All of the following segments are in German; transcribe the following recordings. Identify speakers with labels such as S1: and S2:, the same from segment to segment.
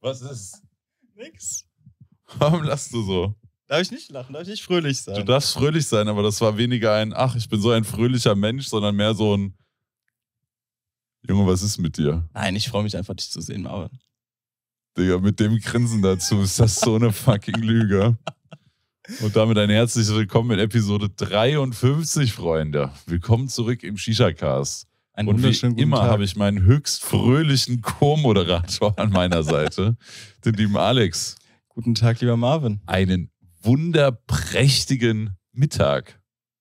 S1: Was ist? Nix.
S2: Warum lachst du so?
S1: Darf ich nicht lachen, darf ich nicht fröhlich sein. Du darfst
S2: fröhlich sein, aber das war weniger ein, ach, ich bin so ein fröhlicher Mensch,
S1: sondern mehr so ein,
S2: Junge, was ist mit dir?
S1: Nein, ich freue mich einfach, dich zu sehen, aber.
S2: Digga, mit dem Grinsen dazu ist das so eine fucking Lüge. Und damit ein herzliches Willkommen in Episode 53, Freunde. Willkommen zurück im Shisha-Cast. Einen und wie immer habe ich meinen höchst fröhlichen Co-Moderator an meiner Seite, den lieben Alex. Guten Tag, lieber Marvin. Einen
S1: wunderprächtigen Mittag.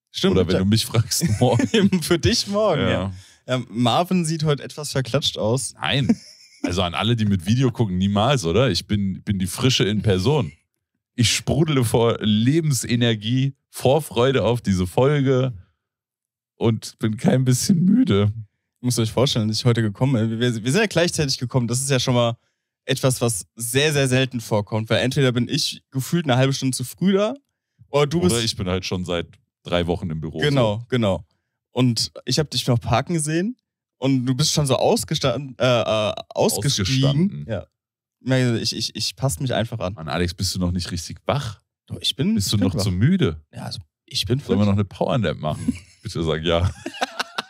S1: Stimmt. Oder wenn du mich fragst, morgen. Für dich morgen, ja. ja. ja. Ähm, Marvin sieht heute etwas verklatscht aus. Nein. Also
S2: an alle, die mit Video gucken, niemals, oder? Ich bin, bin die Frische in Person. Ich sprudele vor Lebensenergie, Vorfreude auf diese Folge und
S1: bin kein bisschen müde muss ihr euch vorstellen, dass ich heute gekommen bin. Wir, wir sind ja gleichzeitig gekommen. Das ist ja schon mal etwas, was sehr, sehr selten vorkommt. Weil entweder bin ich gefühlt eine halbe Stunde zu früh da oder du oder bist. Oder ich
S2: bin halt schon seit drei Wochen
S1: im Büro. Genau, so. genau. Und ich habe dich noch parken gesehen und du bist schon so ausgestanden, äh, äh ausgestiegen. Ausgestanden. Ja. Also ich, ich, ich passe mich einfach an. Mann, Alex, bist du noch nicht richtig wach? Doch, ich bin. Bist du noch wach. zu müde? Ja, also ich bin. voll. Sollen wir noch eine power Powernap machen? Bitte sag ja.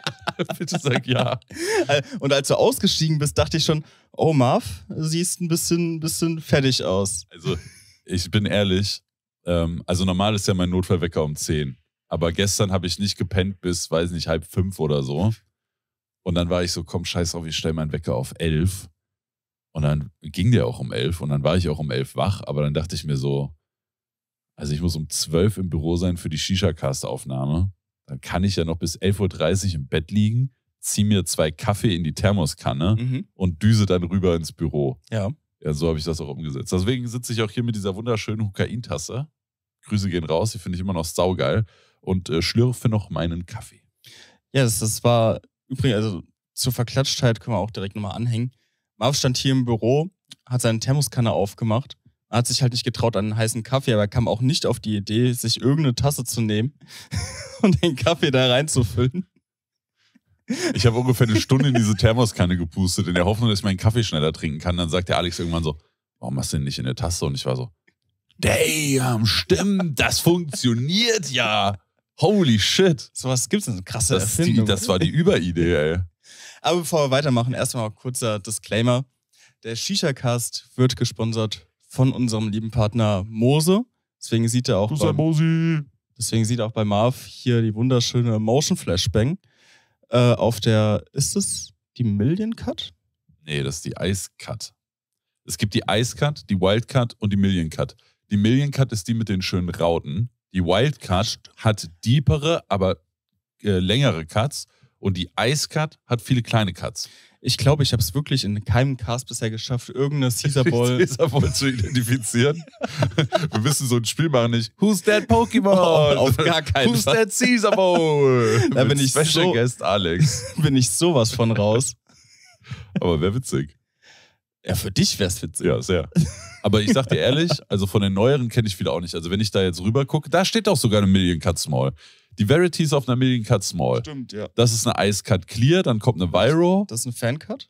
S1: Bitte sag ja. Äh, und als du ausgestiegen bist, dachte ich schon, oh Marv, siehst ein bisschen, bisschen fertig aus. Also, ich bin ehrlich,
S2: ähm, also normal ist ja mein Notfallwecker um 10. Aber gestern habe ich nicht gepennt bis, weiß nicht, halb fünf oder so. Und dann war ich so, komm, scheiß auf, ich stelle meinen Wecker auf elf. Und dann ging der auch um elf und dann war ich auch um elf wach. Aber dann dachte ich mir so, also ich muss um zwölf im Büro sein für die Shisha-Cast-Aufnahme dann kann ich ja noch bis 11.30 Uhr im Bett liegen, ziehe mir zwei Kaffee in die Thermoskanne mhm. und düse dann rüber ins Büro. Ja. Ja, so habe ich das auch umgesetzt. Deswegen sitze ich auch hier mit dieser wunderschönen hukain Grüße gehen raus, die finde ich immer noch saugeil. Und äh, schlürfe noch meinen Kaffee.
S1: Ja, das, das war übrigens, also zur Verklatschtheit können wir auch direkt nochmal anhängen. Marv stand hier im Büro, hat seine Thermoskanne aufgemacht er hat sich halt nicht getraut an einen heißen Kaffee, aber kam auch nicht auf die Idee, sich irgendeine Tasse zu nehmen und den Kaffee da reinzufüllen.
S2: Ich habe ungefähr eine Stunde in diese Thermoskanne gepustet, in der Hoffnung, dass ich meinen Kaffee schneller trinken kann. Dann sagt der Alex irgendwann so, warum hast du den nicht in der Tasse? Und ich war so, damn,
S1: stimmt, das funktioniert ja. Holy shit. Sowas gibt's denn, krasse das Erfindung. Die, das war die Überidee, ey. Aber bevor wir weitermachen, erstmal kurzer Disclaimer. Der Shisha-Cast wird gesponsert von unserem lieben Partner Mose. Deswegen sieht er auch, Grüße, beim, deswegen sieht er auch bei Marv hier die wunderschöne Motion Flashbang. Äh, auf der, ist das die Million Cut? Nee, das ist die Ice
S2: Cut. Es gibt die Ice Cut, die Wild Cut und die Million Cut. Die Million Cut ist die mit den schönen Rauten. Die Wild Cut hat deepere, aber äh, längere
S1: Cuts. Und die Ice Cut hat viele kleine Cuts. Ich glaube, ich habe es wirklich in keinem Cast bisher geschafft, irgendeine Caesar Ball, Caesar Ball zu identifizieren. Wir müssen so ein Spiel
S2: machen, nicht Who's that Pokémon? Oh, auf gar keinen Who's Fall. that
S1: Caesar Ball? da bin ich Special
S2: so, Guest Alex.
S1: bin ich sowas von raus. Aber wäre witzig.
S2: Ja, für dich wäre es witzig. Ja, sehr. Aber ich sag dir ehrlich, also von den neueren kenne ich viele auch nicht. Also wenn ich da jetzt rüber gucke, da steht auch sogar eine Million Cuts Mall. Die Verity ist auf einer Million Cut Small. Stimmt, ja. Das ist eine Ice Cut Clear, dann kommt eine Viro. Das ist eine Fancut?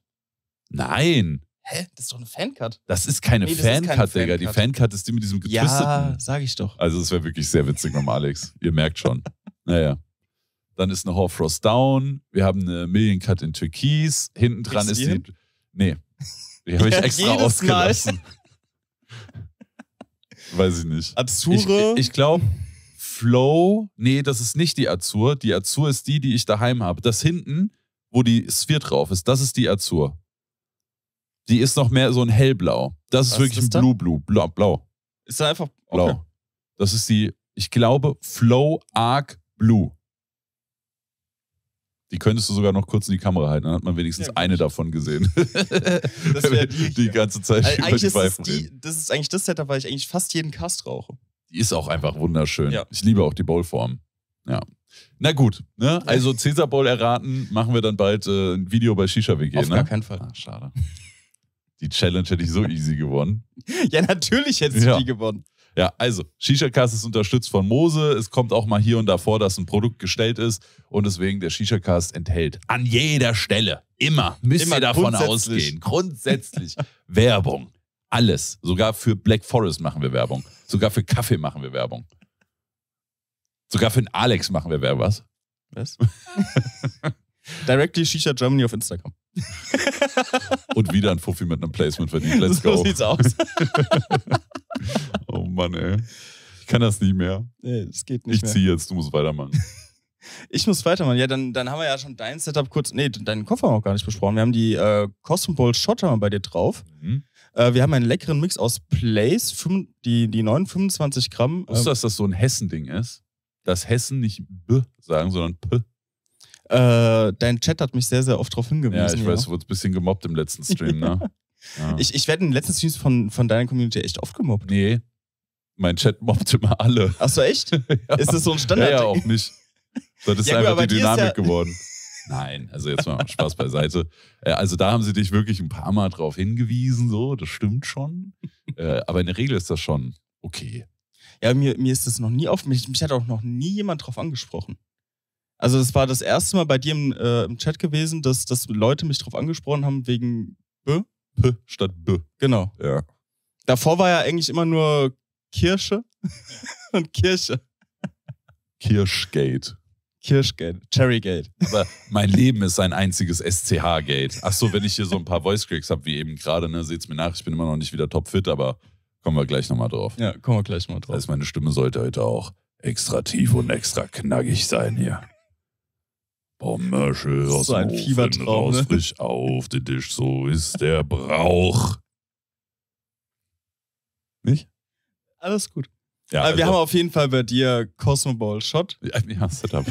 S2: Nein.
S1: Hä? Das ist doch eine Fancut. Das ist keine nee, Fan-Cut, Digga. Die Fancut ist die mit diesem getwisteten. Ja, sag ich
S2: doch. Also, es wäre wirklich sehr witzig mit Alex. Ihr merkt schon. naja. Dann ist eine Horfrost Down. Wir haben eine Million Cut in Türkis. Hinten dran ist die. Hin? Nee. Die habe ich extra
S3: ausgelassen.
S2: Weiß ich nicht. Absurde. Ich, ich glaube, Flow. Nee, das ist nicht die Azur. Die Azur ist die, die ich daheim habe. Das hinten, wo die Sphere drauf ist, das ist die Azur. Die ist noch mehr so ein hellblau. Das ist wirklich ist ein Blue-Blue. Blau, blau. Ist da einfach okay. blau. Das ist die, ich glaube, Flow Arc Blue. Die könntest du sogar noch kurz in die Kamera halten, dann hat man wenigstens ja, eine davon gesehen. das wäre die, die ganze Zeit also über die Pfeifen die,
S1: Das ist eigentlich das Setup, weil ich eigentlich fast jeden Cast rauche
S2: ist auch einfach wunderschön. Ja. Ich liebe auch die Bowlform. Ja. Na gut, ne? also Cäsar Bowl erraten, machen wir dann bald äh, ein Video bei Shisha WG. Auf ne? gar keinen Fall. Ach, schade. Die Challenge hätte ich so easy gewonnen. Ja, natürlich hättest ja. du die gewonnen. Ja, also Shisha-Cast ist unterstützt von Mose. Es kommt auch mal hier und da vor, dass ein Produkt gestellt ist und deswegen der Shisha-Cast enthält an jeder Stelle, immer, müsst immer ihr davon ausgehen, grundsätzlich Werbung alles. Sogar für Black Forest machen wir Werbung. Sogar für Kaffee machen wir Werbung. Sogar für den Alex machen wir Werbung. Was?
S1: Was? Directly Shisha Germany auf Instagram.
S2: Und wieder ein Fuffi mit einem Placement verdient. Let's go. So sieht's aus. oh Mann, ey. Ich kann das nicht mehr.
S1: Nee, das geht nicht. Ich ziehe
S2: jetzt, du musst weitermachen.
S1: Ich muss weitermachen. Ja, dann, dann haben wir ja schon dein Setup kurz. Nee, deinen Koffer haben wir auch gar nicht besprochen. Wir haben die äh, Cosmopol Schotter bei dir drauf. Mhm. Äh, wir haben einen leckeren Mix aus Place, die, die neuen Gramm. Wusstest du, ähm, dass das so ein Hessen-Ding ist? Dass Hessen nicht B sagen, sondern P. Äh, dein Chat hat mich sehr, sehr oft darauf hingewiesen. Ja, ich weiß, du wurdest ein
S2: bisschen gemobbt im letzten Stream, ne?
S1: Ja. Ich, ich werde in den letzten Streams von, von deiner Community echt oft gemobbt. Nee. Mein Chat mobbt immer alle. Achso, echt? ja. Ist das so ein Standard? Ja, ja auch nicht. Das ist ja, einfach gut, die Dynamik geworden.
S2: Nein, also jetzt mal Spaß beiseite. Äh, also da haben sie dich wirklich ein paar Mal drauf
S1: hingewiesen, so, das stimmt schon.
S2: Äh, aber in der Regel ist das schon
S1: okay. Ja, mir, mir ist das noch nie auf, mich, mich hat auch noch nie jemand drauf angesprochen. Also das war das erste Mal bei dir im, äh, im Chat gewesen, dass, dass Leute mich drauf angesprochen haben wegen B. P statt B. Genau. Ja. Davor war ja eigentlich immer nur Kirsche und Kirche. Kirschgate. Kirschgeld, Cherrygeld.
S2: Aber mein Leben ist ein einziges sch geld Achso, wenn ich hier so ein paar Voice-Cracks habe, wie eben gerade, ne, seht's mir nach, ich bin immer noch nicht wieder topfit, aber kommen wir gleich nochmal drauf. Ja, kommen wir gleich nochmal drauf. Das heißt, meine Stimme sollte heute auch extra tief und extra knackig sein hier. Pommersche aus so ein dem Ofen raus, ne? frisch auf den Tisch, so ist der Brauch. Nicht?
S1: Alles gut. Ja, also. Wir haben auf jeden Fall bei dir Cosmo Ball Shot. Ja, ja Setup.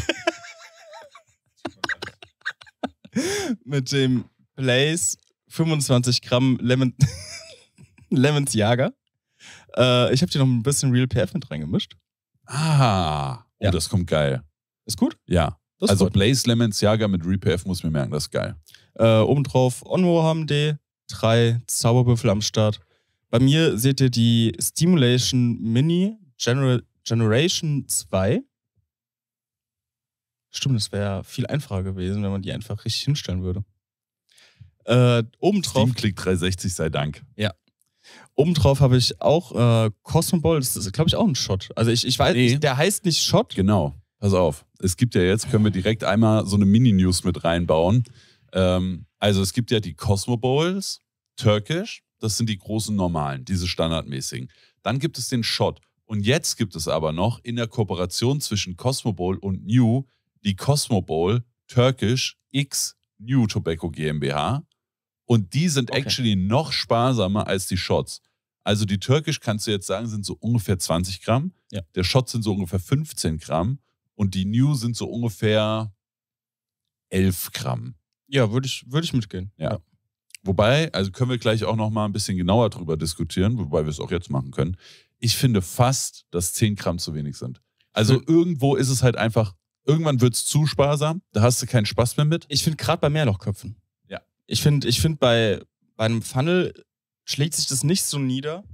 S1: Mit dem Blaze 25 Gramm Lemon, Lemons Jager. Äh, ich habe dir noch ein bisschen Real PF mit reingemischt.
S2: Ah, oh, ja. das kommt geil. Ist gut? Ja. Das also Blaze Lemons
S1: Jager mit Real PF muss ich mir merken, das ist geil. Äh, obendrauf Onwo haben die, drei Zauberbüffel am Start. Bei mir seht ihr die Stimulation Mini General, Generation 2. Stimmt, das wäre viel einfacher gewesen, wenn man die einfach richtig hinstellen würde. Äh,
S2: obendrauf. Steam Click 360
S1: sei Dank. Ja. Obendrauf habe ich auch äh, Cosmo Ball, das ist, glaube ich, auch ein Shot. Also ich, ich weiß, nee. ich, der heißt nicht Shot. Genau, pass auf. Es gibt ja jetzt, können wir direkt einmal so eine
S2: Mini-News mit reinbauen. Ähm, also es gibt ja die Cosmo Bowls, Türkisch, das sind die großen normalen, diese standardmäßigen. Dann gibt es den Shot. Und jetzt gibt es aber noch in der Kooperation zwischen Cosmo Bowl und New die Cosmo Bowl Turkish X New Tobacco GmbH. Und die sind okay. actually noch sparsamer als die Shots. Also die Türkisch, kannst du jetzt sagen, sind so ungefähr 20 Gramm. Ja. Der Shot sind so ungefähr 15 Gramm. Und die New sind so ungefähr 11 Gramm. Ja, würde ich, würd ich mitgehen. Ja. ja. Wobei, also können wir gleich auch noch mal ein bisschen genauer drüber diskutieren, wobei wir es auch jetzt machen können ich finde fast, dass 10 Gramm zu wenig sind. Also irgendwo ist es halt einfach, irgendwann wird es zu sparsam, da hast du keinen
S1: Spaß mehr mit. Ich finde gerade bei Mehrlochköpfen. Ja. Ich finde ich find bei, bei einem Funnel schlägt sich das nicht so nieder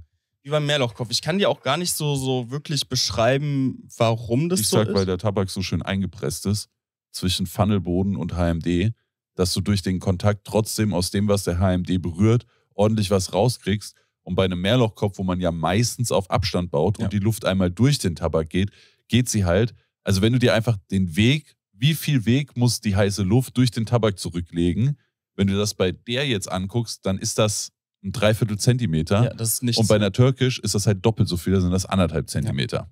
S1: wie beim Mehrlochkopf. Ich kann dir auch gar nicht so, so wirklich beschreiben, warum das ich so sag, ist. Ich sag, weil
S2: der Tabak so schön eingepresst ist zwischen Funnelboden und HMD, dass du durch den Kontakt trotzdem aus dem, was der HMD berührt, ordentlich was rauskriegst und bei einem Mehrlochkopf, wo man ja meistens auf Abstand baut und ja. die Luft einmal durch den Tabak geht, geht sie halt. Also wenn du dir einfach den Weg, wie viel Weg muss die heiße Luft durch den Tabak zurücklegen, wenn du das bei der jetzt anguckst, dann ist das ein Dreiviertel Zentimeter. Ja, das ist nichts. Und bei einer Türkisch ist das halt doppelt so viel, dann sind das anderthalb Zentimeter. Ja.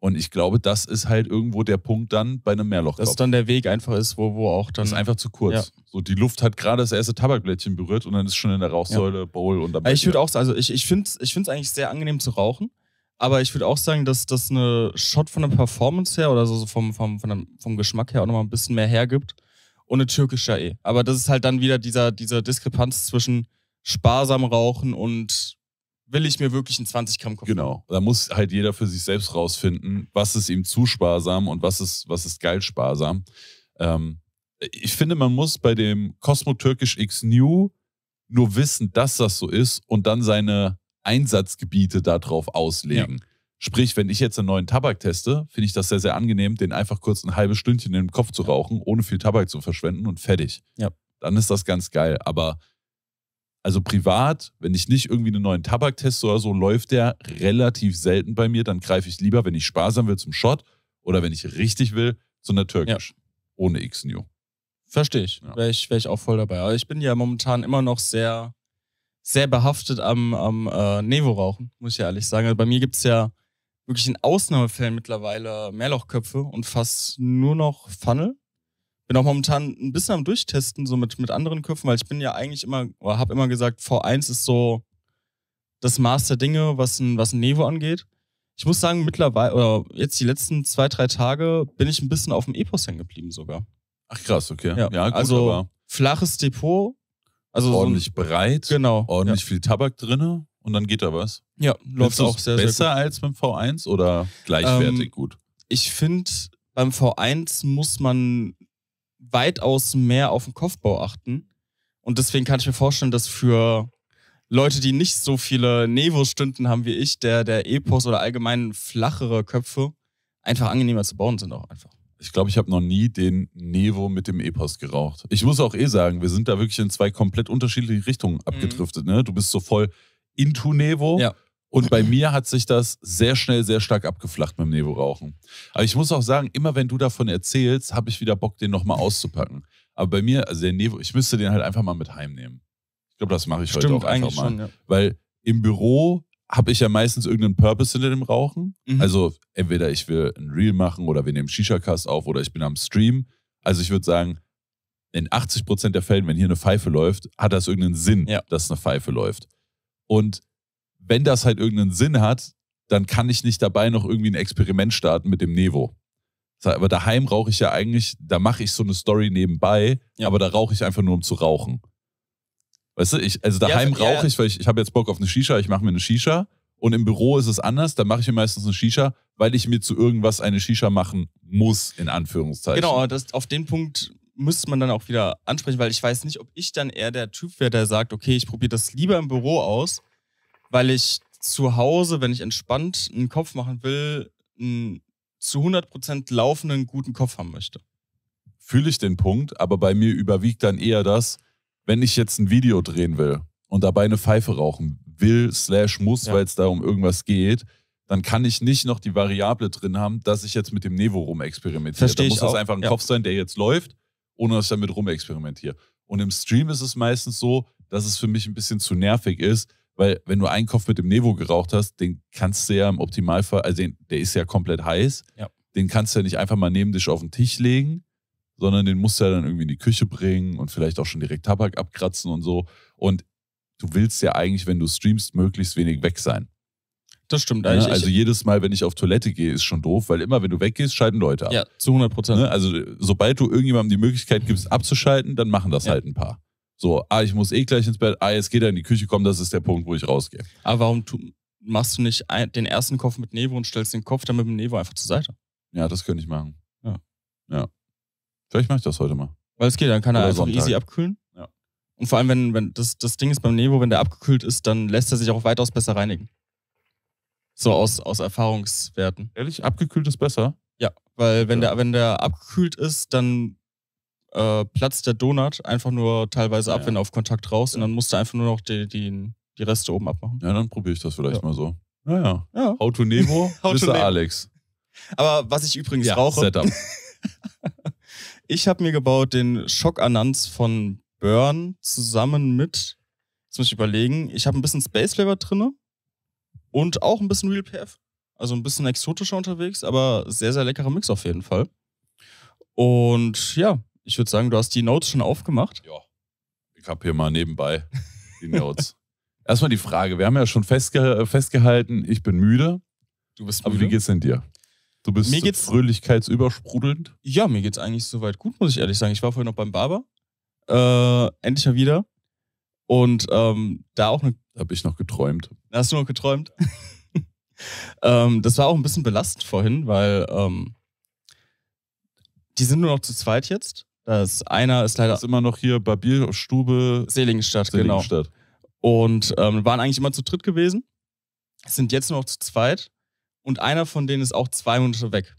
S2: Und ich glaube, das ist halt irgendwo der Punkt dann bei einem Mehrloch. Dass dann der Weg einfach ist, wo,
S1: wo auch dann. Das ist einfach zu kurz. Ja. So, die Luft hat gerade das erste Tabakblättchen berührt und dann ist schon in der Rauchsäule ja. Bowl und dann. Ich würde auch sagen, also ich, ich finde es ich eigentlich sehr angenehm zu rauchen, aber ich würde auch sagen, dass das eine Shot von der Performance her oder so vom, vom, vom, vom Geschmack her auch nochmal ein bisschen mehr hergibt. Und eine türkische eh. Aber das ist halt dann wieder dieser, dieser Diskrepanz zwischen sparsam rauchen und will ich mir wirklich einen 20 Gramm Kopf. Genau.
S2: Da muss halt jeder für sich selbst rausfinden, was ist ihm zu sparsam und was ist, was ist geil sparsam. Ähm, ich finde, man muss bei dem Cosmo Türkisch X New nur wissen, dass das so ist und dann seine Einsatzgebiete darauf auslegen. Ja. Sprich, wenn ich jetzt einen neuen Tabak teste, finde ich das sehr, sehr angenehm, den einfach kurz ein halbes Stündchen in den Kopf zu rauchen, ohne viel Tabak zu verschwenden und fertig. Ja. Dann ist das ganz geil. Aber also privat, wenn ich nicht irgendwie einen neuen Tabak teste oder so, läuft der relativ selten bei mir. Dann greife ich lieber, wenn ich sparsam will, zum Shot oder wenn ich richtig will, zu einer Türkisch. Ja. Ohne X-New.
S1: Verstehe ich. Ja. Wäre ich, wär ich auch voll dabei. Aber ich bin ja momentan immer noch sehr, sehr behaftet am, am äh, Nevo-Rauchen, muss ich ehrlich sagen. Also bei mir gibt es ja wirklich in Ausnahmefällen mittlerweile Mehrlochköpfe und fast nur noch Funnel bin auch momentan ein bisschen am Durchtesten, so mit, mit anderen Köpfen, weil ich bin ja eigentlich immer, oder habe immer gesagt, V1 ist so das Maß der Dinge, was ein, was ein Nevo angeht. Ich muss sagen, mittlerweile, oder jetzt die letzten zwei, drei Tage, bin ich ein bisschen auf dem Epos hängen geblieben sogar. Ach
S2: krass, okay. Ja, ja gut, also aber flaches Depot. Also ordentlich so ein, breit, genau, ordentlich ja. viel Tabak drin und dann geht da was. Ja, läuft auch sehr, besser sehr gut. als beim V1 oder gleichwertig ähm,
S1: gut? Ich finde, beim V1 muss man weitaus mehr auf den Kopfbau achten. Und deswegen kann ich mir vorstellen, dass für Leute, die nicht so viele Nevo-Stunden haben wie ich, der, der Epos oder allgemein flachere Köpfe einfach angenehmer zu bauen sind auch einfach.
S2: Ich glaube, ich habe noch nie den Nevo mit dem Epos geraucht. Ich muss auch eh sagen, wir sind da wirklich in zwei komplett unterschiedliche Richtungen mhm. abgedriftet. Mhm. Ne? Du bist so voll into Nevo. Ja. Und bei mir hat sich das sehr schnell, sehr stark abgeflacht mit dem Nebo-Rauchen. Aber ich muss auch sagen, immer wenn du davon erzählst, habe ich wieder Bock, den nochmal auszupacken. Aber bei mir, also der Nevo, ich müsste den halt einfach mal mit heimnehmen. Ich glaube, das mache ich Stimmt, heute auch einfach mal. Schon, ja. Weil im Büro habe ich ja meistens irgendeinen Purpose hinter dem Rauchen. Mhm. Also entweder ich will ein Reel machen oder wir nehmen Shisha-Cast auf oder ich bin am Stream. Also ich würde sagen, in 80 Prozent der Fällen, wenn hier eine Pfeife läuft, hat das irgendeinen Sinn, ja. dass eine Pfeife läuft. Und wenn das halt irgendeinen Sinn hat, dann kann ich nicht dabei noch irgendwie ein Experiment starten mit dem Nevo. Aber daheim rauche ich ja eigentlich, da mache ich so eine Story nebenbei, ja. aber da rauche ich einfach nur, um zu rauchen. Weißt du, ich, also daheim ja, rauche ja. ich, weil ich, ich habe jetzt Bock auf eine Shisha, ich mache mir eine Shisha. Und im Büro ist es anders, da mache ich mir meistens eine Shisha, weil ich mir zu irgendwas eine Shisha machen muss, in Anführungszeichen. Genau,
S1: das, auf den Punkt müsste man dann auch wieder ansprechen, weil ich weiß nicht, ob ich dann eher der Typ wäre, der sagt, okay, ich probiere das lieber im Büro aus, weil ich zu Hause, wenn ich entspannt einen Kopf machen will, einen zu 100% laufenden, guten Kopf haben möchte.
S2: Fühle ich den Punkt, aber bei mir überwiegt dann eher das, wenn ich jetzt ein Video drehen will und dabei eine Pfeife rauchen will, slash muss, ja. weil es da um irgendwas geht, dann kann ich nicht noch die Variable drin haben, dass ich jetzt mit dem Nevo rumexperimentiere. Verstehe da muss das einfach ein ja. Kopf sein, der jetzt läuft, ohne dass ich damit rumexperimentiere. Und im Stream ist es meistens so, dass es für mich ein bisschen zu nervig ist, weil wenn du einen Kopf mit dem Nevo geraucht hast, den kannst du ja im Optimalfall, also den, der ist ja komplett heiß, ja. den kannst du ja nicht einfach mal neben dich auf den Tisch legen, sondern den musst du ja dann irgendwie in die Küche bringen und vielleicht auch schon direkt Tabak abkratzen und so. Und du willst ja eigentlich, wenn du streamst, möglichst wenig weg sein.
S1: Das stimmt eigentlich. Ja, also
S2: jedes Mal, wenn ich auf Toilette gehe, ist schon doof, weil immer, wenn du weggehst, schalten Leute ab. Ja, zu 100 Prozent. Ne, also sobald du irgendjemandem die Möglichkeit gibst, abzuschalten, dann machen das ja. halt ein paar. So, ah, ich muss eh gleich ins Bett, ah, jetzt geht er in die Küche, komm, das ist der Punkt, wo ich rausgehe.
S1: Aber warum machst du nicht den ersten Kopf mit Nevo und stellst den Kopf dann mit dem Nevo einfach zur Seite?
S2: Ja, das könnte ich machen. Ja. Ja. Vielleicht mache ich das heute mal.
S1: Weil es geht, dann kann er Oder einfach easy abkühlen. Ja. Und vor allem, wenn, wenn das, das Ding ist beim Nevo, wenn der abgekühlt ist, dann lässt er sich auch weitaus besser reinigen. So aus, aus Erfahrungswerten. Ehrlich, abgekühlt ist besser? Ja, weil wenn, ja. Der, wenn der abgekühlt ist, dann äh, platzt der Donut einfach nur teilweise ab, ja. wenn er auf Kontakt raus und dann musst du einfach nur noch die, die, die Reste oben abmachen. Ja, dann probiere ich das vielleicht ja. mal so. Naja. Ja. How to Nemo, How Mr. To Alex. Aber was ich übrigens ja, rauche. Setup. ich habe mir gebaut den Schock Anans von Burn zusammen mit, jetzt muss ich überlegen, ich habe ein bisschen Space Flavor drin. und auch ein bisschen Real PF. Also ein bisschen exotischer unterwegs, aber sehr, sehr leckerer Mix auf jeden Fall. Und ja, ich würde sagen, du hast die Notes schon aufgemacht. Ja. Ich habe hier mal nebenbei die Notes.
S2: Erstmal die Frage: Wir haben ja schon festge festgehalten, ich bin müde. Du bist müde. Aber wie geht's denn dir?
S1: Du bist mir geht's, fröhlichkeitsübersprudelnd? Ja, mir geht's eigentlich soweit gut, muss ich ehrlich sagen. Ich war vorhin noch beim Barber. Äh, endlich mal wieder. Und ähm, da auch eine. Da Habe ich noch geträumt. Hast du noch geträumt? ähm, das war auch ein bisschen belastend vorhin, weil ähm, die sind nur noch zu zweit jetzt. Das einer ist leider. Das ist immer noch hier Barbierstube. Seligenstadt, Seligenstadt, genau. Und ähm, waren eigentlich immer zu dritt gewesen, sind jetzt nur noch zu zweit. Und einer von denen ist auch zwei Monate weg.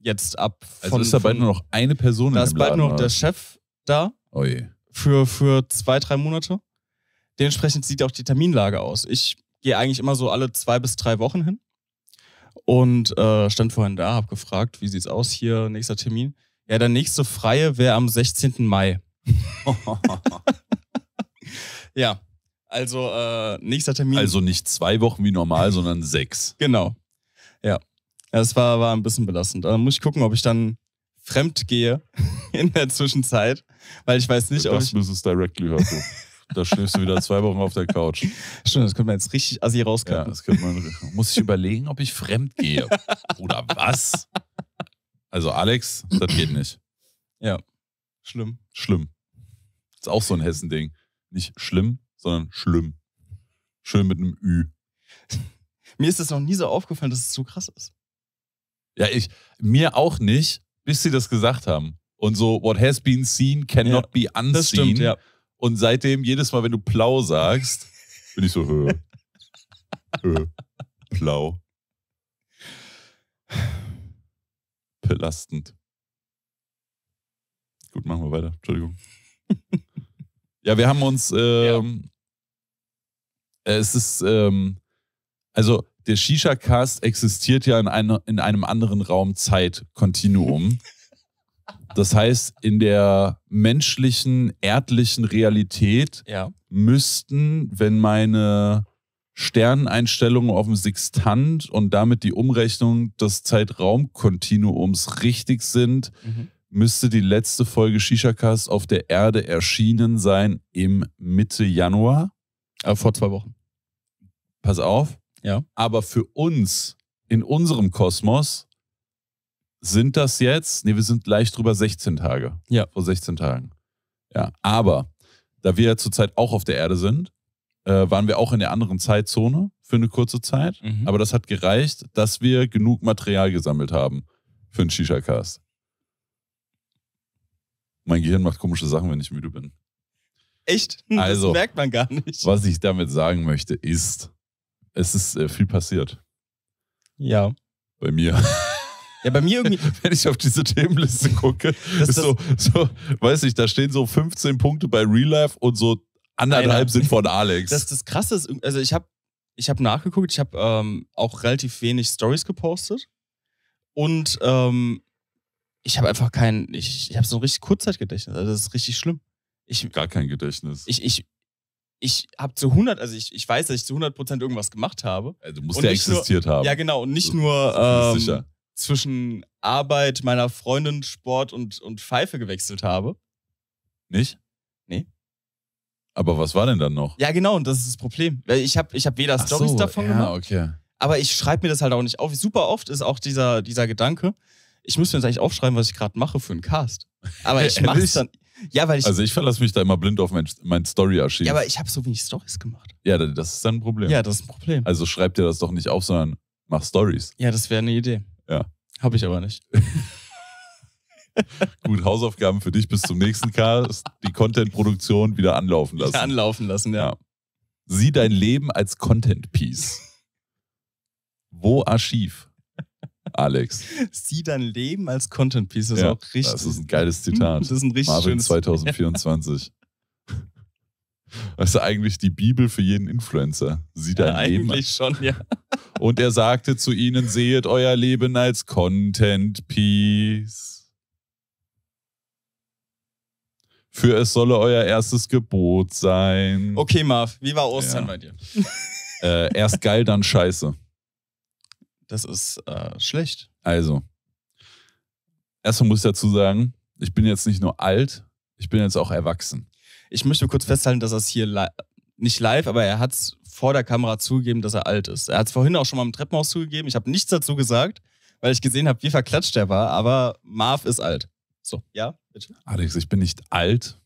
S1: Jetzt ab. Also von, also ist da bald nur noch eine Person Da ist bald nur noch der Chef da. Oh je. Für, für zwei, drei Monate. Dementsprechend sieht auch die Terminlage aus. Ich gehe eigentlich immer so alle zwei bis drei Wochen hin und äh, stand vorhin da, habe gefragt, wie sieht es aus hier, nächster Termin. Ja, der nächste freie wäre am 16. Mai. ja, also äh, nächster Termin. Also nicht zwei Wochen wie normal, sondern sechs. Genau. Ja. Das war, war ein bisschen belastend. Da muss ich gucken, ob ich dann fremd gehe in der Zwischenzeit, weil ich weiß nicht, das ob ich... Das
S2: müsstest Directly hören, du. Da schläfst du wieder zwei Wochen auf der Couch. Stimmt, das könnte man jetzt richtig assi rauskommen. Ja, das könnte man... Muss ich überlegen, ob ich fremd gehe. Oder was? Also Alex, das geht nicht. Ja. Schlimm. Schlimm. Ist auch so ein Hessending. Nicht schlimm, sondern schlimm. Schön mit einem Ü.
S1: mir ist das noch nie so aufgefallen, dass es so krass ist.
S2: Ja, ich, mir auch nicht, bis sie das gesagt haben. Und so, what has been seen cannot ja, be unseen. Das stimmt, ja. Und seitdem, jedes Mal, wenn du Plau sagst, bin ich so, hö, hö, Plau belastend. Gut, machen wir weiter. Entschuldigung. ja, wir haben uns. Ähm, ja. Äh, es ist. Ähm, also, der Shisha-Cast existiert ja in, eine, in einem anderen Raum-Zeit-Kontinuum. Das heißt, in der menschlichen, erdlichen Realität ja. müssten, wenn meine Sterneinstellungen auf dem Sextant und damit die Umrechnung des Zeitraumkontinuums richtig sind, mhm. müsste die letzte Folge Shishakas auf der Erde erschienen sein im Mitte Januar. Aber äh, vor zwei Wochen. Pass auf. Ja. Aber für uns in unserem Kosmos sind das jetzt, nee, wir sind leicht drüber 16 Tage. Ja. Vor 16 Tagen. Ja. Aber da wir ja zurzeit auch auf der Erde sind, äh, waren wir auch in der anderen Zeitzone für eine kurze Zeit. Mhm. Aber das hat gereicht, dass wir genug Material gesammelt haben für einen Shisha-Cast. Mein Gehirn macht komische Sachen, wenn ich müde bin.
S1: Echt? Also, das merkt man gar nicht.
S2: Was ich damit sagen möchte, ist, es ist äh, viel passiert. Ja. Bei mir. Ja, bei mir irgendwie. Wenn ich auf diese Themenliste gucke, das, ist das so, so, weiß ich, da stehen so 15 Punkte bei Real Life und so Anderthalb Einer. sind von Alex. Das,
S1: das Krasse ist, also ich habe ich hab nachgeguckt, ich habe ähm, auch relativ wenig Stories gepostet. Und ähm, ich habe einfach kein, ich, ich habe so ein richtig Kurzzeitgedächtnis. Also das ist richtig schlimm. Ich, Gar kein Gedächtnis. Ich, ich, ich habe zu 100, also ich, ich weiß, dass ich zu 100 Prozent irgendwas gemacht habe. Also du musst ja existiert nur, haben. Ja, genau. Und nicht nur ähm, zwischen Arbeit, meiner Freundin, Sport und, und Pfeife gewechselt habe.
S2: Nicht? Aber was war denn dann noch?
S1: Ja, genau, und das ist das Problem. Ich habe ich hab weder Stories so, davon ja, gemacht, okay. aber ich schreibe mir das halt auch nicht auf. Super oft ist auch dieser, dieser Gedanke, ich müsste mir jetzt eigentlich aufschreiben, was ich gerade mache für einen Cast.
S2: Aber ich mache es dann. Ja, weil ich, also ich verlasse mich da immer blind auf mein, mein Story-Archiv. Ja, aber ich
S1: habe so wenig Stories gemacht.
S2: Ja, das ist dann ein Problem. Ja, das ist ein Problem. Also schreib dir das doch nicht auf, sondern mach Stories.
S1: Ja, das wäre eine Idee.
S2: Ja. Habe ich aber nicht. Gut, Hausaufgaben für dich bis zum nächsten Cast. Die Content-Produktion wieder anlaufen lassen. Ja,
S1: anlaufen lassen, ja. ja.
S2: Sieh dein Leben als Content-Piece. Wo Archiv? Alex.
S1: Sieh dein Leben als Content-Piece. Das ja, ist auch richtig. Das ist ein geiles hm, Zitat. Das ist ein richtig Marvin
S2: 2024. Das ist eigentlich die Bibel für jeden Influencer. Sieht ja, Leben. Eigentlich schon, ja. Und er sagte zu ihnen: Sehet euer Leben als Content Piece. für es solle euer erstes Gebot sein.
S1: Okay, Marv, wie war Ostern ja. bei
S2: dir? Äh, erst geil, dann scheiße. Das ist äh, schlecht. Also, erstmal muss ich dazu sagen, ich bin jetzt nicht nur alt, ich bin jetzt auch erwachsen.
S1: Ich möchte kurz festhalten, dass das hier li nicht live, aber er hat es vor der Kamera zugegeben, dass er alt ist. Er hat es vorhin auch schon mal im Treppenhaus zugegeben. Ich habe nichts dazu gesagt, weil ich gesehen habe, wie verklatscht er war, aber Marv ist alt. So, ja?
S2: Bitte? Alex, ich bin nicht alt,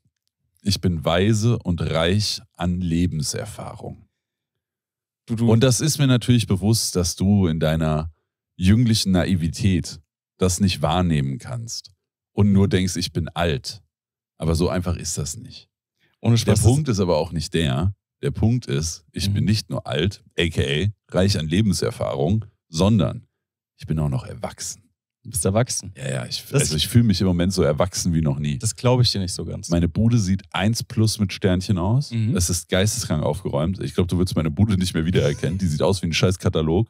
S2: ich bin weise und reich an Lebenserfahrung. Du, du. Und das ist mir natürlich bewusst, dass du in deiner jünglichen Naivität das nicht wahrnehmen kannst und nur denkst, ich bin alt. Aber so einfach ist das nicht. Ohne Spaß. Der Punkt ist aber auch nicht der. Der Punkt ist, ich mhm. bin nicht nur alt, aka reich an Lebenserfahrung, sondern ich bin auch noch erwachsen. Du bist erwachsen. Ja, ja, ich, also ich fühle mich im Moment so erwachsen wie noch nie. Das
S1: glaube ich dir nicht so ganz.
S2: Meine Bude sieht 1 plus mit Sternchen aus. Mhm. Es ist geisteskrank aufgeräumt. Ich glaube, du würdest meine Bude nicht mehr wiedererkennen. Die sieht aus wie ein scheiß Katalog.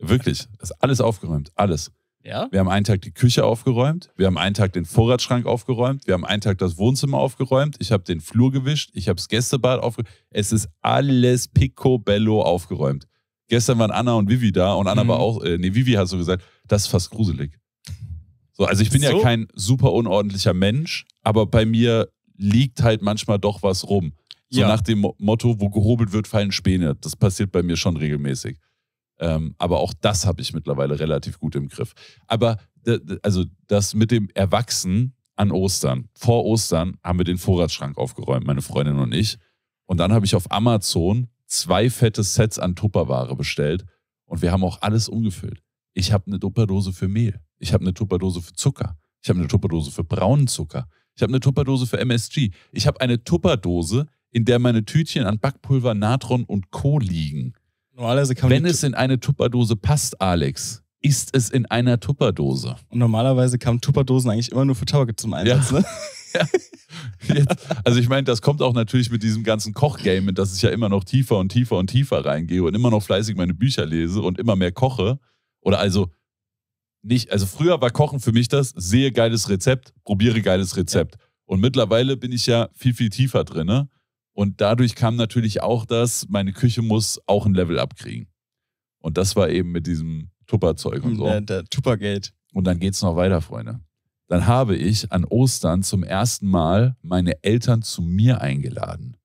S2: Wirklich, ist alles aufgeräumt, alles. Ja? Wir haben einen Tag die Küche aufgeräumt, wir haben einen Tag den Vorratsschrank aufgeräumt, wir haben einen Tag das Wohnzimmer aufgeräumt, ich habe den Flur gewischt, ich habe das Gästebad aufgeräumt. Es ist alles picobello aufgeräumt. Gestern waren Anna und Vivi da und Anna mhm. war auch, äh, nee, Vivi hat so gesagt, das ist fast gruselig. So, also ich bin so? ja kein super unordentlicher Mensch, aber bei mir liegt halt manchmal doch was rum. So ja. nach dem Motto, wo gehobelt wird, fallen Späne. Das passiert bei mir schon regelmäßig. Ähm, aber auch das habe ich mittlerweile relativ gut im Griff. Aber also das mit dem Erwachsen an Ostern. Vor Ostern haben wir den Vorratsschrank aufgeräumt, meine Freundin und ich. Und dann habe ich auf Amazon zwei fette Sets an Tupperware bestellt und wir haben auch alles umgefüllt. Ich habe eine Tupperdose für Mehl. Ich habe eine Tupperdose für Zucker. Ich habe eine Tupperdose für braunen Zucker. Ich habe eine Tupperdose für MSG. Ich habe eine Tupperdose, in der meine Tütchen an Backpulver, Natron und Co. liegen. kann Wenn es in eine Tupperdose passt, Alex, ist es in einer Tupperdose.
S1: Und normalerweise kamen Tupperdosen eigentlich immer nur für Tabak zum Einsatz, ja.
S2: ne? Ja. Jetzt, also ich meine, das kommt auch natürlich mit diesem ganzen Kochgame, dass ich ja immer noch tiefer und tiefer und tiefer reingehe und immer noch fleißig meine Bücher lese und immer mehr koche. Oder also nicht, also früher war Kochen für mich das, sehe geiles Rezept, probiere geiles Rezept. Ja. Und mittlerweile bin ich ja viel, viel tiefer drin. Ne? Und dadurch kam natürlich auch das, meine Küche muss auch ein Level abkriegen. Und das war eben mit diesem Tupperzeug und so. Der, der Tuppergate. Und dann geht's noch weiter, Freunde. Dann habe ich an Ostern zum ersten Mal meine Eltern zu mir eingeladen.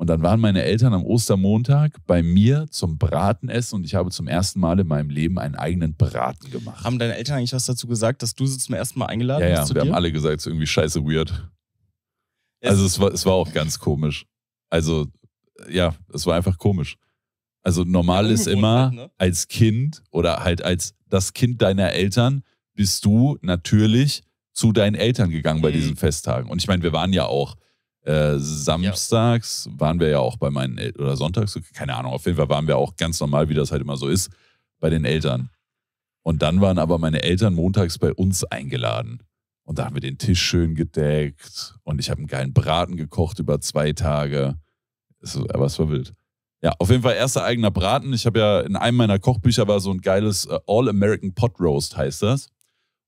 S2: Und dann waren meine Eltern am Ostermontag bei mir zum Bratenessen und ich habe zum ersten Mal in meinem Leben einen eigenen Braten
S1: gemacht. Haben deine Eltern eigentlich was dazu gesagt, dass du sie zum ersten Mal eingeladen ja, hast? Ja, wir dir? haben alle
S2: gesagt, es ist irgendwie scheiße weird. Es also es war, es war auch ganz komisch. Also ja, es war einfach komisch. Also normal ja, ist immer halt, ne? als Kind oder halt als das Kind deiner Eltern bist du natürlich zu deinen Eltern gegangen mhm. bei diesen Festtagen. Und ich meine, wir waren ja auch äh, samstags ja. waren wir ja auch bei meinen Eltern, oder sonntags, keine Ahnung, auf jeden Fall waren wir auch ganz normal, wie das halt immer so ist, bei den Eltern. Und dann waren aber meine Eltern montags bei uns eingeladen. Und da haben wir den Tisch schön gedeckt und ich habe einen geilen Braten gekocht über zwei Tage. Es, aber es war wild. Ja, auf jeden Fall erster eigener Braten. Ich habe ja in einem meiner Kochbücher war so ein geiles äh, All-American Pot Roast heißt das.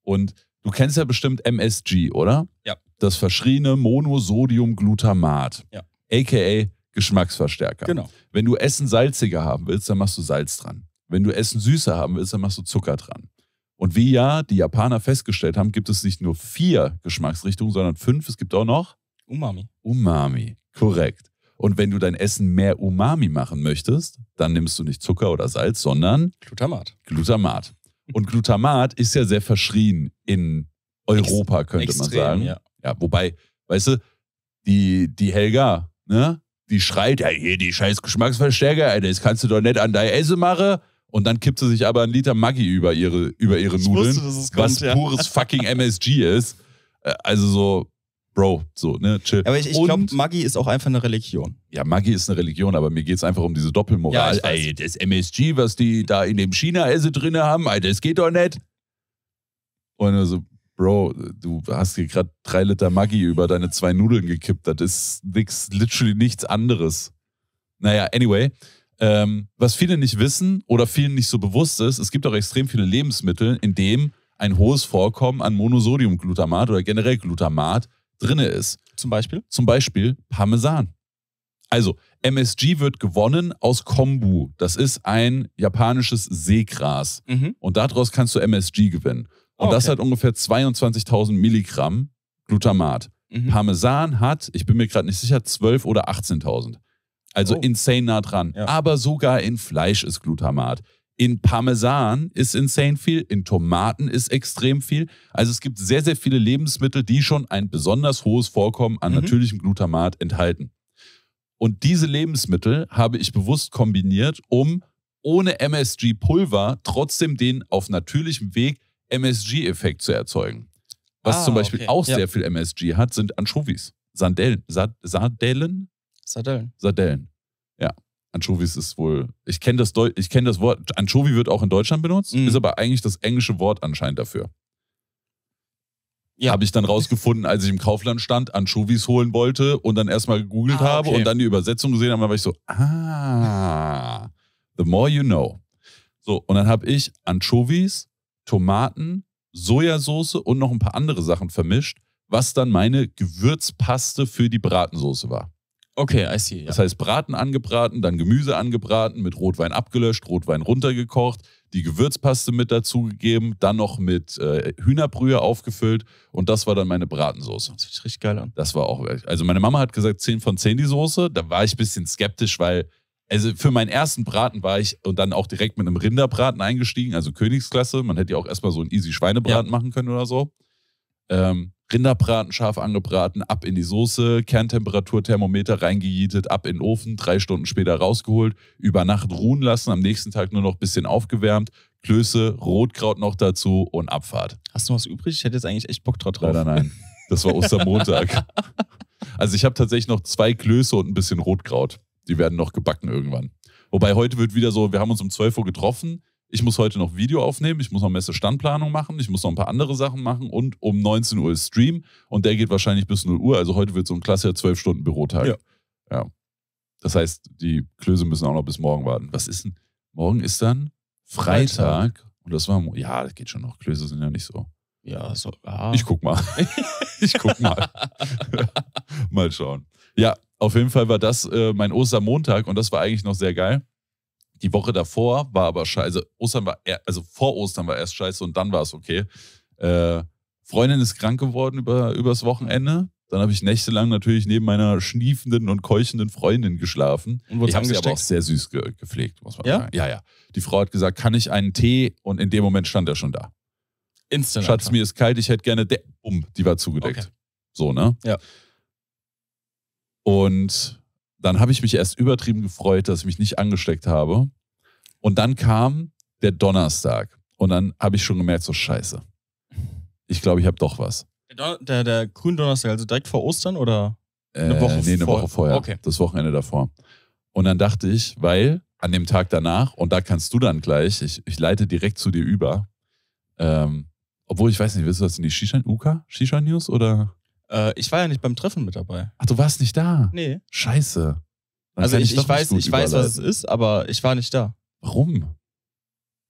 S2: Und Du kennst ja bestimmt MSG, oder? Ja. Das verschriene Monosodiumglutamat. Ja. AKA Geschmacksverstärker. Genau. Wenn du Essen salziger haben willst, dann machst du Salz dran. Wenn du Essen süßer haben willst, dann machst du Zucker dran. Und wie ja die Japaner festgestellt haben, gibt es nicht nur vier Geschmacksrichtungen, sondern fünf. Es gibt auch noch Umami. Umami, korrekt. Und wenn du dein Essen mehr Umami machen möchtest, dann nimmst du nicht Zucker oder Salz, sondern Glutamat. Glutamat. Und Glutamat ist ja sehr verschrien in Europa, könnte Extrem, man sagen. Ja. ja, wobei, weißt du, die, die Helga, ne? Die schreit, ja, hier die scheiß Geschmacksverstärker, Alter, das kannst du doch nicht an dein Essen machen. Und dann kippt sie sich aber einen Liter Maggi über ihre, über ihre ich Nudeln, wusste, was kommt, ja. pures fucking MSG ist. Äh, also so, Bro, so, ne, chill. Aber ich, ich glaube,
S1: Maggi ist auch einfach eine Religion.
S2: Ja, Maggi ist eine Religion, aber mir geht es einfach um diese Doppelmoral. Ja, Ey, das MSG, was die da in dem China-Esse drin haben, ey, das geht doch nicht. Und also, Bro, du hast hier gerade drei Liter Maggi über deine zwei Nudeln gekippt. Das ist nix, literally nichts anderes. Naja, anyway. Ähm, was viele nicht wissen oder vielen nicht so bewusst ist, es gibt auch extrem viele Lebensmittel, in denen ein hohes Vorkommen an Monosodiumglutamat oder generell Glutamat drinne ist. Zum Beispiel? Zum Beispiel Parmesan. Also, MSG wird gewonnen aus Kombu. Das ist ein japanisches Seegras. Mhm. Und daraus kannst du MSG gewinnen. Und oh, okay. das hat ungefähr 22.000 Milligramm Glutamat. Mhm. Parmesan hat, ich bin mir gerade nicht sicher, 12.000 oder 18.000. Also oh. insane nah dran. Ja. Aber sogar in Fleisch ist Glutamat in Parmesan ist insane viel, in Tomaten ist extrem viel. Also es gibt sehr, sehr viele Lebensmittel, die schon ein besonders hohes Vorkommen an mhm. natürlichem Glutamat enthalten. Und diese Lebensmittel habe ich bewusst kombiniert, um ohne MSG-Pulver trotzdem den auf natürlichem Weg MSG-Effekt zu erzeugen.
S1: Was ah, zum Beispiel okay. auch ja. sehr viel
S2: MSG hat, sind Anchovies. Sandellen. Sardellen? Sardellen. Sardellen. Anchovies ist wohl, ich kenne das, kenn das Wort, Anchovy wird auch in Deutschland benutzt, mhm. ist aber eigentlich das englische Wort anscheinend dafür. Ja. Habe ich dann rausgefunden, als ich im Kaufland stand, Anchovies holen wollte und dann erstmal gegoogelt ah, okay. habe und dann die Übersetzung gesehen habe, dann war ich so, ah, the more you know. So, und dann habe ich Anchovies, Tomaten, Sojasauce und noch ein paar andere Sachen vermischt, was dann meine Gewürzpaste für die Bratensoße war. Okay, I see. Ja. Das heißt, Braten angebraten, dann Gemüse angebraten, mit Rotwein abgelöscht, Rotwein runtergekocht, die Gewürzpaste mit dazugegeben, dann noch mit äh, Hühnerbrühe aufgefüllt und das war dann meine Bratensoße. Das sieht richtig geil an. Das war auch, also meine Mama hat gesagt 10 von 10 die Soße, da war ich ein bisschen skeptisch, weil, also für meinen ersten Braten war ich und dann auch direkt mit einem Rinderbraten eingestiegen, also Königsklasse, man hätte ja auch erstmal so einen easy Schweinebraten ja. machen können oder so. Ähm, Rinderbraten scharf angebraten, ab in die Soße, Kerntemperaturthermometer reingejietet, ab in den Ofen, drei Stunden später rausgeholt, über Nacht ruhen lassen, am nächsten Tag nur noch ein bisschen aufgewärmt, Klöße, Rotkraut noch dazu und Abfahrt.
S1: Hast du was übrig? Ich hätte jetzt eigentlich echt Bock
S2: drauf. Leider nein. Das war Ostermontag. also ich habe tatsächlich noch zwei Klöße und ein bisschen Rotkraut. Die werden noch gebacken irgendwann. Wobei heute wird wieder so, wir haben uns um 12 Uhr getroffen, ich muss heute noch Video aufnehmen, ich muss noch Messestandplanung machen, ich muss noch ein paar andere Sachen machen und um 19 Uhr ist Stream und der geht wahrscheinlich bis 0 Uhr. Also heute wird so ein klassischer 12-Stunden-Bürotag. Ja. ja. Das heißt, die Klöße müssen auch noch bis morgen warten. Was ist denn? Morgen ist dann Freitag, Freitag. und das war, ja, das geht schon noch. Klöße sind ja nicht so. Ja, so, ah. Ich guck mal. ich guck mal. mal schauen. Ja, auf jeden Fall war das äh, mein Ostermontag und das war eigentlich noch sehr geil die Woche davor war aber scheiße. Also Ostern war, er, also vor Ostern war erst scheiße und dann war es okay. Äh, Freundin ist krank geworden über, übers Wochenende. Dann habe ich nächtelang natürlich neben meiner schniefenden und keuchenden Freundin geschlafen. Und ich haben sie aber auch sehr süß ge gepflegt, muss man ja? sagen. Ja, ja. Die Frau hat gesagt, kann ich einen Tee? Und in dem Moment stand er schon da. Instant. Schatz, einfach. mir ist kalt, ich hätte gerne. De Bumm, die war zugedeckt. Okay. So, ne? Ja. Und dann habe ich mich erst übertrieben gefreut, dass ich mich nicht angesteckt habe. Und dann kam der Donnerstag. Und dann habe ich schon gemerkt, so scheiße. Ich glaube, ich habe doch was.
S1: Der, der, der Gründonnerstag, also direkt vor Ostern oder äh, eine Woche, äh, nee, eine vor Woche vorher? Okay.
S2: Das Wochenende davor. Und dann dachte ich, weil an dem Tag danach, und da kannst du dann gleich, ich, ich leite direkt zu dir über, ähm, obwohl ich weiß nicht, willst du das in die Shisha, UK, Shisha News oder?
S1: Äh, ich war ja nicht beim Treffen mit dabei.
S2: Ach, du warst nicht da? Nee. Scheiße. Dann also ich, ich, weiß, ich weiß, was es ist,
S1: aber ich war nicht da.
S2: Warum?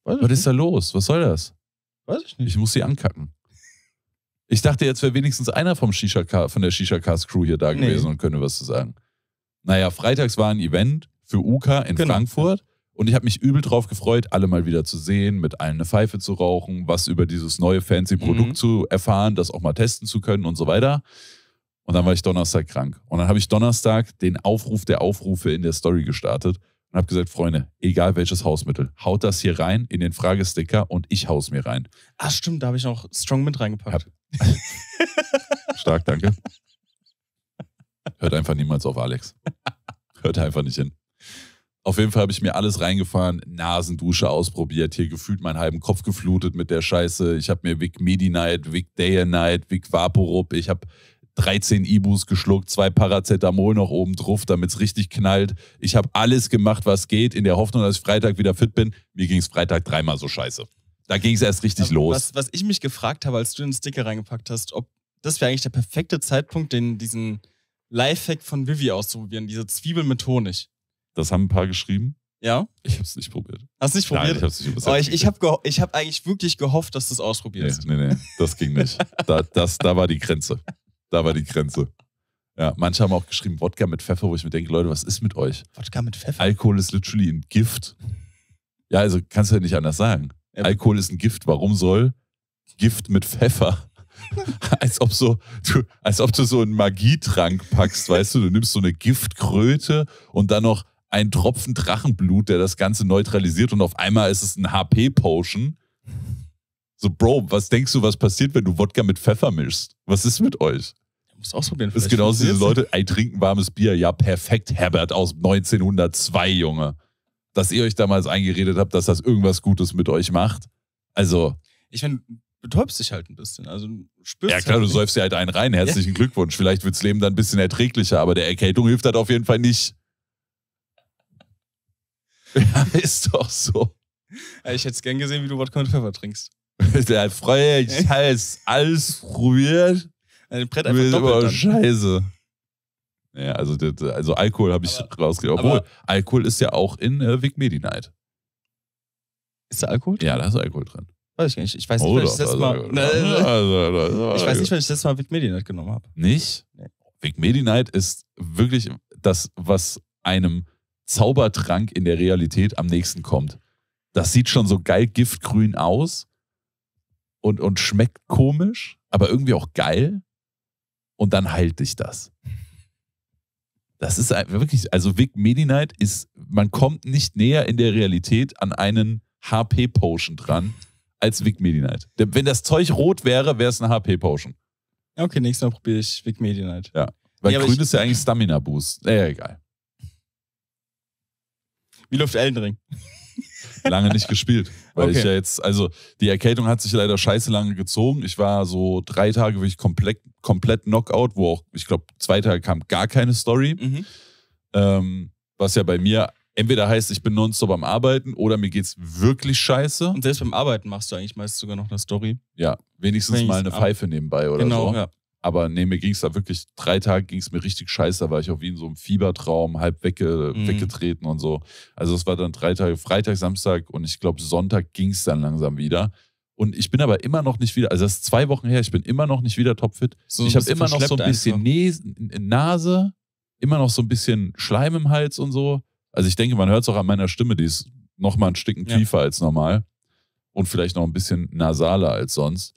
S2: Weiß was ist da los? Was soll das? Weiß ich nicht. Ich muss sie ankacken. Ich dachte, jetzt wäre wenigstens einer vom Shisha von der Shisha cars Crew hier da gewesen nee. und könnte was zu sagen. Naja, freitags war ein Event für UK in genau. Frankfurt. Und ich habe mich übel drauf gefreut, alle mal wieder zu sehen, mit allen eine Pfeife zu rauchen, was über dieses neue fancy mhm. Produkt mhm. zu erfahren, das auch mal testen zu können und so weiter. Und dann war ich Donnerstag krank. Und dann habe ich Donnerstag den Aufruf der Aufrufe in der Story gestartet und habe gesagt, Freunde, egal welches Hausmittel, haut das hier rein in den Fragesticker und ich haus mir rein.
S1: Ach stimmt, da habe ich noch Strong Mint reingepackt.
S2: Stark, danke. Hört einfach niemals auf Alex. Hört einfach nicht hin. Auf jeden Fall habe ich mir alles reingefahren, Nasendusche ausprobiert, hier gefühlt meinen halben Kopf geflutet mit der Scheiße. Ich habe mir Vic Medi Night, Vic Day and Night, Vic Vaporup, ich habe 13 Ibus geschluckt, zwei Paracetamol noch oben drauf, damit es richtig knallt. Ich habe alles gemacht, was geht, in der Hoffnung, dass ich Freitag wieder fit bin. Mir ging es Freitag dreimal so scheiße. Da ging es erst richtig also, los. Was,
S1: was ich mich gefragt habe, als du den Sticker reingepackt hast, ob das wäre eigentlich der perfekte Zeitpunkt, den, diesen Lifehack von Vivi auszuprobieren, diese Zwiebel mit Honig. Das haben ein paar geschrieben. Ja.
S2: Ich habe es nicht probiert.
S1: Hast du nicht probiert? Nein, ich habe nicht probiert. Oh, ich ich habe hab eigentlich wirklich gehofft, dass du es ausprobierst. Nee, nee,
S2: nee, das ging nicht. da, das, da war die Grenze. Da war die Grenze. Ja, manche haben auch geschrieben Wodka mit Pfeffer, wo ich mir denke, Leute, was ist mit euch? Wodka mit Pfeffer? Alkohol ist literally ein Gift. Ja, also kannst du ja nicht anders sagen. Ja. Alkohol ist ein Gift. Warum soll Gift mit Pfeffer? als ob so, du, als ob du so einen Magietrank packst, weißt du, du nimmst so eine Giftkröte und dann noch ein Tropfen Drachenblut, der das Ganze neutralisiert und auf einmal ist es ein HP-Potion. So, Bro, was denkst du, was passiert, wenn du Wodka mit Pfeffer mischst? Was ist mit euch?
S1: Muss ausprobieren. Das ist genauso diese Leute,
S2: ey, trinken warmes Bier. Ja, perfekt, Herbert aus 1902, Junge. Dass ihr euch damals eingeredet habt, dass das irgendwas Gutes mit euch macht. Also.
S1: Ich meine, betäubst dich halt ein bisschen. Also spürst Ja, halt klar, halt du säufst dir halt einen rein. Herzlichen ja.
S2: Glückwunsch. Vielleicht wird das Leben dann ein bisschen erträglicher, aber der Erkältung hilft halt auf jeden Fall nicht. Ja, ist doch so.
S1: Ich hätte es gern gesehen, wie du Wodka und Pfeffer trinkst.
S2: Der Freund, ich heiß, alles ruiniert. Ein Brett einfach doppelt. Dann. Scheiße. Ja, also, also Alkohol habe ich rausgegeben. Obwohl, Alkohol ist ja auch in äh, Vic Medi Night. Ist da Alkohol? Drin? Ja, da ist Alkohol drin. Weiß ich nicht. Ich weiß nicht, oh, wenn ich das Mal. ich weiß nicht,
S1: wenn ich das letzte Mal Vic Medi Night genommen habe. Nicht? Nee.
S2: Vic Medi Night ist wirklich das, was einem Zaubertrank in der Realität am nächsten kommt. Das sieht schon so geil giftgrün aus und, und schmeckt komisch, aber irgendwie auch geil. Und dann heilt dich das. Das ist wirklich, also Vic Medi-Night ist, man kommt nicht näher in der Realität an einen HP-Potion dran als Vic Medi-Night. Wenn das Zeug rot wäre, wäre es eine HP-Potion.
S1: Okay, nächstes Mal probiere ich Vic Medi-Night.
S2: Ja. Weil nee, grün ist ja eigentlich Stamina-Boost. Naja, egal.
S1: Wie läuft Elden Ring?
S2: lange nicht gespielt. Weil okay. ich ja jetzt, also die Erkältung hat sich leider scheiße lange gezogen. Ich war so drei Tage wirklich komplett, komplett Knockout, wo auch, ich glaube, zwei Tage kam gar keine Story. Mhm. Ähm, was ja bei mir entweder heißt, ich bin nonstop am Arbeiten oder mir geht's wirklich scheiße. Und selbst beim Arbeiten machst du eigentlich meist sogar noch eine
S1: Story. Ja, wenigstens, wenigstens mal eine Pfeife nebenbei oder genau, so. Genau,
S2: ja. Aber nee, mir ging es da wirklich, drei Tage ging es mir richtig scheiße. Da war ich auch wie in so einem Fiebertraum, halb wegge, mhm. weggetreten und so. Also es war dann drei Tage, Freitag, Samstag und ich glaube Sonntag ging es dann langsam wieder. Und ich bin aber immer noch nicht wieder, also das ist zwei Wochen her, ich bin immer noch nicht wieder topfit. So ich habe immer noch so ein bisschen einfach. Nase, immer noch so ein bisschen Schleim im Hals und so. Also ich denke, man hört es auch an meiner Stimme, die ist nochmal ein Stück tiefer ja. als normal. Und vielleicht noch ein bisschen nasaler als sonst.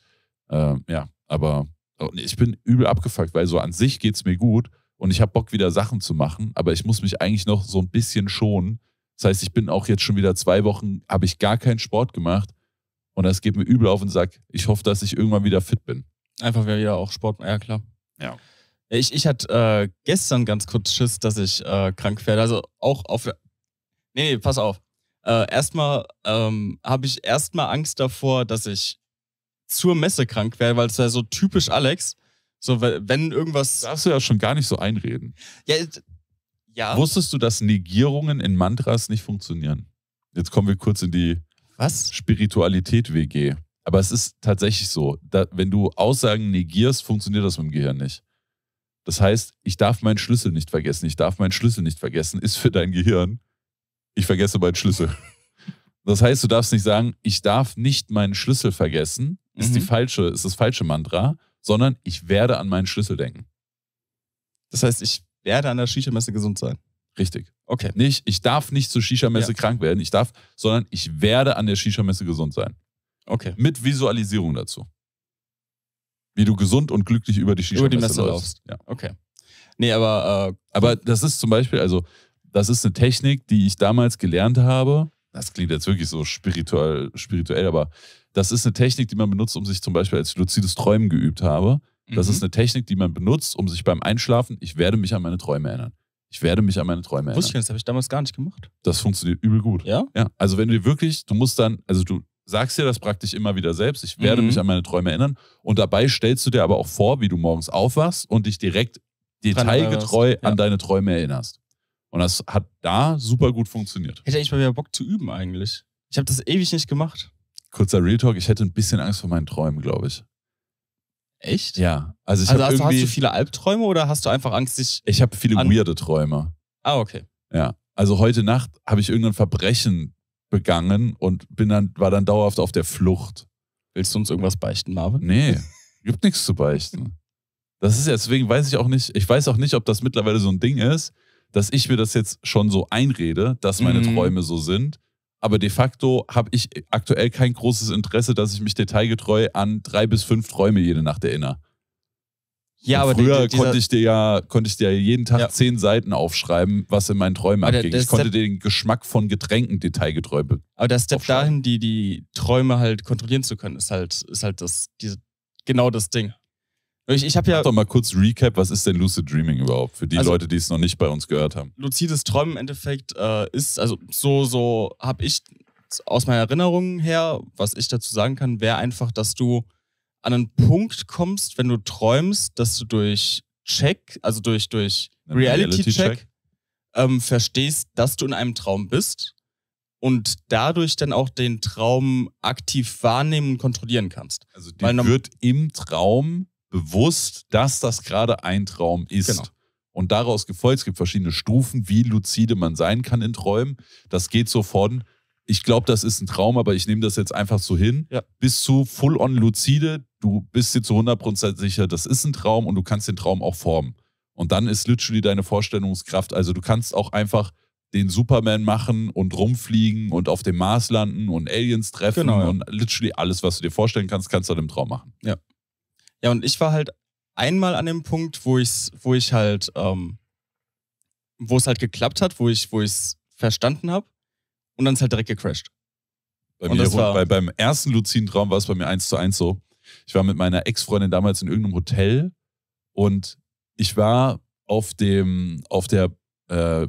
S2: Äh, ja, aber und oh, ich bin übel abgefuckt, weil so an sich geht es mir gut und ich habe Bock, wieder Sachen zu machen, aber ich muss mich eigentlich noch so ein bisschen schonen. Das heißt, ich bin auch jetzt schon wieder zwei Wochen, habe ich gar keinen Sport gemacht und das geht mir übel auf den Sack. Ich hoffe, dass ich irgendwann wieder fit bin.
S1: Einfach wieder auch Sport, ja klar. Ja. Ich, ich hatte äh, gestern ganz kurz Schiss, dass ich äh, krank werde. Also auch auf. Nee, nee pass auf. Äh, erstmal ähm, habe ich erstmal Angst davor, dass ich zur Messe krank wäre, weil es ja so typisch Alex. So, wenn irgendwas. Darfst du ja schon gar nicht so einreden. Ja, äh, ja. Wusstest du, dass Negierungen in Mantras nicht
S2: funktionieren? Jetzt kommen wir kurz in die Was? Spiritualität WG. Aber es ist tatsächlich so, da, wenn du Aussagen negierst, funktioniert das mit dem Gehirn nicht. Das heißt, ich darf meinen Schlüssel nicht vergessen, ich darf meinen Schlüssel nicht vergessen, ist für dein Gehirn, ich vergesse meinen Schlüssel. Das heißt, du darfst nicht sagen, ich darf nicht meinen Schlüssel vergessen, ist, mhm. die falsche, ist das falsche Mantra, sondern ich werde an meinen Schlüssel denken. Das heißt, ich werde an der Shisha-Messe gesund sein. Richtig. Okay. Nicht, ich darf nicht zur Shisha-Messe ja. krank werden, ich darf, sondern ich werde an der Shisha-Messe gesund sein. Okay. Mit Visualisierung dazu. Wie du gesund und glücklich über die Shisha-Messe läufst. läufst. Ja. Okay. Nee, aber. Äh, aber das ist zum Beispiel, also, das ist eine Technik, die ich damals gelernt habe. Das klingt jetzt wirklich so spirituell, spirituell aber das ist eine Technik, die man benutzt, um sich zum Beispiel als luzides Träumen geübt habe. Das mhm. ist eine Technik, die man benutzt, um sich beim Einschlafen, ich werde mich an meine Träume erinnern. Ich werde mich an meine Träume erinnern. Wusste
S1: ich, das habe ich damals gar nicht gemacht.
S2: Das funktioniert übel gut. Ja? Ja. Also wenn du wirklich, du musst dann, also du sagst dir das praktisch immer wieder selbst, ich werde mhm. mich an meine Träume erinnern. Und dabei stellst du dir aber auch vor, wie du morgens aufwachst und dich direkt detailgetreu ja. an deine Träume erinnerst. Und das hat da super gut funktioniert.
S1: Hätte ich mal wieder Bock zu üben eigentlich. Ich habe das ewig nicht gemacht
S2: kurzer Real Talk, ich hätte ein bisschen Angst vor meinen Träumen, glaube ich. Echt? Ja. Also, ich also hast, irgendwie, hast du viele
S1: Albträume oder hast du einfach Angst, dich. Ich habe viele weirde Träume. Ah, okay.
S2: Ja. Also heute Nacht habe ich irgendein Verbrechen begangen und bin dann, war dann dauerhaft auf der Flucht. Willst du uns irgendwas beichten, Marvin? Nee, gibt nichts zu beichten. Das ist ja, deswegen weiß ich auch nicht, ich weiß auch nicht, ob das mittlerweile so ein Ding ist, dass ich mir das jetzt schon so einrede, dass meine mhm. Träume so sind, aber de facto habe ich aktuell kein großes Interesse, dass ich mich detailgetreu an drei bis fünf Träume jede Nacht erinnere. Ja, aber früher die, die, konnte ich dir ja konnte ich dir jeden Tag ja. zehn Seiten aufschreiben, was in meinen Träumen aber abging. Ich konnte den Geschmack von Getränken detailgetreu.
S1: Aber der Step dahin, die die Träume halt kontrollieren zu können, ist halt ist halt das diese, genau das Ding.
S2: Ich, ich habe ja. Mach doch mal kurz Recap, was ist denn Lucid Dreaming überhaupt? Für die also, Leute, die es noch nicht bei uns gehört haben.
S1: Lucides Träumen im Endeffekt äh, ist, also so, so habe ich aus meiner Erinnerung her, was ich dazu sagen kann, wäre einfach, dass du an einen Punkt kommst, wenn du träumst, dass du durch Check, also durch, durch Reality-Check, Reality ähm, verstehst, dass du in einem Traum bist und dadurch dann auch den Traum aktiv wahrnehmen und kontrollieren kannst. Also dir wird im Traum bewusst, dass das gerade ein Traum ist.
S2: Genau. Und daraus gefolgt, es gibt verschiedene Stufen, wie luzide man sein kann in Träumen. Das geht so von, ich glaube, das ist ein Traum, aber ich nehme das jetzt einfach so hin, ja. bis zu full-on luzide. Du bist dir zu 100% sicher, das ist ein Traum und du kannst den Traum auch formen. Und dann ist literally deine Vorstellungskraft. Also du kannst auch einfach den Superman machen und rumfliegen und auf dem Mars landen und Aliens treffen genau, ja. und literally alles, was du dir vorstellen kannst, kannst du dann im Traum machen.
S1: Ja. Ja, und ich war halt einmal an dem Punkt, wo ich, wo ich halt, ähm, wo es halt geklappt hat, wo ich, wo ich es verstanden habe, und dann ist halt direkt gecrashed. Bei mir, war, bei,
S2: beim ersten luziden Traum war es bei mir eins zu eins so. Ich war mit meiner Ex-Freundin damals in irgendeinem Hotel und ich war auf dem, auf der äh,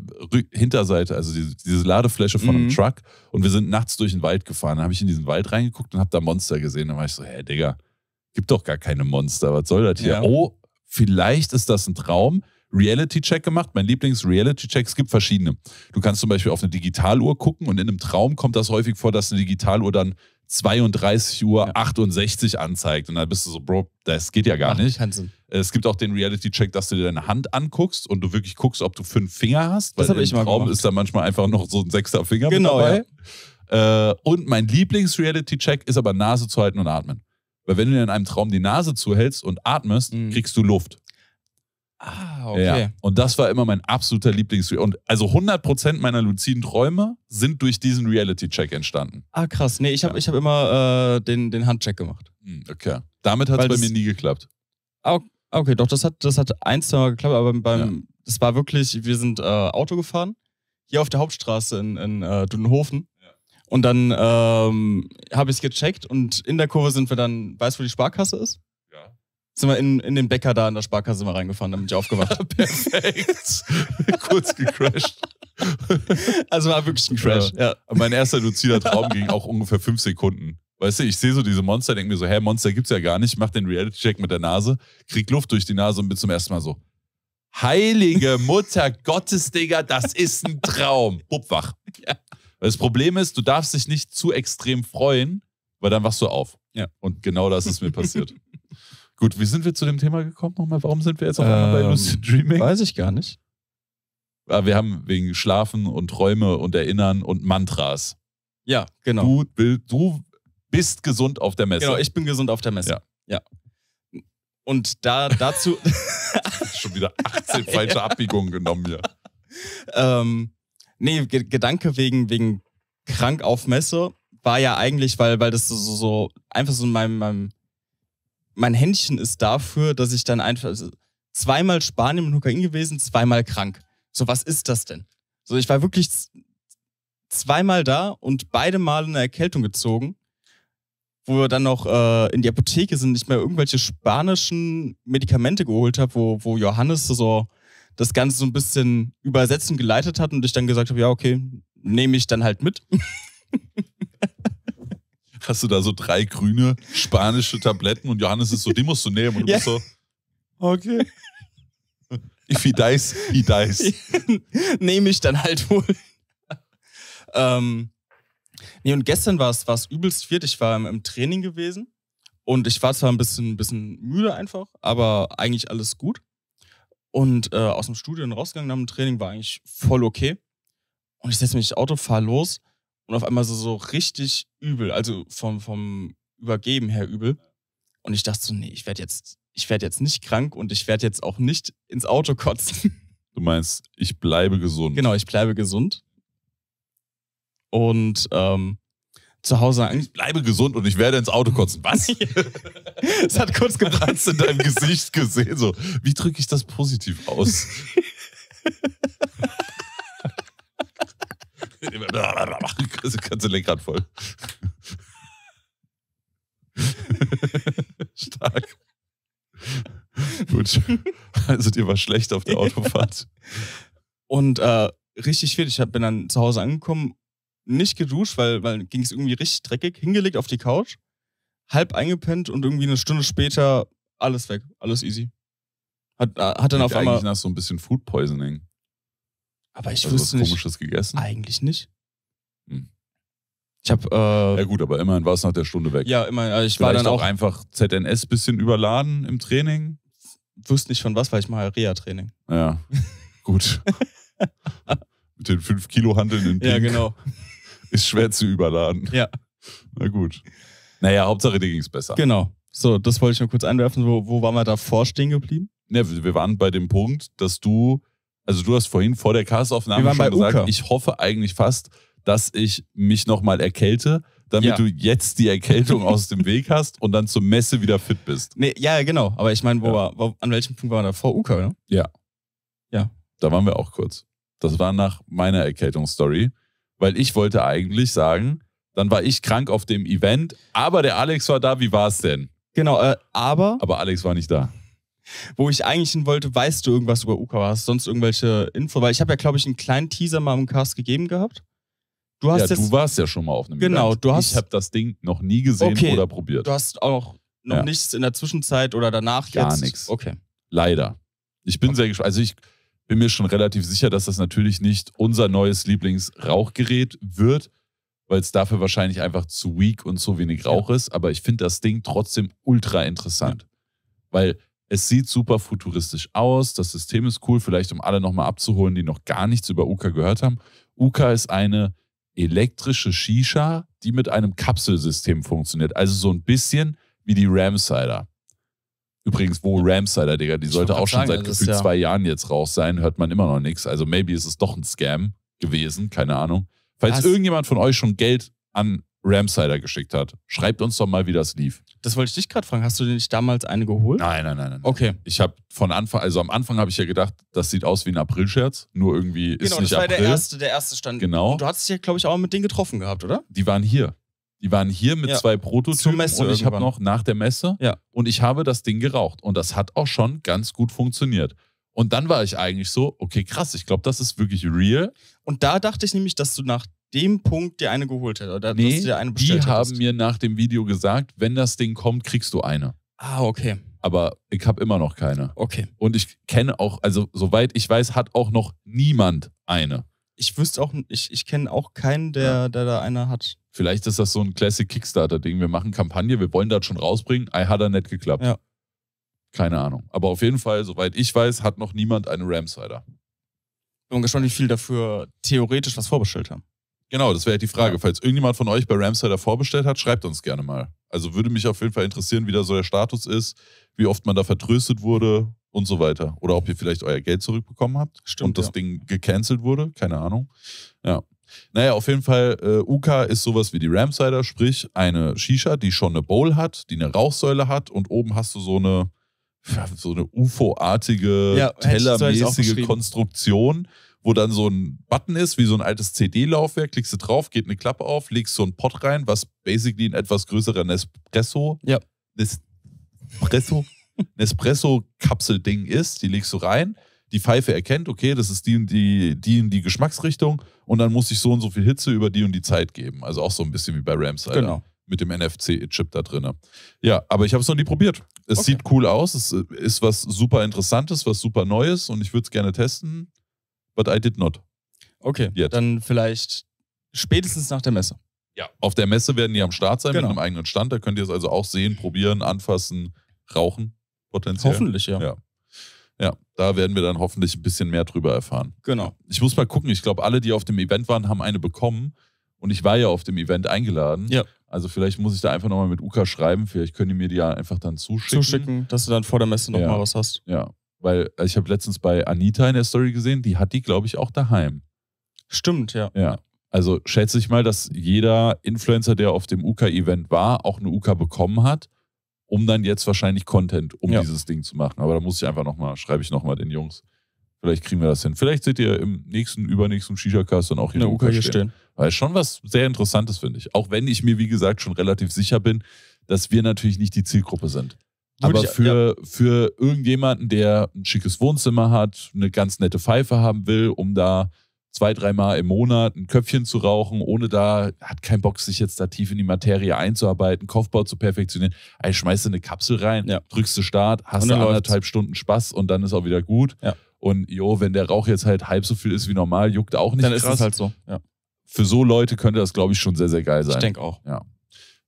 S2: Hinterseite, also diese, diese Ladefläche von einem mhm. Truck und wir sind nachts durch den Wald gefahren. Dann habe ich in diesen Wald reingeguckt und habe da Monster gesehen. Dann war ich so, hä, Digga, gibt doch gar keine Monster. Was soll das hier? Ja. Oh, vielleicht ist das ein Traum. Reality-Check gemacht. Mein Lieblings-Reality-Check, es gibt verschiedene. Du kannst zum Beispiel auf eine Digitaluhr gucken und in einem Traum kommt das häufig vor, dass eine Digitaluhr dann 32 Uhr ja. 68 anzeigt. Und dann bist du so, Bro, das geht ja gar Ach, nicht. Es gibt auch den Reality-Check, dass du dir deine Hand anguckst und du wirklich guckst, ob du fünf Finger hast. Weil das im ich mal Traum gemacht. ist da manchmal einfach noch so ein sechster Finger genau, dabei. Ja. Äh, und mein Lieblings-Reality-Check ist aber Nase zu halten und atmen. Weil wenn du dir in einem Traum die Nase zuhältst und atmest, mhm. kriegst du Luft. Ah, okay. Ja. Und das war immer mein absoluter Lieblings. Und also 100% meiner luziden Träume sind durch diesen Reality-Check entstanden.
S1: Ah, krass. Nee, ich habe ja. hab immer äh, den, den Handcheck gemacht. Hm, okay. Damit hat es bei mir nie geklappt. Ah, ah, okay, doch, das hat, das hat ein, zwei Mal geklappt, aber beim, ja. das war wirklich, wir sind äh, Auto gefahren, hier auf der Hauptstraße in, in äh, Dudenhofen. Und dann ähm, habe ich es gecheckt und in der Kurve sind wir dann, weißt du, wo die Sparkasse ist? Ja. Sind wir in, in den Bäcker da in der Sparkasse mal reingefahren, damit ich aufgewacht
S2: Perfekt.
S1: Kurz gecrashed. also war wirklich ein Crash.
S2: Ja. ja. Mein erster luzider Traum ging auch ungefähr fünf Sekunden. Weißt du, ich sehe so diese Monster, denke mir so, hä, Monster gibt's ja gar nicht, mach den Reality-Check mit der Nase, krieg Luft durch die Nase und bin zum ersten Mal so, heilige Mutter Gottes, Digga, das ist ein Traum. Bub wach. Ja. Das Problem ist, du darfst dich nicht zu extrem freuen, weil dann wachst du auf. Ja. Und genau das ist mir passiert. Gut, wie sind wir zu dem Thema gekommen nochmal? Warum sind wir jetzt auf einmal bei ähm, Lucid
S1: Dreaming? Weiß ich gar nicht.
S2: Ah, wir haben wegen Schlafen und Träume und Erinnern und Mantras. Ja, genau. Du, du bist gesund auf der Messe. Genau, ich bin gesund
S1: auf der Messe. Ja. ja. Und da dazu. Schon wieder 18 falsche Abbiegungen genommen hier. Ähm, Nee, G Gedanke wegen, wegen krank auf Messe war ja eigentlich, weil, weil das so, so einfach so in meinem, meinem, mein Händchen ist dafür, dass ich dann einfach also zweimal Spanien und Ukraine gewesen, zweimal krank. So, was ist das denn? So, ich war wirklich zweimal da und beide Mal eine Erkältung gezogen, wo wir dann noch äh, in die Apotheke sind, nicht mehr irgendwelche spanischen Medikamente geholt habe, wo, wo Johannes so das Ganze so ein bisschen übersetzen geleitet hat und ich dann gesagt habe, ja, okay, nehme ich dann halt mit. Hast du da so drei grüne spanische
S2: Tabletten und Johannes ist so, die musst du nehmen und du ja. bist so,
S1: okay. If he dies, he dies. nehme ich dann halt wohl. ähm, nee, und gestern war es übelst viert. Ich war im, im Training gewesen und ich war zwar ein bisschen, bisschen müde einfach, aber eigentlich alles gut. Und äh, aus dem Studio rausgegangen nach dem Training war eigentlich voll okay. Und ich setze mich ins Auto, fahre los und auf einmal so, so richtig übel, also vom, vom Übergeben her übel. Und ich dachte so, nee, ich werde jetzt, ich werde jetzt nicht krank und ich werde jetzt auch nicht ins Auto kotzen. Du meinst, ich bleibe gesund. Genau, ich bleibe gesund. Und ähm, zu Hause sagen, ich bleibe gesund und ich werde ins Auto kotzen. Was?
S2: Es hat kurz gebrannt. in deinem Gesicht gesehen? So, wie drücke ich das positiv aus? das ganze Lenkrad voll.
S1: Stark. Gut.
S2: Also dir war schlecht auf der Autofahrt.
S1: Und äh, richtig viel. Ich bin dann zu Hause angekommen nicht geduscht, weil, weil ging es irgendwie richtig dreckig, hingelegt auf die Couch, halb eingepennt und irgendwie eine Stunde später alles weg, alles easy. Hat, äh, hat dann auf einmal. Eigentlich nach
S2: so ein bisschen Food Poisoning.
S1: Aber ich also wusste was nicht. Komisches gegessen? Eigentlich
S2: nicht. Hm. Ich habe. Äh, ja gut, aber immerhin war es nach der Stunde weg. Ja, immerhin.
S1: Also ich Vielleicht war dann auch, auch einfach ZNS bisschen überladen im Training. Wusste nicht von was, weil ich mache Reha-Training.
S2: Ja, gut. Mit den 5 Kilo Handeln in Pink. Ja, genau ist schwer zu überladen. Ja. Na gut. Naja, Hauptsache dir ging es besser. Genau.
S1: So, das wollte ich nur kurz einwerfen. Wo, wo waren wir davor stehen geblieben?
S2: Ja, wir waren bei dem Punkt, dass du, also du hast vorhin vor der Castaufnahme schon gesagt, Uka. ich hoffe eigentlich fast, dass ich mich nochmal erkälte, damit ja. du jetzt die Erkältung aus dem Weg hast und dann zur Messe wieder fit bist.
S1: Nee, ja, genau. Aber ich meine, ja. an welchem Punkt waren wir da? Vor Uka, ne? Ja. Ja.
S2: Da waren wir auch kurz. Das war nach meiner Erkältungsstory weil ich wollte eigentlich sagen, dann war ich krank auf dem Event, aber der Alex war da, wie war es denn?
S1: Genau, äh, aber. Aber Alex war nicht da. Wo ich eigentlich hin wollte, weißt du irgendwas über UKW? Hast du sonst irgendwelche Info? Weil ich habe ja, glaube ich, einen kleinen Teaser mal im Cast gegeben gehabt. Du hast ja, jetzt, du warst
S2: ja schon mal auf einem Genau, Event. du hast. Ich habe das Ding noch nie gesehen okay, oder probiert. Du
S1: hast auch noch ja. nichts in der Zwischenzeit oder danach Gar jetzt. Gar nichts. Okay.
S2: Leider. Ich bin okay. sehr gespannt. Also ich bin mir schon relativ sicher, dass das natürlich nicht unser neues Lieblingsrauchgerät wird, weil es dafür wahrscheinlich einfach zu weak und zu wenig Rauch ist. Aber ich finde das Ding trotzdem ultra interessant, weil es sieht super futuristisch aus. Das System ist cool, vielleicht um alle nochmal abzuholen, die noch gar nichts über UKA gehört haben. UKA ist eine elektrische Shisha, die mit einem Kapselsystem funktioniert. Also so ein bisschen wie die Ramsider. Übrigens, wo Ramsider, Digga, die sollte auch schon sagen, seit gefühlt ja zwei Jahren jetzt raus sein, hört man immer noch nichts. Also maybe ist es doch ein Scam gewesen, keine Ahnung. Falls das irgendjemand von euch schon Geld an Ramsider geschickt hat, schreibt uns doch mal, wie das lief. Das wollte ich dich gerade fragen. Hast du dir nicht damals eine geholt? Nein, nein, nein. nein. Okay. Ich habe von Anfang, also am Anfang habe ich ja gedacht, das sieht aus wie ein Aprilscherz, nur irgendwie genau, ist nicht April. Genau, das war der erste, der erste Stand. Genau. Und du
S1: hattest dich ja, glaube ich, auch mit denen getroffen gehabt, oder?
S2: Die waren hier. Die waren hier mit ja. zwei Prototypen Messe und ich habe noch nach der Messe ja. und ich habe das Ding geraucht und das hat auch schon ganz gut funktioniert. Und dann war ich eigentlich so, okay, krass, ich glaube, das ist wirklich real. Und da dachte ich nämlich, dass du nach dem Punkt dir eine geholt hättest oder nee, dass du dir eine bestellt Die haben mir nach dem Video gesagt, wenn das Ding kommt, kriegst du eine.
S1: Ah, okay.
S2: Aber ich habe immer noch keine. Okay. Und ich kenne auch, also soweit ich weiß, hat auch noch niemand eine.
S1: Ich wüsste auch, ich, ich kenne auch keinen, der, ja. der da eine hat.
S2: Vielleicht ist das so ein Classic Kickstarter-Ding. Wir machen Kampagne, wir wollen das schon rausbringen. I hat er nicht geklappt. Ja. Keine Ahnung. Aber auf jeden Fall, soweit ich weiß, hat noch niemand eine Ramsider. Ich
S1: Bin gespannt, wie viel dafür theoretisch was vorbestellt haben.
S2: Genau, das wäre die Frage. Ja. Falls irgendjemand von euch bei Ramsider vorbestellt hat, schreibt uns gerne mal. Also würde mich auf jeden Fall interessieren, wie da so der Status ist, wie oft man da vertröstet wurde und so weiter. Oder ob ihr vielleicht euer Geld zurückbekommen habt Stimmt, und das ja. Ding gecancelt wurde. Keine Ahnung. Ja. Naja, auf jeden Fall, äh, Uka ist sowas wie die Ramsider, sprich eine Shisha, die schon eine Bowl hat, die eine Rauchsäule hat und oben hast du so eine, so eine UFO-artige, ja, tellermäßige Konstruktion, wo dann so ein Button ist, wie so ein altes CD-Laufwerk, klickst du drauf, geht eine Klappe auf, legst so einen Pot rein, was basically ein etwas größerer Nespresso, ja. Nespresso, Nespresso-Kapsel-Ding ist, die legst du rein die Pfeife erkennt, okay, das ist die und die, die und die Geschmacksrichtung und dann muss ich so und so viel Hitze über die und die Zeit geben. Also auch so ein bisschen wie bei Rams. Alter. Genau. Mit dem NFC-Chip da drin. Ja, aber ich habe es noch nie probiert. Es okay. sieht cool aus. Es äh, ist was super Interessantes, was super Neues und ich
S1: würde es gerne testen.
S2: But I did not. Okay, Yet.
S1: dann vielleicht spätestens nach der Messe.
S2: Ja, auf der Messe werden die am Start sein genau. mit einem eigenen Stand. Da könnt ihr es also auch sehen, probieren, anfassen, rauchen potenziell. Hoffentlich, ja. ja. Ja, da werden wir dann hoffentlich ein bisschen mehr drüber erfahren. Genau. Ich muss mal gucken. Ich glaube, alle, die auf dem Event waren, haben eine bekommen. Und ich war ja auf dem Event eingeladen. Ja. Also vielleicht muss ich da einfach nochmal mit Uka schreiben. Vielleicht können die mir die ja einfach dann zuschicken. Zuschicken,
S1: dass du dann vor der Messe nochmal ja. was hast. Ja,
S2: weil äh, ich habe letztens bei Anita in der Story gesehen, die hat die, glaube ich, auch daheim.
S1: Stimmt, ja.
S2: Ja. Also schätze ich mal, dass jeder Influencer, der auf dem UKA-Event war, auch eine UKA bekommen hat um dann jetzt wahrscheinlich Content um ja. dieses Ding zu machen. Aber da muss ich einfach nochmal, schreibe ich nochmal den Jungs. Vielleicht kriegen wir das hin. Vielleicht seht ihr im nächsten, übernächsten Shisha-Cast dann auch hier eine Uka stehen. stehen. Weil schon was sehr Interessantes, finde ich. Auch wenn ich mir, wie gesagt, schon relativ sicher bin, dass wir natürlich nicht die Zielgruppe sind. Aber ich, für, ja. für irgendjemanden, der ein schickes Wohnzimmer hat, eine ganz nette Pfeife haben will, um da zwei, dreimal im Monat ein Köpfchen zu rauchen, ohne da, hat keinen Bock, sich jetzt da tief in die Materie einzuarbeiten, Kopfbau zu perfektionieren. Ey, schmeißt du eine Kapsel rein, ja. drückst du Start, hast du anderthalb Stunden Spaß und dann ist auch wieder gut. Ja. Und jo, wenn der Rauch jetzt halt halb so viel ist wie normal, juckt auch nicht. Dann krass. ist es halt so. Ja. Für so Leute könnte das, glaube ich, schon sehr, sehr geil sein. Ich denke auch. Ja.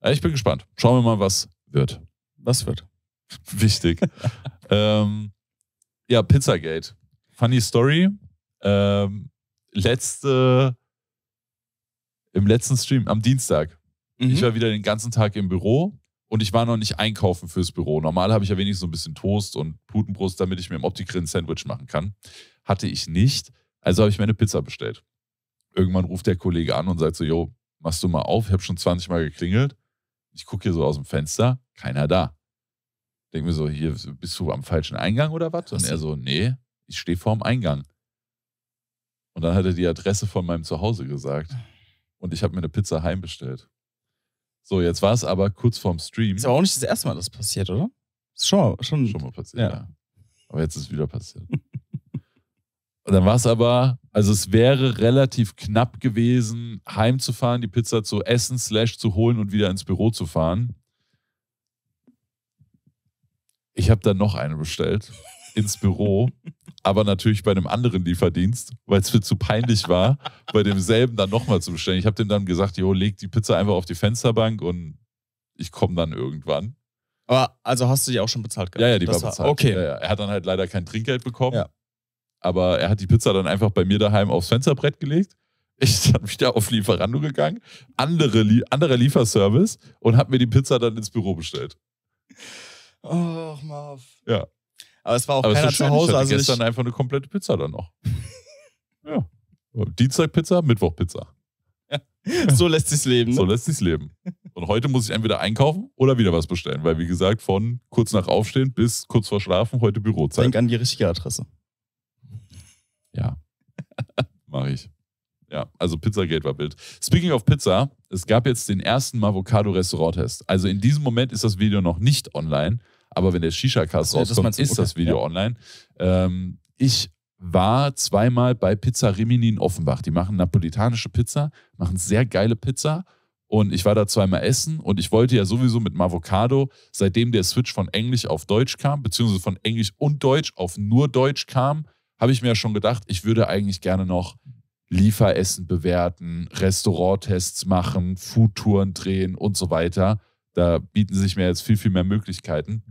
S2: Äh, ich bin gespannt. Schauen wir mal, was wird.
S1: Was wird? Wichtig.
S2: ähm, ja, Pizzagate. Funny Story. Ähm, letzte, im letzten Stream, am Dienstag. Mhm. Ich war wieder den ganzen Tag im Büro und ich war noch nicht einkaufen fürs Büro. Normal habe ich ja wenigstens so ein bisschen Toast und Putenbrust, damit ich mir im Optikrin ein Sandwich machen kann. Hatte ich nicht. Also habe ich mir eine Pizza bestellt. Irgendwann ruft der Kollege an und sagt so: Jo, machst du mal auf? Ich habe schon 20 Mal geklingelt. Ich gucke hier so aus dem Fenster, keiner da. Denke mir so: Hier, bist du am falschen Eingang oder was? Und er so: Nee, ich stehe vorm Eingang. Und dann hat er die Adresse von meinem Zuhause gesagt. Und ich habe mir eine Pizza heimbestellt. So, jetzt war es aber kurz vorm Stream. Ist aber auch nicht das erste Mal, dass das
S1: passiert, oder? Ist schon, schon, schon mal passiert, ja. ja.
S2: Aber jetzt ist es wieder passiert. und dann war es aber, also es wäre relativ knapp gewesen, heimzufahren, die Pizza zu essen, slash zu holen und wieder ins Büro zu fahren. Ich habe dann noch eine bestellt ins Büro, aber natürlich bei einem anderen Lieferdienst, weil es mir zu peinlich war, bei demselben dann nochmal zu bestellen. Ich habe dem dann gesagt, jo, leg die Pizza einfach auf die Fensterbank und ich komme dann irgendwann.
S1: Aber also hast du die auch
S2: schon bezahlt gehabt? Ja, ja, die das war bezahlt. Okay. Ja, ja. Er hat dann halt leider kein Trinkgeld bekommen. Ja. Aber er hat die Pizza dann einfach bei mir daheim aufs Fensterbrett gelegt. Ich bin wieder auf Lieferando gegangen, andere, anderer Lieferservice und habe mir die Pizza dann ins Büro bestellt.
S1: Ach, Marv. Ja. Aber es war auch Aber keiner zu Hause. Ich hatte also gestern ich einfach eine komplette
S2: Pizza dann noch. ja. Dienstag Pizza, Mittwoch Pizza. So lässt sich's leben. Ne? So lässt sich's leben. Und heute muss ich entweder einkaufen oder wieder was bestellen, weil wie gesagt, von kurz nach Aufstehen bis kurz vor Schlafen heute Bürozeit. Denk an die richtige Adresse. Ja. Mache ich. Ja, also Pizzagate war wild. Speaking of Pizza, es gab jetzt den ersten Mavocado-Restaurant-Test. Also in diesem Moment ist das Video noch nicht online, aber wenn der Shisha-Cast also, rauskommt, ist okay. das Video ja. online. Ähm, ich war zweimal bei Pizza Rimini in Offenbach. Die machen napolitanische Pizza, machen sehr geile Pizza. Und ich war da zweimal essen und ich wollte ja sowieso mit Mavocado, seitdem der Switch von Englisch auf Deutsch kam, beziehungsweise von Englisch und Deutsch auf nur Deutsch kam, habe ich mir ja schon gedacht, ich würde eigentlich gerne noch Lieferessen bewerten, Restauranttests machen, Foodtouren drehen und so weiter. Da bieten sich mir jetzt viel, viel mehr Möglichkeiten.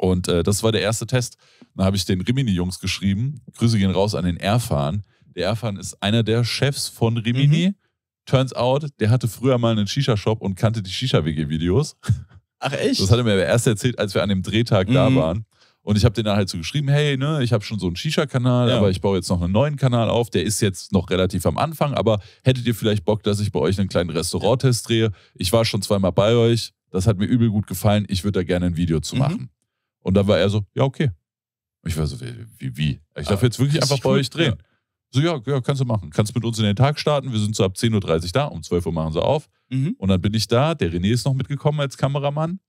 S2: Und äh, das war der erste Test. Dann habe ich den Rimini-Jungs geschrieben. Grüße gehen raus an den Erfan. Der Erfan ist einer der Chefs von Rimini. Mhm. Turns out, der hatte früher mal einen Shisha-Shop und kannte die Shisha-WG-Videos. Ach echt? Das hat er mir aber erst erzählt, als wir an dem Drehtag mhm. da waren. Und ich habe den dann halt so geschrieben, hey, ne, ich habe schon so einen Shisha-Kanal, ja. aber ich baue jetzt noch einen neuen Kanal auf. Der ist jetzt noch relativ am Anfang, aber hättet ihr vielleicht Bock, dass ich bei euch einen kleinen Restaurant-Test drehe? Ich war schon zweimal bei euch, das hat mir übel gut gefallen, ich würde da gerne ein Video zu mhm. machen. Mhm. Und dann war er so, ja, okay. Ich war so, wie, wie? Ich darf ah, jetzt wirklich einfach bei gut. euch drehen. Ja. So, ja, ja, kannst du machen. Kannst mit uns in den Tag starten. Wir sind so ab 10.30 Uhr da. Um 12 Uhr machen sie auf. Mhm. Und dann bin ich da. Der René ist noch mitgekommen als Kameramann.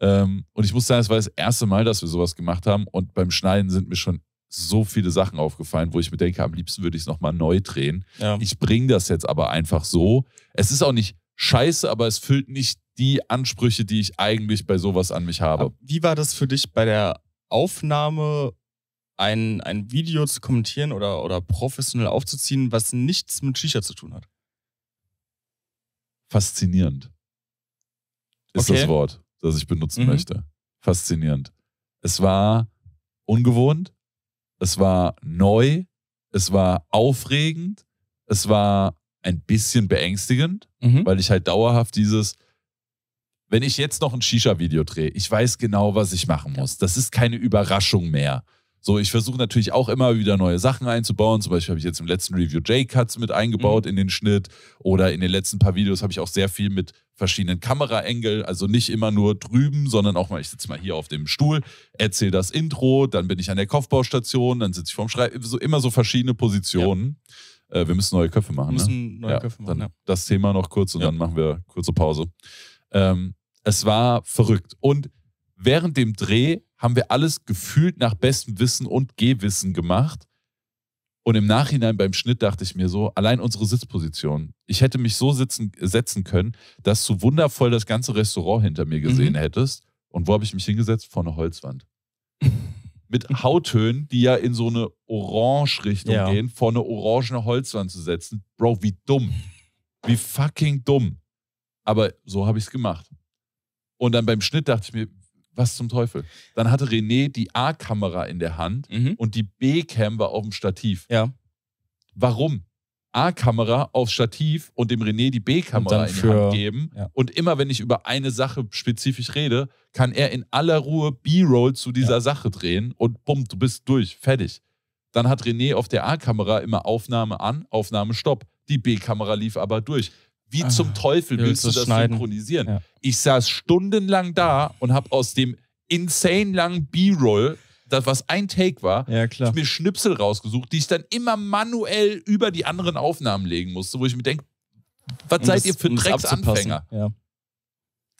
S2: Ähm, und ich muss sagen, es war das erste Mal, dass wir sowas gemacht haben. Und beim Schneiden sind mir schon so viele Sachen aufgefallen, wo ich mir denke, am liebsten würde ich es nochmal neu drehen. Ja. Ich bringe das jetzt aber einfach so. Es ist auch nicht scheiße, aber es füllt nicht die Ansprüche, die ich eigentlich bei sowas an mich habe.
S1: Wie war das für dich bei der Aufnahme, ein, ein Video zu kommentieren oder, oder professionell aufzuziehen, was nichts mit Shisha zu tun hat?
S2: Faszinierend ist okay. das Wort, das ich benutzen mhm. möchte. Faszinierend. Es war ungewohnt, es war neu, es war aufregend, es war ein bisschen beängstigend, mhm. weil ich halt dauerhaft dieses, wenn ich jetzt noch ein Shisha-Video drehe, ich weiß genau, was ich machen muss. Das ist keine Überraschung mehr. So, ich versuche natürlich auch immer wieder neue Sachen einzubauen. Zum Beispiel habe ich jetzt im letzten Review J-Cuts mit eingebaut mhm. in den Schnitt. Oder in den letzten paar Videos habe ich auch sehr viel mit verschiedenen Kameraengeln. Also nicht immer nur drüben, sondern auch mal, ich sitze mal hier auf dem Stuhl, erzähle das Intro, dann bin ich an der Kopfbaustation, dann sitze ich vorm Schreiben. So, immer so verschiedene Positionen. Ja. Äh, wir müssen neue Köpfe machen. Wir ne? müssen ne? neue ja, Köpfe machen. Ja. Das Thema noch kurz und dann machen wir kurze Pause. Ähm, es war verrückt. Und während dem Dreh haben wir alles gefühlt nach bestem Wissen und Gehwissen gemacht. Und im Nachhinein beim Schnitt dachte ich mir so, allein unsere Sitzposition. Ich hätte mich so sitzen, setzen können, dass du wundervoll das ganze Restaurant hinter mir gesehen mhm. hättest. Und wo habe ich mich hingesetzt? Vor einer Holzwand. Mit Hauttönen, die ja in so eine Orange-Richtung ja. gehen, vor eine orangene Holzwand zu setzen. Bro, wie dumm. Wie fucking dumm. Aber so habe ich es gemacht. Und dann beim Schnitt dachte ich mir, was zum Teufel? Dann hatte René die A-Kamera in der Hand mhm. und die B-Cam war auf dem Stativ. Ja. Warum? A-Kamera aufs Stativ und dem René die B-Kamera in die Hand geben. Ja. Und immer wenn ich über eine Sache spezifisch rede, kann er in aller Ruhe B-Roll zu dieser ja. Sache drehen und bumm, du bist durch, fertig. Dann hat René auf der A-Kamera immer Aufnahme an, Aufnahme stopp. Die B-Kamera lief aber durch. Wie ah, zum Teufel willst, du das schneiden? synchronisieren? Ja. Ich saß stundenlang da und habe aus dem insane langen B-Roll, das was ein Take war, ja, mir Schnipsel rausgesucht, die ich dann immer manuell über die anderen Aufnahmen legen musste, wo ich mir denke, was um seid das, ihr für um Drecksanfänger?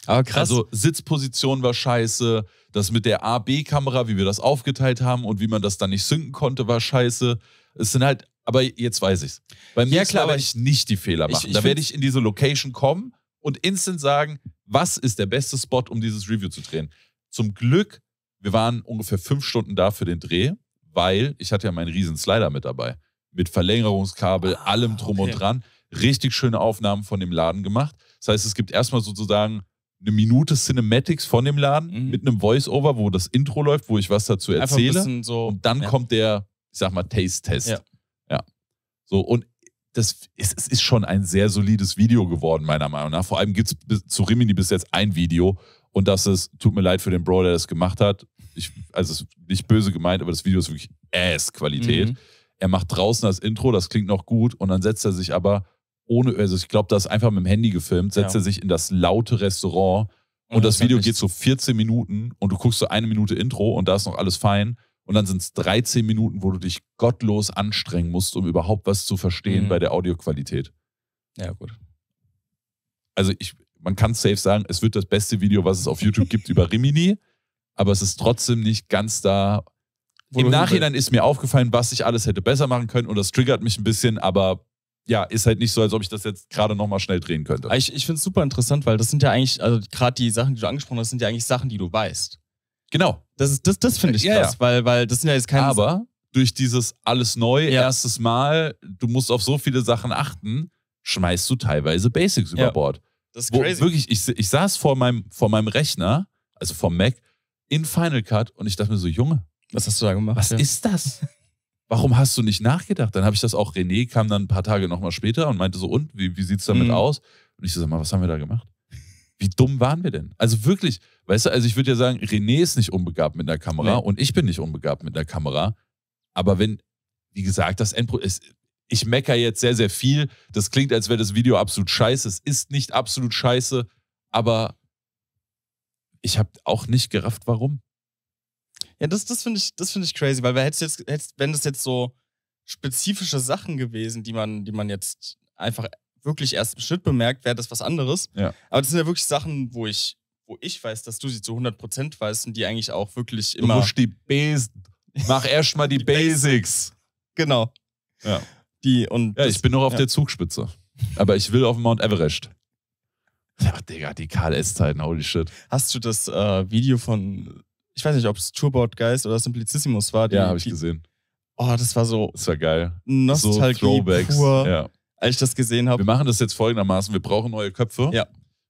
S2: Aber krass. Also Sitzposition war scheiße, das mit der A-B-Kamera, wie wir das aufgeteilt haben und wie man das dann nicht synken konnte, war scheiße. Es sind halt aber jetzt weiß ich's. Beim ja, nächsten Mal werde ich nicht die Fehler machen. Ich, ich da werde ich in diese Location kommen und instant sagen, was ist der beste Spot, um dieses Review zu drehen. Zum Glück, wir waren ungefähr fünf Stunden da für den Dreh, weil ich hatte ja meinen riesen Slider mit dabei. Mit Verlängerungskabel, ah, allem drum okay. und dran. Richtig schöne Aufnahmen von dem Laden gemacht. Das heißt, es gibt erstmal sozusagen eine Minute Cinematics von dem Laden mhm. mit einem Voice-Over, wo das Intro läuft, wo ich was dazu erzähle. So, und dann ja. kommt der, ich sag mal, Taste-Test. Ja. So, und das ist, es ist schon ein sehr solides Video geworden, meiner Meinung nach. Vor allem gibt es zu Rimini bis jetzt ein Video und das ist, tut mir leid für den Bro, der das gemacht hat. Ich, also nicht böse gemeint, aber das Video ist wirklich Ass-Qualität. Mhm. Er macht draußen das Intro, das klingt noch gut und dann setzt er sich aber ohne, also ich glaube, das ist einfach mit dem Handy gefilmt, setzt ja. er sich in das laute Restaurant und, und das, das Video geht so 14 Minuten und du guckst so eine Minute Intro und da ist noch alles fein und dann sind es 13 Minuten, wo du dich gottlos anstrengen musst, um überhaupt was zu verstehen mhm. bei der Audioqualität. Ja, gut. Also ich, man kann safe sagen, es wird das beste Video, was es auf YouTube gibt über Rimini, aber es ist trotzdem nicht ganz da.
S1: Wo Im Nachhinein
S2: ist mir aufgefallen, was ich alles hätte besser machen können und das triggert mich ein bisschen, aber ja, ist halt nicht so, als ob ich das jetzt gerade nochmal schnell
S1: drehen könnte. Ich, ich finde es super interessant, weil das sind ja eigentlich, also gerade die Sachen, die du angesprochen hast, sind ja eigentlich Sachen, die du weißt. Genau, das das, das finde ich ja, krass, ja. weil weil das sind ja jetzt keine. Aber durch dieses
S2: alles neu, ja. erstes Mal, du musst auf so viele Sachen achten, schmeißt du teilweise Basics über Bord. Das ist Wo crazy. Wirklich, ich, ich saß vor meinem vor meinem Rechner, also vom Mac, in Final Cut und ich dachte mir so, Junge, was hast du da gemacht? Was ist das? Warum hast du nicht nachgedacht? Dann habe ich das auch, René kam dann ein paar Tage nochmal später und meinte so, und, wie, wie sieht es damit mhm. aus? Und ich so, sag mal, was haben wir da gemacht? wie dumm waren wir denn? Also wirklich, weißt du, also ich würde ja sagen, René ist nicht unbegabt mit einer Kamera nee. und ich bin nicht unbegabt mit einer Kamera. Aber wenn, wie gesagt, das Endprodukt ist, ich mecker jetzt sehr, sehr viel. Das klingt, als wäre das Video absolut scheiße.
S1: Es ist nicht absolut scheiße, aber
S2: ich habe auch nicht gerafft, warum.
S1: Ja, das, das finde ich, find ich crazy, weil hättest jetzt, hättest, wenn das jetzt so spezifische Sachen gewesen, die man, die man jetzt einfach wirklich erst im Schnitt bemerkt, wäre das was anderes. Ja. Aber das sind ja wirklich Sachen, wo ich, wo ich weiß, dass du sie zu 100% weißt und die eigentlich auch wirklich immer. Du musst die Bas Mach erstmal die, die Basics. Genau. Ja. Die und ja, ich bin noch auf ja. der
S2: Zugspitze. Aber ich will auf Mount Everest. Ja, Digga, die KLS-Zeiten, holy shit.
S1: Hast du das äh, Video von, ich weiß nicht, ob es Tourboard Geist oder Simplicissimus war? Die, ja, habe ich die, gesehen. Oh, das war so. Das war geil. Nostalgie so Throwbacks. pur. Ja als ich das gesehen habe. Wir machen das jetzt folgendermaßen:
S2: Wir brauchen neue Köpfe. Ja.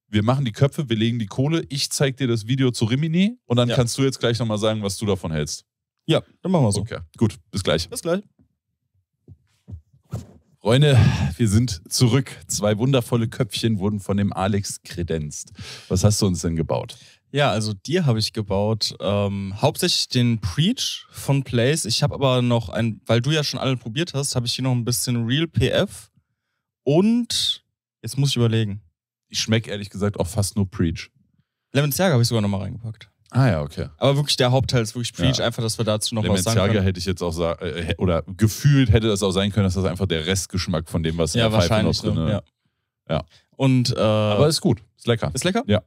S2: Wir machen die Köpfe, wir legen die Kohle. Ich zeige dir das Video zu Rimini und dann ja. kannst du jetzt gleich nochmal sagen, was du davon hältst. Ja, dann machen wir so. Okay, gut. Bis gleich. Bis gleich. Freunde, wir sind zurück. Zwei wundervolle Köpfchen wurden von dem Alex kredenzt. Was hast du uns denn gebaut?
S1: Ja, also dir habe ich gebaut. Ähm, hauptsächlich den Preach von Place. Ich habe aber noch ein, weil du ja schon alle probiert hast, habe ich hier noch ein bisschen Real PF und jetzt muss ich überlegen. Ich schmecke ehrlich gesagt auch fast nur Preach. Lemon habe ich sogar nochmal reingepackt. Ah ja, okay. Aber wirklich der Hauptteil ist wirklich
S2: Preach, ja. einfach, dass wir dazu noch was sagen können. hätte ich jetzt auch äh, oder gefühlt hätte das auch sein können, dass das einfach der Restgeschmack von dem, was ja, in der Pfeife noch drin so, äh, ja. ja.
S1: Und, äh, Aber ist gut, ist lecker. Ist lecker? Ja.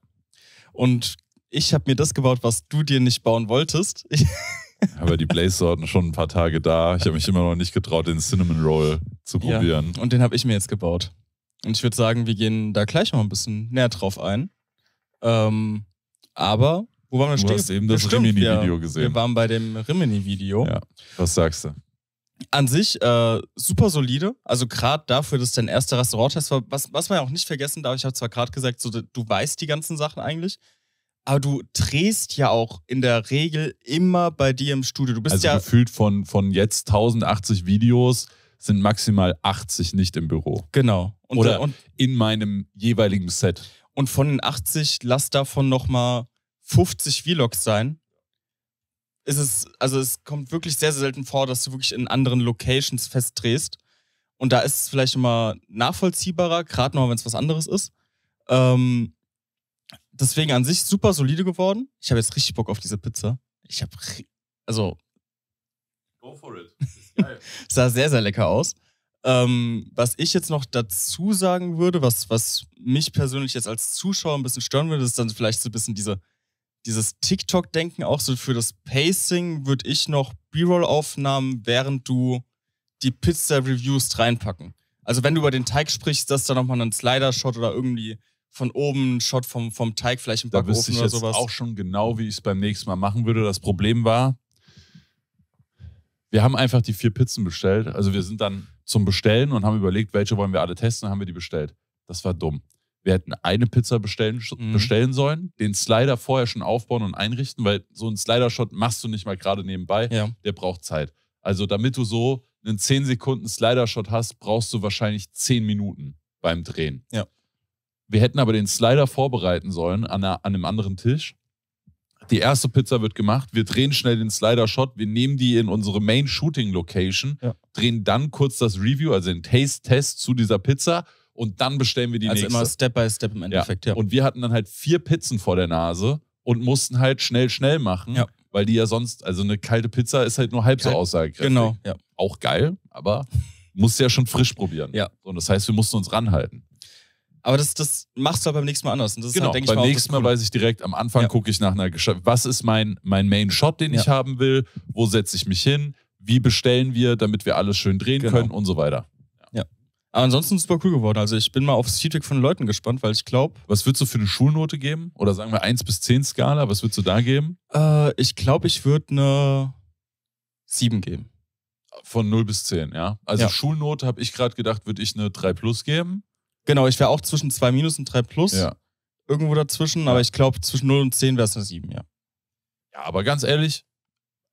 S1: Und ich habe mir das gebaut, was du dir nicht bauen wolltest. Ich
S2: aber die Blaze-Sorten schon ein paar Tage da. Ich habe mich immer noch nicht getraut, den Cinnamon Roll zu probieren. Ja, und
S1: den habe ich mir jetzt gebaut. Und ich würde sagen, wir gehen da gleich noch ein bisschen näher drauf ein. Ähm, aber wo waren wir stehen? Du hast eben das Rimini-Video ja. gesehen. Wir waren bei dem Rimini-Video. Ja. Was sagst du? An sich äh, super solide. Also gerade dafür, dass dein erster Restauranttest war, was, was man ja auch nicht vergessen darf, ich habe zwar gerade gesagt, so, du weißt die ganzen Sachen eigentlich, aber du drehst ja auch in der Regel immer bei dir im Studio. Du bist also ja
S2: gefühlt von, von jetzt 1080 Videos
S1: sind maximal 80 nicht im Büro. Genau. Und, Oder und, in meinem jeweiligen Set. Und von den 80, lass davon nochmal 50 Vlogs sein. Ist es, also es kommt wirklich sehr, sehr selten vor, dass du wirklich in anderen Locations festdrehst. Und da ist es vielleicht immer nachvollziehbarer, gerade noch, wenn es was anderes ist. Ähm, deswegen an sich super solide geworden. Ich habe jetzt richtig Bock auf diese Pizza. Ich habe. Also. Go for it. Sah sehr, sehr lecker aus. Ähm, was ich jetzt noch dazu sagen würde, was, was mich persönlich jetzt als Zuschauer ein bisschen stören würde, ist dann vielleicht so ein bisschen diese, dieses TikTok-Denken auch so für das Pacing würde ich noch B-Roll-Aufnahmen, während du die Pizza-Reviews reinpacken. Also wenn du über den Teig sprichst, dass da nochmal einen Slider-Shot oder irgendwie von oben ein Shot vom, vom Teig vielleicht im Backofen da wüsste ich oder jetzt auch schon
S2: genau, wie ich es beim nächsten Mal machen würde. Das Problem war, wir haben einfach die vier Pizzen bestellt. Also wir sind dann zum Bestellen und haben überlegt, welche wollen wir alle testen, haben wir die bestellt. Das war dumm. Wir hätten eine Pizza bestellen, mhm. bestellen sollen, den Slider vorher schon aufbauen und einrichten, weil so einen Slider-Shot machst du nicht mal gerade nebenbei. Ja. Der braucht Zeit. Also damit du so einen 10 Sekunden Slider-Shot hast, brauchst du wahrscheinlich 10 Minuten beim Drehen. Ja. Wir hätten aber den Slider vorbereiten sollen an, einer, an einem anderen Tisch die erste Pizza wird gemacht. Wir drehen schnell den Slider-Shot. Wir nehmen die in unsere Main-Shooting-Location, ja. drehen dann kurz das Review, also den Taste-Test zu dieser Pizza und dann bestellen wir die also nächste. Also immer Step by Step im Endeffekt, ja. ja. Und wir hatten dann halt vier Pizzen vor der Nase und mussten halt schnell, schnell machen, ja. weil die ja sonst, also eine kalte Pizza ist halt nur halb Kalt, so aussagekräftig. Genau, ja. Auch geil, aber musst ja schon frisch probieren. Ja. Und das heißt, wir mussten uns ranhalten.
S1: Aber das, das machst du halt beim nächsten Mal anders. Und das halt, genau, halt, beim mal nächsten
S2: Mal weiß ich direkt, am Anfang ja. gucke ich nach einer Geschichte. Was ist mein, mein Main-Shot, den ja. ich haben will? Wo setze ich mich hin? Wie bestellen wir, damit wir alles schön drehen genau. können und so weiter. Ja. Aber ansonsten ist es super cool geworden. Also ich bin mal aufs Feedback von Leuten gespannt, weil ich glaube. Was würdest du für eine Schulnote geben? Oder sagen wir 1 bis 10 Skala, was würdest du da geben?
S1: Äh, ich glaube, ich würde eine
S2: 7 geben. Von 0 bis 10,
S1: ja. Also Schulnote habe ich gerade gedacht, würde ich eine 3 plus geben. Genau, ich wäre auch zwischen 2 minus und 3 plus. Ja. Irgendwo dazwischen, aber ich glaube, zwischen 0 und 10 wäre es eine 7, ja. Ja, aber ganz ehrlich,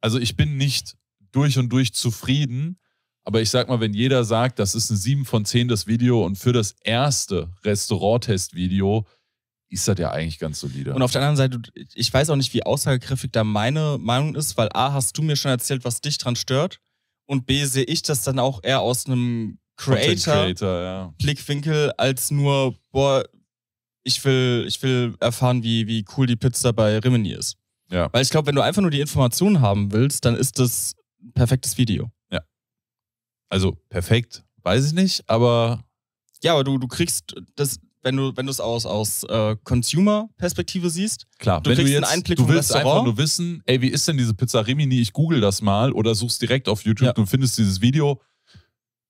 S1: also ich bin nicht durch und durch zufrieden,
S2: aber ich sag mal, wenn jeder sagt, das ist ein 7 von 10 das Video und für das erste Restaurant-Test-Video ist das ja eigentlich ganz solide. Und auf der anderen Seite,
S1: ich weiß auch nicht, wie aussagekräftig da meine Meinung ist, weil A, hast du mir schon erzählt, was dich dran stört und B, sehe ich das dann auch eher aus einem Creator, Creator ja. Blickwinkel als nur, boah, ich will, ich will erfahren, wie, wie cool die Pizza bei Rimini ist. Ja. Weil ich glaube, wenn du einfach nur die Informationen haben willst, dann ist das ein perfektes Video. Ja. Also perfekt, weiß ich nicht, aber. Ja, aber du, du kriegst das, wenn du wenn du es aus aus äh, Consumer Perspektive siehst. Klar, du wenn kriegst du jetzt, einen Einblick du willst einfach nur
S2: wissen, ey, wie ist denn diese Pizza Rimini? Ich google das mal oder suchst direkt auf YouTube ja. und findest dieses Video.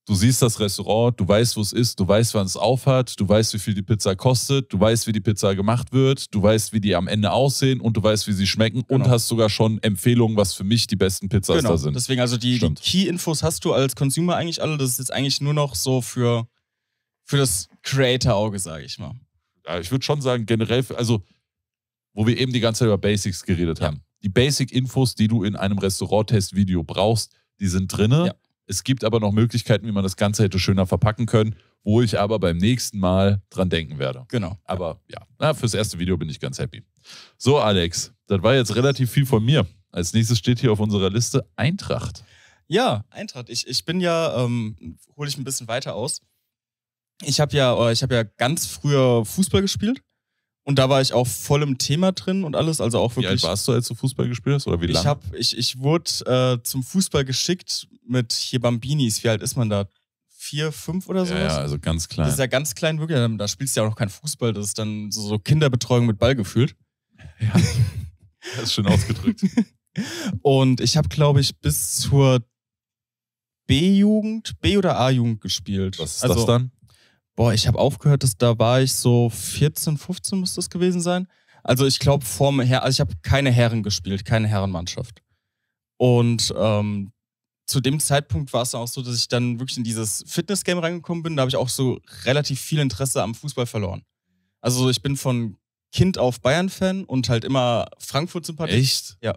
S2: Du siehst das Restaurant, du weißt, wo es ist, du weißt, wann es aufhat, du weißt, wie viel die Pizza kostet, du weißt, wie die Pizza gemacht wird, du weißt, wie die am Ende aussehen und du weißt, wie sie schmecken genau. und hast sogar schon Empfehlungen, was für mich die besten Pizzas genau. da sind. Deswegen, also die, die
S1: Key-Infos hast du als Consumer eigentlich alle. Das ist jetzt eigentlich nur noch so für, für das Creator-Auge, sage ich mal.
S2: Ja, ich würde schon sagen, generell, also wo wir eben die ganze Zeit über Basics geredet ja. haben. Die Basic-Infos, die du in einem Restaurant-Test-Video brauchst, die sind drinne. Ja. Es gibt aber noch Möglichkeiten, wie man das Ganze hätte schöner verpacken können, wo ich aber beim nächsten Mal dran denken werde. Genau. Aber ja, na, fürs erste Video bin ich ganz happy. So, Alex, das war jetzt relativ viel von mir. Als nächstes steht hier auf unserer Liste Eintracht.
S1: Ja, Eintracht. Ich, ich bin ja, ähm, hole ich ein bisschen weiter aus. Ich habe ja, äh, hab ja ganz früher Fußball gespielt. Und da war ich auch voll im Thema drin und alles, also auch wirklich. Wie alt warst du, als du
S2: Fußball gespielt hast oder wie lange? Ich,
S1: hab, ich, ich wurde äh, zum Fußball geschickt mit hier Bambinis. Wie alt ist man da? Vier, fünf oder so? Ja, ja, also ganz klein. Das ist ja ganz klein, wirklich. Da spielst du ja auch noch kein Fußball. Das ist dann so, so Kinderbetreuung mit Ball gefühlt. Ja, das ist schön ausgedrückt. und ich habe, glaube ich, bis zur B-Jugend, B- oder A-Jugend gespielt. Was ist also, das dann? boah, ich habe aufgehört, dass, da war ich so 14, 15 muss das gewesen sein. Also ich glaube, vorm Her also ich habe keine Herren gespielt, keine Herrenmannschaft. Und ähm, zu dem Zeitpunkt war es dann auch so, dass ich dann wirklich in dieses Fitness-Game reingekommen bin. Da habe ich auch so relativ viel Interesse am Fußball verloren. Also ich bin von Kind auf Bayern-Fan und halt immer Frankfurt-Sympathie. Echt? Ja.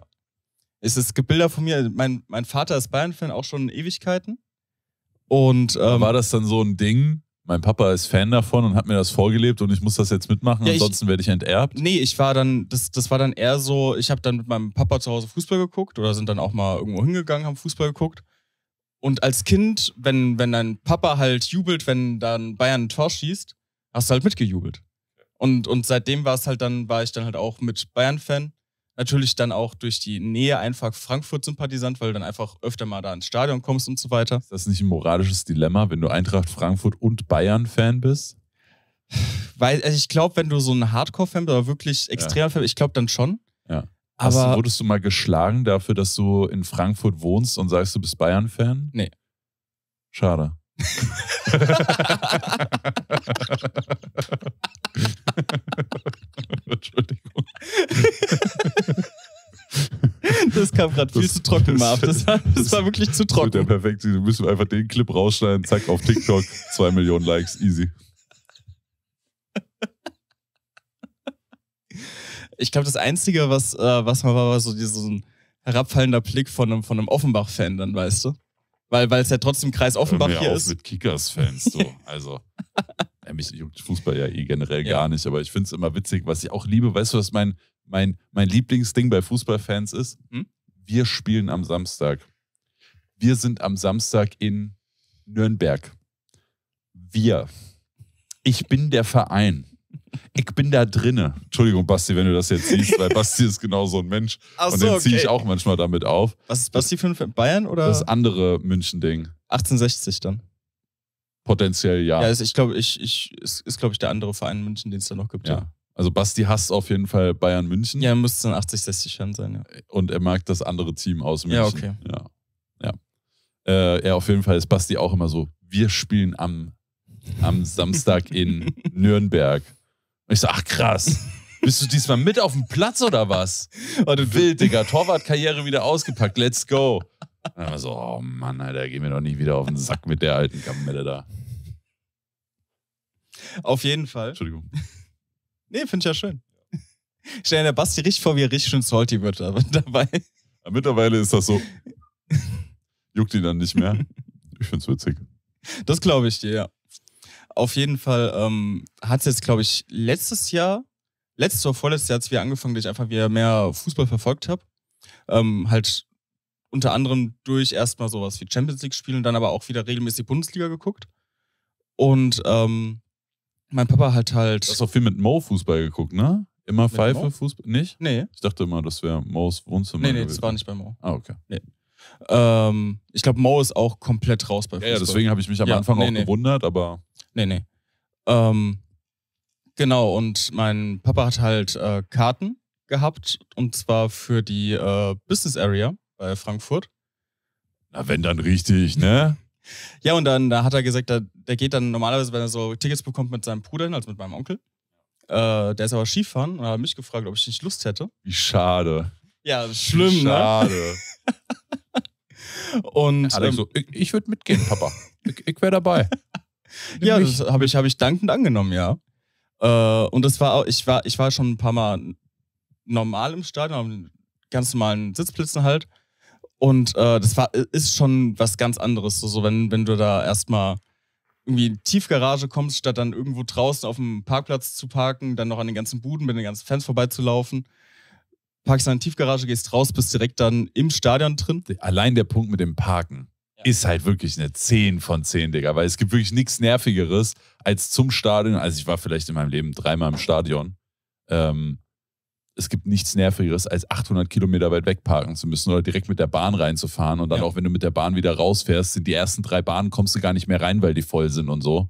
S1: Es, es gibt Bilder von mir. Mein, mein Vater ist Bayern-Fan auch schon Ewigkeiten. Und ähm, war das dann so ein Ding, mein Papa ist Fan davon und hat mir das vorgelebt
S2: und ich muss das jetzt mitmachen, ja, ansonsten werde ich enterbt.
S1: Nee, ich war dann, das, das war dann eher so, ich habe dann mit meinem Papa zu Hause Fußball geguckt oder sind dann auch mal irgendwo hingegangen, haben Fußball geguckt. Und als Kind, wenn, wenn dein Papa halt jubelt, wenn dann Bayern ein Tor schießt, hast du halt mitgejubelt. Und, und seitdem war es halt dann, war ich dann halt auch mit Bayern-Fan. Natürlich dann auch durch die Nähe einfach Frankfurt-Sympathisant, weil du dann einfach öfter mal da ins Stadion kommst und so weiter. Ist
S2: das nicht ein moralisches Dilemma, wenn du Eintracht Frankfurt und Bayern-Fan bist?
S1: Weil, also ich glaube, wenn du so ein Hardcore-Fan bist oder wirklich Extrem-Fan, ja. ich glaube dann schon. Ja.
S2: Aber Hast, wurdest du mal geschlagen dafür, dass du in Frankfurt wohnst und sagst, du bist Bayern-Fan? Nee. Schade.
S3: Entschuldigung.
S1: Das kam gerade viel zu trocken, Marv. Das, war, das war wirklich zu trocken. Der perfekt. Wir müssen einfach den Clip rausschneiden, zack, auf TikTok, zwei Millionen Likes, easy. Ich glaube, das Einzige, was, äh, was mal war, war so dieser herabfallender Blick von einem, von einem Offenbach-Fan, dann, weißt du? Weil, weil es ja trotzdem Kreis Offenbach hier auf ist. mit Kickers-Fans,
S2: so. Also. ja, mich juckt Fußball ja eh generell ja. gar nicht, aber ich finde es immer witzig, was ich auch liebe. Weißt du, was mein, mein, mein Lieblingsding bei Fußballfans ist? Hm? Wir spielen am Samstag. Wir sind am Samstag in Nürnberg. Wir. Ich bin der Verein ich bin da drinne. Entschuldigung, Basti, wenn du das jetzt siehst, weil Basti ist genau so ein Mensch. Ach und so, den ziehe okay. ich
S1: auch manchmal damit auf. Was ist Basti für ein Bayern oder? Das andere München-Ding. 1860 dann. Potenziell ja. Ja, also ich glaube, ich, ich, ist, ist glaube ich, der andere Verein in München, den es da noch gibt. Ja. ja.
S2: Also Basti hasst auf jeden Fall Bayern München.
S1: Ja, er müsste dann 80-60-Fan sein,
S2: ja. Und er mag das andere Team aus München. Ja, okay. Ja. ja. Äh, ja, auf jeden Fall ist Basti auch immer so. Wir spielen am, am Samstag in Nürnberg. Und ich so, ach krass. Bist du diesmal mit auf dem Platz oder was? Und wild, Digga. Torwartkarriere wieder ausgepackt. Let's go. Und dann war so, oh Mann, Alter, geh mir doch nicht wieder auf
S1: den Sack mit der alten Kamelle da. Auf jeden Fall. Entschuldigung. Nee, finde ich ja schön. Stell dir der Basti richtig vor, wie er richtig schön salty wird dabei. Ja, mittlerweile ist das so. Juckt ihn dann nicht mehr. Ich finde es witzig. Das glaube ich dir, ja. Auf jeden Fall ähm, hat es jetzt, glaube ich, letztes Jahr, letztes oder vorletztes Jahr hat es wieder angefangen, dass ich einfach wieder mehr Fußball verfolgt habe. Ähm, halt unter anderem durch erstmal sowas wie Champions League spielen, dann aber auch wieder regelmäßig Bundesliga geguckt. Und ähm, mein Papa hat halt. Du hast auch viel mit Mo Fußball geguckt, ne? Immer mit Pfeife Mo? Fußball? Nicht? Nee. Ich dachte immer, das wäre Mo's Wohnzimmer. Nee, nee, gewesen. das war nicht bei Mo. Ah, okay. Nee. Ähm, ich glaube, Mo ist auch komplett raus bei Fußball. Ja, ja deswegen habe ich mich am ja, Anfang nee, auch nee. gewundert, aber. Nee, nee. Ähm, genau, und mein Papa hat halt äh, Karten gehabt und zwar für die äh, Business Area bei Frankfurt. Na, wenn dann
S2: richtig, ne?
S1: ja, und dann da hat er gesagt, der, der geht dann normalerweise, wenn er so Tickets bekommt, mit seinem Bruder hin, also mit meinem Onkel. Äh, der ist aber Skifahren und hat mich gefragt, ob ich nicht Lust hätte.
S2: Wie schade.
S1: Ja, schlimm, Wie schade. ne? Schade. und. Alex ähm, so, ich, ich würde mitgehen, Papa. ich, ich wäre dabei. ja, das habe ich, hab ich dankend angenommen, ja. Äh, und das war auch, ich war, ich war schon ein paar Mal normal im Stadion, ganz normalen Sitzplätzen halt. Und äh, das war, ist schon was ganz anderes. So, so wenn, wenn du da erstmal irgendwie in die Tiefgarage kommst, statt dann irgendwo draußen auf dem Parkplatz zu parken, dann noch an den ganzen Buden mit den ganzen Fans vorbeizulaufen. Parkst dann in die Tiefgarage, gehst raus, bist direkt dann im Stadion drin. Allein der Punkt mit dem Parken ist halt wirklich eine
S2: 10 von 10, Digga. Weil es gibt wirklich nichts Nervigeres als zum Stadion. Also ich war vielleicht in meinem Leben dreimal im Stadion. Ähm, es gibt nichts Nervigeres, als 800 Kilometer weit weg parken zu müssen oder direkt mit der Bahn reinzufahren. Und dann ja. auch, wenn du mit der Bahn wieder rausfährst, sind die ersten drei Bahnen, kommst du gar nicht mehr rein, weil die voll sind und so.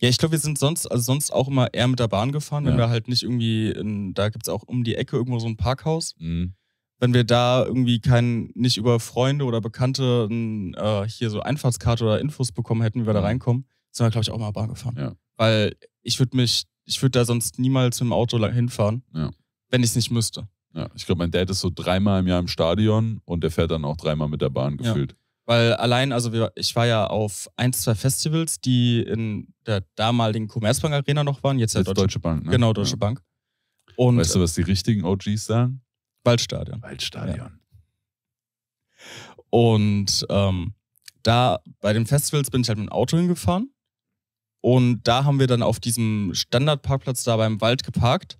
S1: Ja, ich glaube, wir sind sonst, also sonst auch immer eher mit der Bahn gefahren, wenn ja. wir halt nicht irgendwie, in, da gibt es auch um die Ecke irgendwo so ein Parkhaus. Mhm wenn wir da irgendwie keinen, nicht über Freunde oder Bekannte äh, hier so Einfahrtskarte oder Infos bekommen hätten, wie wir da mhm. reinkommen, sind wir, glaube ich, auch mal Bahn gefahren. Ja. Weil ich würde mich, ich würde da sonst niemals mit dem Auto hinfahren, ja. wenn ich es nicht müsste. Ja, ich glaube, mein Dad ist
S2: so dreimal im Jahr im Stadion und der fährt dann auch dreimal mit der Bahn gefühlt.
S1: Ja. Weil allein, also wir, ich war ja auf ein, zwei Festivals, die in der damaligen Commerzbank Arena noch waren, jetzt, jetzt ja Deutsche, Deutsche Bank. Ne? Genau, Deutsche Bank. Und weißt du, was die richtigen OGs sagen? Waldstadion. Waldstadion. Ja. Und ähm, da bei den Festivals bin ich halt mit dem Auto hingefahren. Und da haben wir dann auf diesem Standardparkplatz da beim Wald geparkt.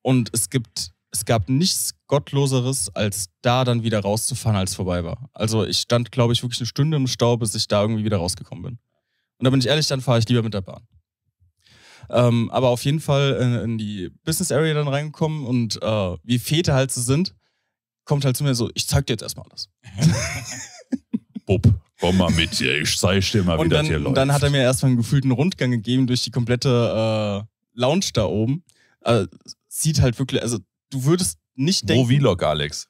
S1: Und es gibt, es gab nichts Gottloseres, als da dann wieder rauszufahren, als vorbei war. Also ich stand, glaube ich, wirklich eine Stunde im Stau, bis ich da irgendwie wieder rausgekommen bin. Und da bin ich ehrlich, dann fahre ich lieber mit der Bahn. Ähm, aber auf jeden Fall in, in, die Business Area dann reingekommen und äh, wie Väter halt so sind, kommt halt zu mir so, ich zeig dir jetzt erstmal alles. Bub,
S2: komm mal mit dir, ich zeig dir mal, und wie dann, das hier läuft. Und dann hat er mir
S1: erstmal einen gefühlten Rundgang gegeben durch die komplette äh, Lounge da oben. Also, sieht halt wirklich, also du würdest nicht denken... Wo Vlog, Alex?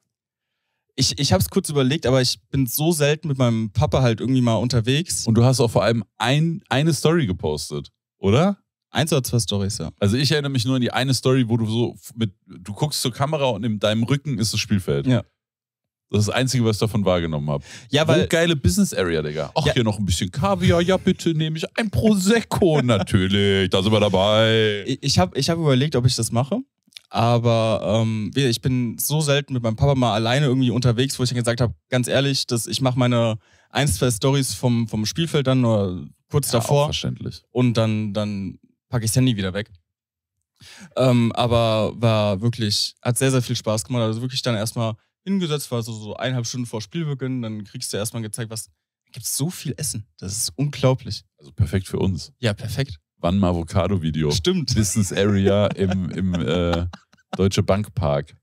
S1: ich, ich habe es kurz überlegt, aber ich bin so selten mit meinem Papa halt irgendwie mal unterwegs. Und du hast auch vor allem ein, eine Story gepostet, oder? Eins oder zwei
S2: Stories, ja. Also ich erinnere mich nur an die eine Story, wo du so mit, du guckst zur Kamera und in deinem Rücken ist das Spielfeld. Ja. Das ist das Einzige, was ich davon wahrgenommen habe. Ja, weil. So geile Business Area, Digga. Ach,
S1: ja. hier noch ein bisschen Kaviar. Ja, bitte nehme ich ein Prosecco. natürlich, da sind wir dabei. Ich habe ich hab überlegt, ob ich das mache. Aber ähm, ich bin so selten mit meinem Papa mal alleine irgendwie unterwegs, wo ich dann gesagt habe, ganz ehrlich, dass ich mache meine ein, zwei Stories vom, vom Spielfeld dann nur kurz ja, davor. Verständlich. Und dann, dann packe ich das Handy wieder weg. Ähm, aber war wirklich, hat sehr, sehr viel Spaß gemacht. Also wirklich dann erstmal hingesetzt, war so, so eineinhalb Stunden vor Spielbeginn, dann kriegst du erstmal gezeigt, was gibt es so viel Essen. Das ist unglaublich.
S2: Also perfekt für uns.
S1: Ja, perfekt.
S2: Wann mal Avocado-Video. Stimmt.
S1: Business Area im, im äh, Deutsche Bank Park.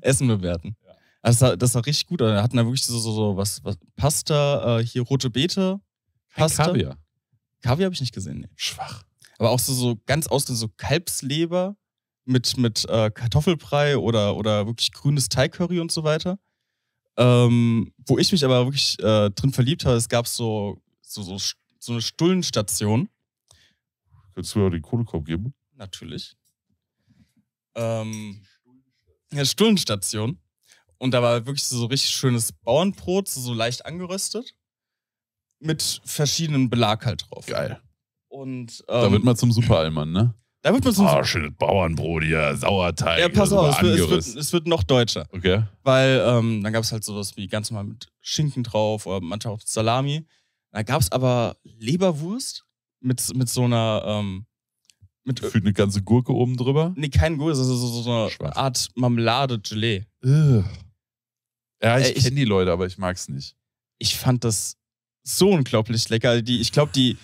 S1: Essen bewerten. Ja. Also das sah richtig gut. Also da hatten da wirklich so, so, so was, was Pasta, äh, hier rote Beete.
S2: Pasta. Kein Kaviar.
S1: Kaviar habe ich nicht gesehen. Nee. Schwach aber auch so, so ganz aus so Kalbsleber mit, mit äh, Kartoffelbrei oder, oder wirklich grünes Thai-Curry und so weiter. Ähm, wo ich mich aber wirklich äh, drin verliebt habe, es gab so, so, so, so eine Stullenstation. Könntest du mir auch den Kohlekorb geben? Natürlich. Ähm, ja, Stullenstation. Und da war wirklich so richtig schönes Bauernbrot, so, so leicht angeröstet. Mit verschiedenen Belag halt drauf. Geil. Und, ähm, da wird ähm, man
S2: zum Superallmann, ne?
S1: Da wird man zum oh,
S2: schönes Bauernbrot hier, Sauerteig. Ja, pass auf, es wird, es wird,
S1: es, wird, noch deutscher. Okay. Weil ähm, dann gab es halt sowas wie ganz normal mit Schinken drauf oder manchmal auch Salami. Da gab es aber Leberwurst mit, mit so einer. Ähm, mit Gefühlt eine ganze Gurke oben drüber? Nee, kein Gurke, das ist so, so eine Schwarz. Art Marmelade-Gelee. Ja,
S2: ich, äh, kenne die Leute, aber ich mag es nicht.
S1: Ich fand das so unglaublich lecker. Die, ich glaube, die,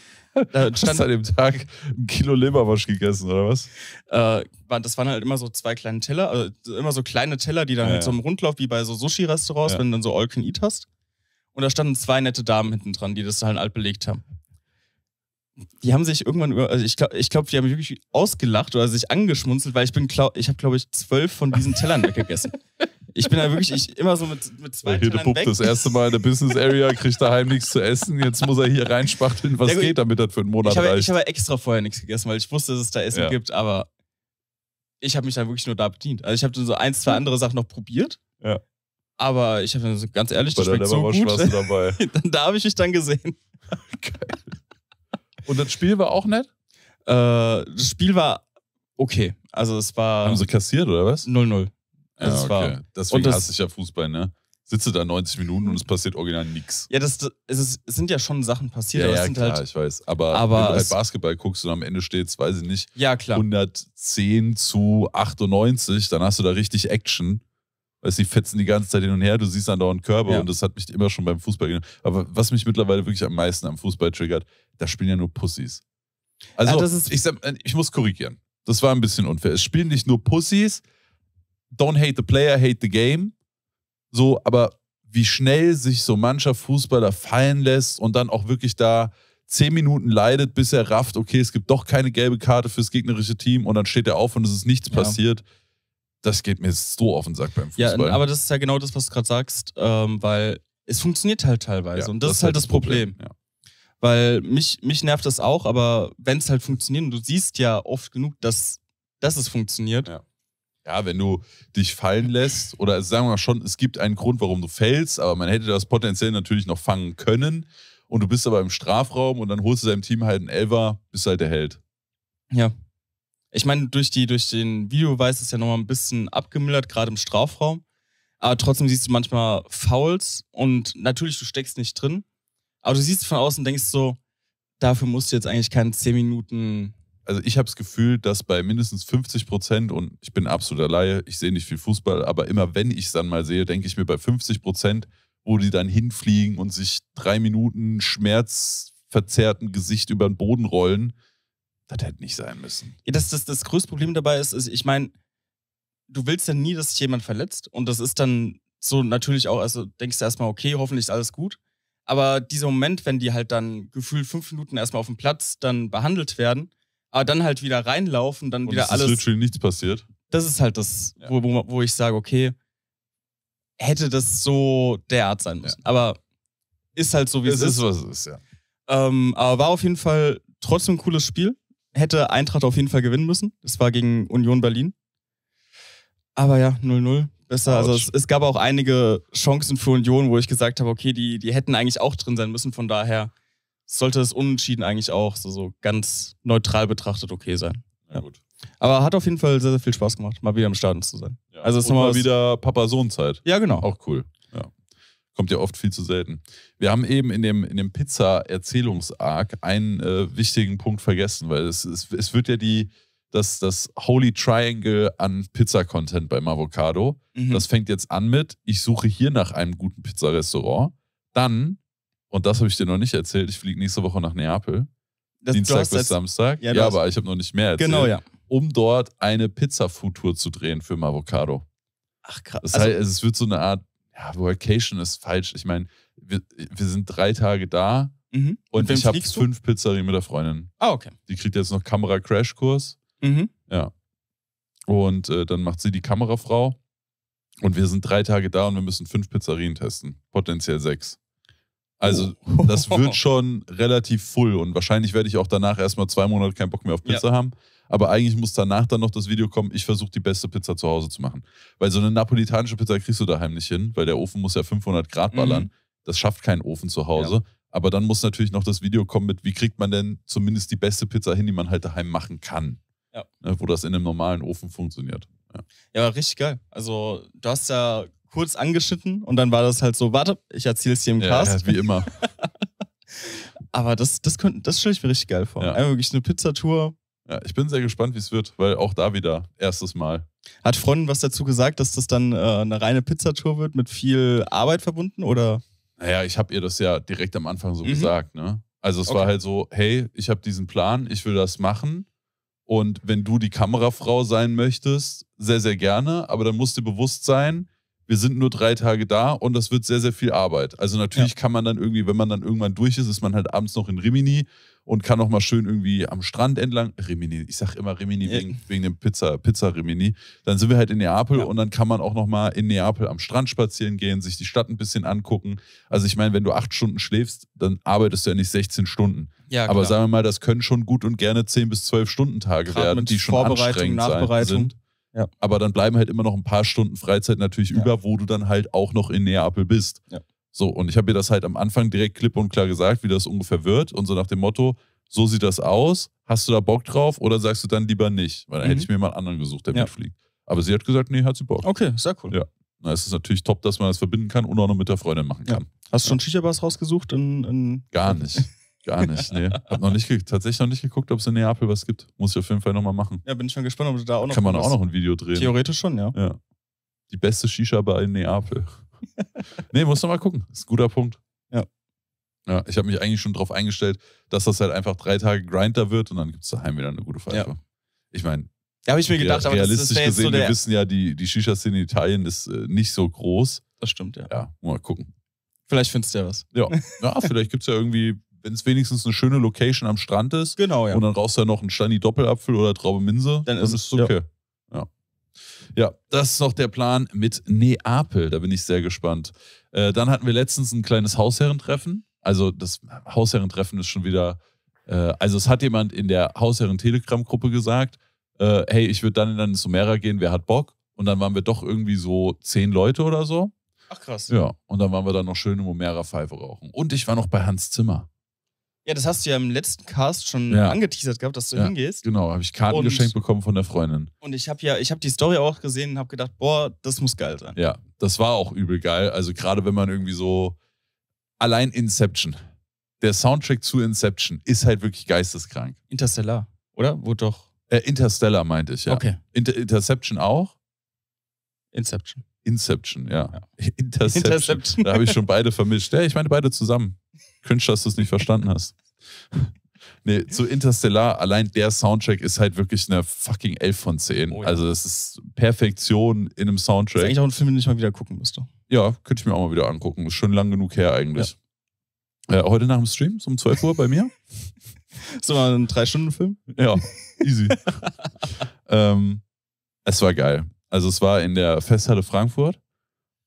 S1: da stand an dem Tag ein Kilo Leberwasch gegessen, oder was? Äh, das waren halt immer so zwei kleine Teller, also immer so kleine Teller, die dann ja, mit halt so einem Rundlauf wie bei so Sushi-Restaurants, ja. wenn du dann so All Can Eat hast. Und da standen zwei nette Damen hinten dran, die das halt alt belegt haben. Die haben sich irgendwann, also ich glaube, ich glaub, die haben mich wirklich ausgelacht oder sich angeschmunzelt, weil ich bin, glaub, ich habe, glaube ich, zwölf von diesen Tellern weggegessen. Ich bin da wirklich ich, immer so mit, mit zwei Hier Tellern weg. das erste Mal in der Business Area, kriegt daheim nichts zu essen.
S2: Jetzt muss er hier reinspachteln, was ja, gut, geht, damit das für einen Monat ich habe, reicht. Ich
S1: habe extra vorher nichts gegessen, weil ich wusste, dass es da Essen ja. gibt, aber ich habe mich da wirklich nur da bedient. Also ich habe so ein, zwei hm. andere Sachen noch probiert. Ja. Aber ich habe dann so, ganz ehrlich, das schmeckt so gut. Warst dabei. dann, da habe ich mich dann gesehen. Geil. Und das Spiel war auch nett? Äh, das Spiel war okay. Also es war. Haben sie kassiert oder was? 0-0. Das ja, okay. Deswegen das, hasse
S2: ich ja Fußball, ne? Sitze da 90 Minuten und es passiert original nichts.
S1: Ja, das, es, ist, es sind ja schon Sachen passiert. Ja, aber ja sind klar, halt, ich weiß. Aber, aber wenn du halt
S2: Basketball guckst und am Ende steht es, weiß ich nicht, ja, klar. 110 zu 98, dann hast du da richtig Action. Weißt du, die fetzen die ganze Zeit hin und her, du siehst andauernd Körbe ja. und das hat mich immer schon beim Fußball genommen. Aber was mich mittlerweile wirklich am meisten am Fußball triggert, da spielen ja nur Pussys. Also, ja, ich, äh, ich muss korrigieren. Das war ein bisschen unfair. Es spielen nicht nur Pussys, don't hate the player, hate the game. So, aber wie schnell sich so mancher Fußballer fallen lässt und dann auch wirklich da zehn Minuten leidet, bis er rafft, okay, es gibt doch keine gelbe Karte fürs gegnerische Team und dann steht er auf und es ist nichts ja. passiert. Das geht mir so auf den Sack beim Fußball. Ja, aber
S1: das ist ja genau das, was du gerade sagst, ähm, weil es funktioniert halt teilweise ja, und das, das, ist halt, halt das Problem. Problem. Ja. Weil mich, mich nervt das auch, aber wenn es halt funktioniert, und du siehst ja oft genug, dass, dass es funktioniert, ja ja, wenn du dich fallen lässt, oder sagen wir
S2: mal schon, es gibt einen Grund, warum du fällst, aber man hätte das potenziell natürlich noch fangen können. Und du bist
S1: aber im Strafraum und dann holst du deinem Team halt einen Elver, bist halt der Held. Ja. Ich meine, durch, die, durch den Videobeweis ist ja nochmal ein bisschen abgemildert, gerade im Strafraum. Aber trotzdem siehst du manchmal Fouls und natürlich, du steckst nicht drin. Aber du siehst von außen und denkst so, dafür musst du jetzt eigentlich keine 10 Minuten also ich habe das Gefühl, dass
S2: bei mindestens 50 Prozent, und ich bin absoluter Laie, ich sehe nicht viel Fußball, aber immer wenn ich es dann mal sehe, denke ich mir bei 50 Prozent, wo die dann hinfliegen und sich drei Minuten schmerzverzerrten Gesicht über den Boden rollen,
S1: das hätte nicht sein müssen. Ja, das, das, das größte Problem dabei ist, ist ich meine, du willst ja nie, dass sich jemand verletzt und das ist dann so natürlich auch, also denkst du erstmal, okay, hoffentlich ist alles gut. Aber dieser Moment, wenn die halt dann gefühlt fünf Minuten erstmal auf dem Platz dann behandelt werden aber dann halt wieder reinlaufen, dann und wieder ist alles. Ist literally nichts passiert. Das ist halt das, ja. wo, wo, wo, ich sage, okay, hätte das so derart sein müssen. Ja. Aber ist halt so, wie es, es ist. ist, was es ist, ja. Ähm, aber war auf jeden Fall trotzdem ein cooles Spiel. Hätte Eintracht auf jeden Fall gewinnen müssen. Es war gegen Union Berlin. Aber ja, 0-0. Besser. Ouch. Also es, es, gab auch einige Chancen für Union, wo ich gesagt habe, okay, die, die hätten eigentlich auch drin sein müssen. Von daher sollte das unentschieden eigentlich auch so, so ganz neutral betrachtet okay sein. Ja. gut. Aber hat auf jeden Fall sehr, sehr viel Spaß gemacht, mal wieder im Stadion zu sein. Ja. Also es ist nochmal wieder Papa-Sohn-Zeit.
S2: Ja, genau. Auch cool. Ja. Kommt ja oft viel zu selten. Wir haben eben in dem, in dem Pizza-Erzählungs-Arc einen äh, wichtigen Punkt vergessen, weil es, es, es wird ja die, das, das Holy Triangle an Pizza-Content beim Avocado. Mhm. Das fängt jetzt an mit, ich suche hier nach einem guten Pizzarestaurant. Dann und das habe ich dir noch nicht erzählt. Ich fliege nächste Woche nach Neapel. Das Dienstag bis Samstag. Ja, ja aber ich habe noch nicht mehr erzählt. Genau, ja. Um dort eine pizza futur zu drehen für Mavocado. Ach, krass. Das also heißt, also, es wird so eine Art, ja, Vacation ist falsch. Ich meine, wir, wir sind drei Tage da
S1: mhm. und, und ich habe fünf
S2: Pizzerien mit der Freundin. Ah, okay. Die kriegt jetzt noch Kamera-Crash-Kurs. Mhm. Ja. Und äh, dann macht sie die Kamerafrau. Und wir sind drei Tage da und wir müssen fünf Pizzerien testen. Potenziell sechs. Also oh. das wird schon relativ full und wahrscheinlich werde ich auch danach erstmal zwei Monate keinen Bock mehr auf Pizza ja. haben. Aber eigentlich muss danach dann noch das Video kommen, ich versuche die beste Pizza zu Hause zu machen. Weil so eine napolitanische Pizza kriegst du daheim nicht hin, weil der Ofen muss ja 500 Grad mhm. ballern. Mhm. Das schafft kein Ofen zu Hause. Ja. Aber dann muss natürlich noch das Video kommen mit, wie kriegt man denn zumindest die beste Pizza hin, die man halt daheim machen kann. Ja. Ne, wo das in einem normalen Ofen funktioniert. Ja.
S1: ja, richtig geil. Also du hast ja kurz angeschnitten und dann war das halt so, warte, ich erzähle es dir im Cast. Ja, wie immer. Aber das, das, könnt, das stelle ich mir richtig geil vor. Ja. Einmal wirklich eine Pizzatour. Ja, ich bin sehr gespannt, wie es
S2: wird, weil auch da wieder erstes Mal.
S1: Hat Freundin was dazu gesagt, dass das dann äh, eine reine Pizzatour wird mit viel Arbeit verbunden oder?
S2: Naja, ich habe ihr das ja direkt am Anfang so mhm. gesagt, ne? Also es okay. war halt so, hey, ich habe diesen Plan, ich will das machen. Und wenn du die Kamerafrau sein möchtest, sehr, sehr gerne, aber dann musst du bewusst sein, wir sind nur drei Tage da und das wird sehr, sehr viel Arbeit. Also natürlich ja. kann man dann irgendwie, wenn man dann irgendwann durch ist, ist man halt abends noch in Rimini und kann noch mal schön irgendwie am Strand entlang, Rimini, ich sag immer Rimini ja. wegen, wegen dem Pizza, Pizza Rimini, dann sind wir halt in Neapel ja. und dann kann man auch noch mal in Neapel am Strand spazieren gehen, sich die Stadt ein bisschen angucken. Also ich meine, wenn du acht Stunden schläfst, dann arbeitest du ja nicht 16 Stunden. Ja, Aber sagen wir mal, das können schon gut und gerne 10 bis 12 Stunden Tage Grad werden, die schon Vorbereitung, anstrengend Nachbereitung. sind. Ja. Aber dann bleiben halt immer noch ein paar Stunden Freizeit natürlich ja. über, wo du dann halt auch noch in Neapel bist. Ja. So, und ich habe ihr das halt am Anfang direkt klipp und klar gesagt, wie das ungefähr wird. Und so nach dem Motto, so sieht das aus, hast du da Bock drauf oder sagst du dann lieber nicht? Weil dann mhm. hätte ich mir mal einen anderen gesucht, der mitfliegt. Aber sie hat gesagt, nee, hat sie Bock. Okay, sehr cool. Ja. Na, es ist natürlich top, dass man das verbinden kann und auch noch mit der Freundin machen
S1: kann. Hast du schon Shisha-Bars rausgesucht? In, in
S2: Gar nicht. Gar nicht, nee. Hab noch nicht tatsächlich noch nicht geguckt, ob es in Neapel was gibt. Muss ich auf jeden Fall nochmal machen.
S1: Ja, bin schon gespannt, ob du da auch noch. Kann man auch noch ein Video drehen. Theoretisch
S2: schon, ja. ja. Die beste Shisha-Bar in Neapel. nee, muss noch mal gucken. Ist ein guter Punkt. Ja. Ja, ich habe mich eigentlich schon darauf eingestellt, dass das halt einfach drei Tage Grinder wird und dann gibt es daheim wieder eine gute Pfeife. Ja. Ich meine, ja, habe ich mir gedacht, aber realistisch das, das gesehen, so wir wissen ja, die, die Shisha-Szene in Italien ist äh, nicht so groß. Das stimmt, ja. Ja, mal gucken. Vielleicht findest du ja was. Ja, ja vielleicht gibt es ja irgendwie wenn es wenigstens eine schöne Location am Strand ist. Genau, ja. Und dann rauchst du ja noch einen Steini Doppelapfel oder Traube Minze. Dann ist es okay. Ja. ja. ja. das ist noch der Plan mit Neapel. Da bin ich sehr gespannt. Äh, dann hatten wir letztens ein kleines Hausherrentreffen. Also das Hausherrentreffen ist schon wieder. Äh, also es hat jemand in der Hausherren-Telegram-Gruppe gesagt, äh, hey, ich würde dann in den Sumera gehen, wer hat Bock? Und dann waren wir doch irgendwie so zehn Leute oder
S1: so. Ach krass. Ja,
S2: und dann waren wir dann noch schön im Omera Pfeife rauchen. Und ich war noch bei Hans Zimmer.
S1: Ja, das hast du ja im letzten Cast schon ja. angeteasert gehabt, dass du ja, hingehst.
S2: Genau, habe ich Karten und, geschenkt bekommen von der Freundin.
S1: Und ich habe ja, ich habe die Story auch gesehen und habe gedacht, boah, das muss geil sein. Ja,
S2: das war auch übel geil. Also gerade wenn man irgendwie so allein Inception, der Soundtrack zu Inception ist halt wirklich geisteskrank. Interstellar, oder? Wo doch. Äh, Interstellar meinte ich ja. Okay. Inter Interception auch. Inception. Inception, ja. ja. Interception. Interception. Da habe ich schon beide vermischt. Ja, ich meine beide zusammen cringe, dass du es nicht verstanden hast. Nee, zu Interstellar, allein der Soundtrack ist halt wirklich eine fucking 11 von 10. Oh, ja. Also, es ist Perfektion in einem Soundtrack. Das ist eigentlich auch ein Film, den ich mal wieder gucken müsste. Ja, könnte ich mir auch mal wieder angucken. Ist schon lang genug her eigentlich. Ja. Äh, heute nach dem Stream, so um 12 Uhr bei mir. ist mal ein 3-Stunden-Film? Ja, easy. ähm, es war geil. Also, es war in der Festhalle Frankfurt.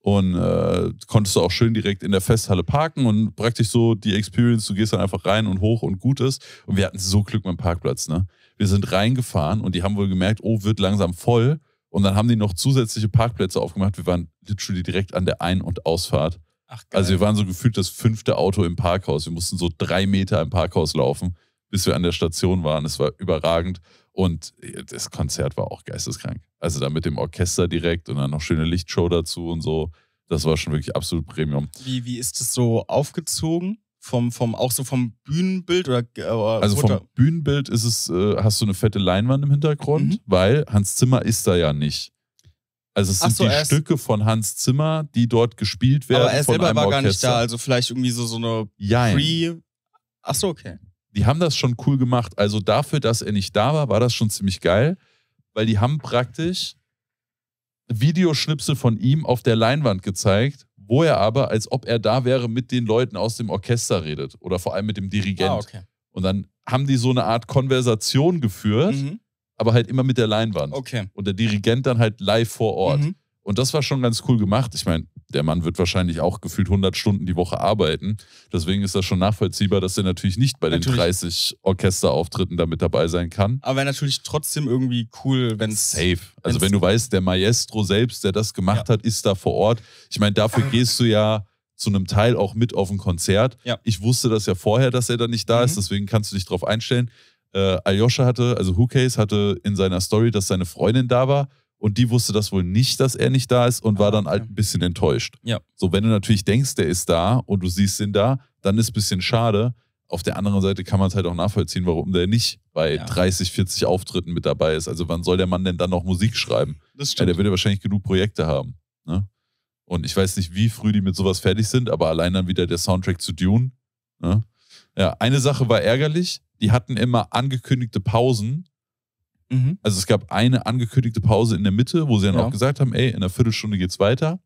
S2: Und äh, konntest du auch schön direkt in der Festhalle parken und praktisch so die Experience, du gehst dann einfach rein und hoch und gut ist. Und wir hatten so Glück mit dem Parkplatz, ne? Wir sind reingefahren und die haben wohl gemerkt, oh, wird langsam voll. Und dann haben die noch zusätzliche Parkplätze aufgemacht. Wir waren literally direkt an der Ein- und Ausfahrt. Ach, also wir waren so gefühlt das fünfte Auto im Parkhaus. Wir mussten so drei Meter im Parkhaus laufen, bis wir an der Station waren. Es war überragend. Und äh, das Konzert war auch geisteskrank. Also da mit dem Orchester direkt und dann noch schöne Lichtshow dazu und so. Das war schon wirklich absolut Premium.
S1: Wie, wie ist das so aufgezogen? Vom, vom, auch so vom Bühnenbild oder äh, Also vom
S2: Bühnenbild ist es, äh, hast du eine fette Leinwand im Hintergrund, mhm. weil Hans Zimmer ist da ja nicht. Also es sind so, die Stücke von Hans Zimmer, die dort gespielt werden. Aber er selber war Orchester. gar nicht da, also
S1: vielleicht irgendwie so, so eine Jein. Pre. Achso, okay
S2: die haben das schon cool gemacht. Also dafür, dass er nicht da war, war das schon ziemlich geil, weil die haben praktisch Videoschnipsel von ihm auf der Leinwand gezeigt, wo er aber, als ob er da wäre, mit den Leuten aus dem Orchester redet oder vor allem mit dem Dirigent. Ah, okay. Und dann haben die so eine Art Konversation geführt, mhm. aber halt immer mit der Leinwand. Okay. Und der Dirigent dann halt live vor Ort. Mhm. Und das war schon ganz cool gemacht. Ich meine, der Mann wird wahrscheinlich auch gefühlt 100 Stunden die Woche arbeiten. Deswegen ist das schon nachvollziehbar, dass er natürlich nicht bei natürlich. den 30 Orchesterauftritten mit dabei sein kann.
S1: Aber natürlich trotzdem irgendwie
S2: cool, wenn es. Safe. Also, wenn du weißt, der Maestro selbst, der das gemacht ja. hat, ist da vor Ort. Ich meine, dafür gehst du ja zu einem Teil auch mit auf ein Konzert. Ja. Ich wusste das ja vorher, dass er da nicht da mhm. ist, deswegen kannst du dich drauf einstellen. Äh, Aljoscha hatte, also Who Case hatte in seiner Story, dass seine Freundin da war und die wusste das wohl nicht, dass er nicht da ist und ah, war dann halt okay. halt ein bisschen enttäuscht. Ja. So, wenn du natürlich denkst, der ist da und du siehst ihn da, dann ist ein bisschen schade. Auf der anderen Seite kann man es halt auch nachvollziehen, warum der nicht bei ja. 30, 40 Auftritten mit dabei ist. Also wann soll der Mann denn dann noch Musik schreiben? Das stimmt. Ja, der würde ja wahrscheinlich genug Projekte haben. Ne? Und ich weiß nicht, wie früh die mit sowas fertig sind, aber allein dann wieder der Soundtrack zu Dune. Ne? Ja, eine Sache war ärgerlich. Die hatten immer angekündigte Pausen Mhm. Also es gab eine angekündigte Pause in der Mitte, wo sie dann ja. auch gesagt haben, ey, in einer Viertelstunde geht's weiter.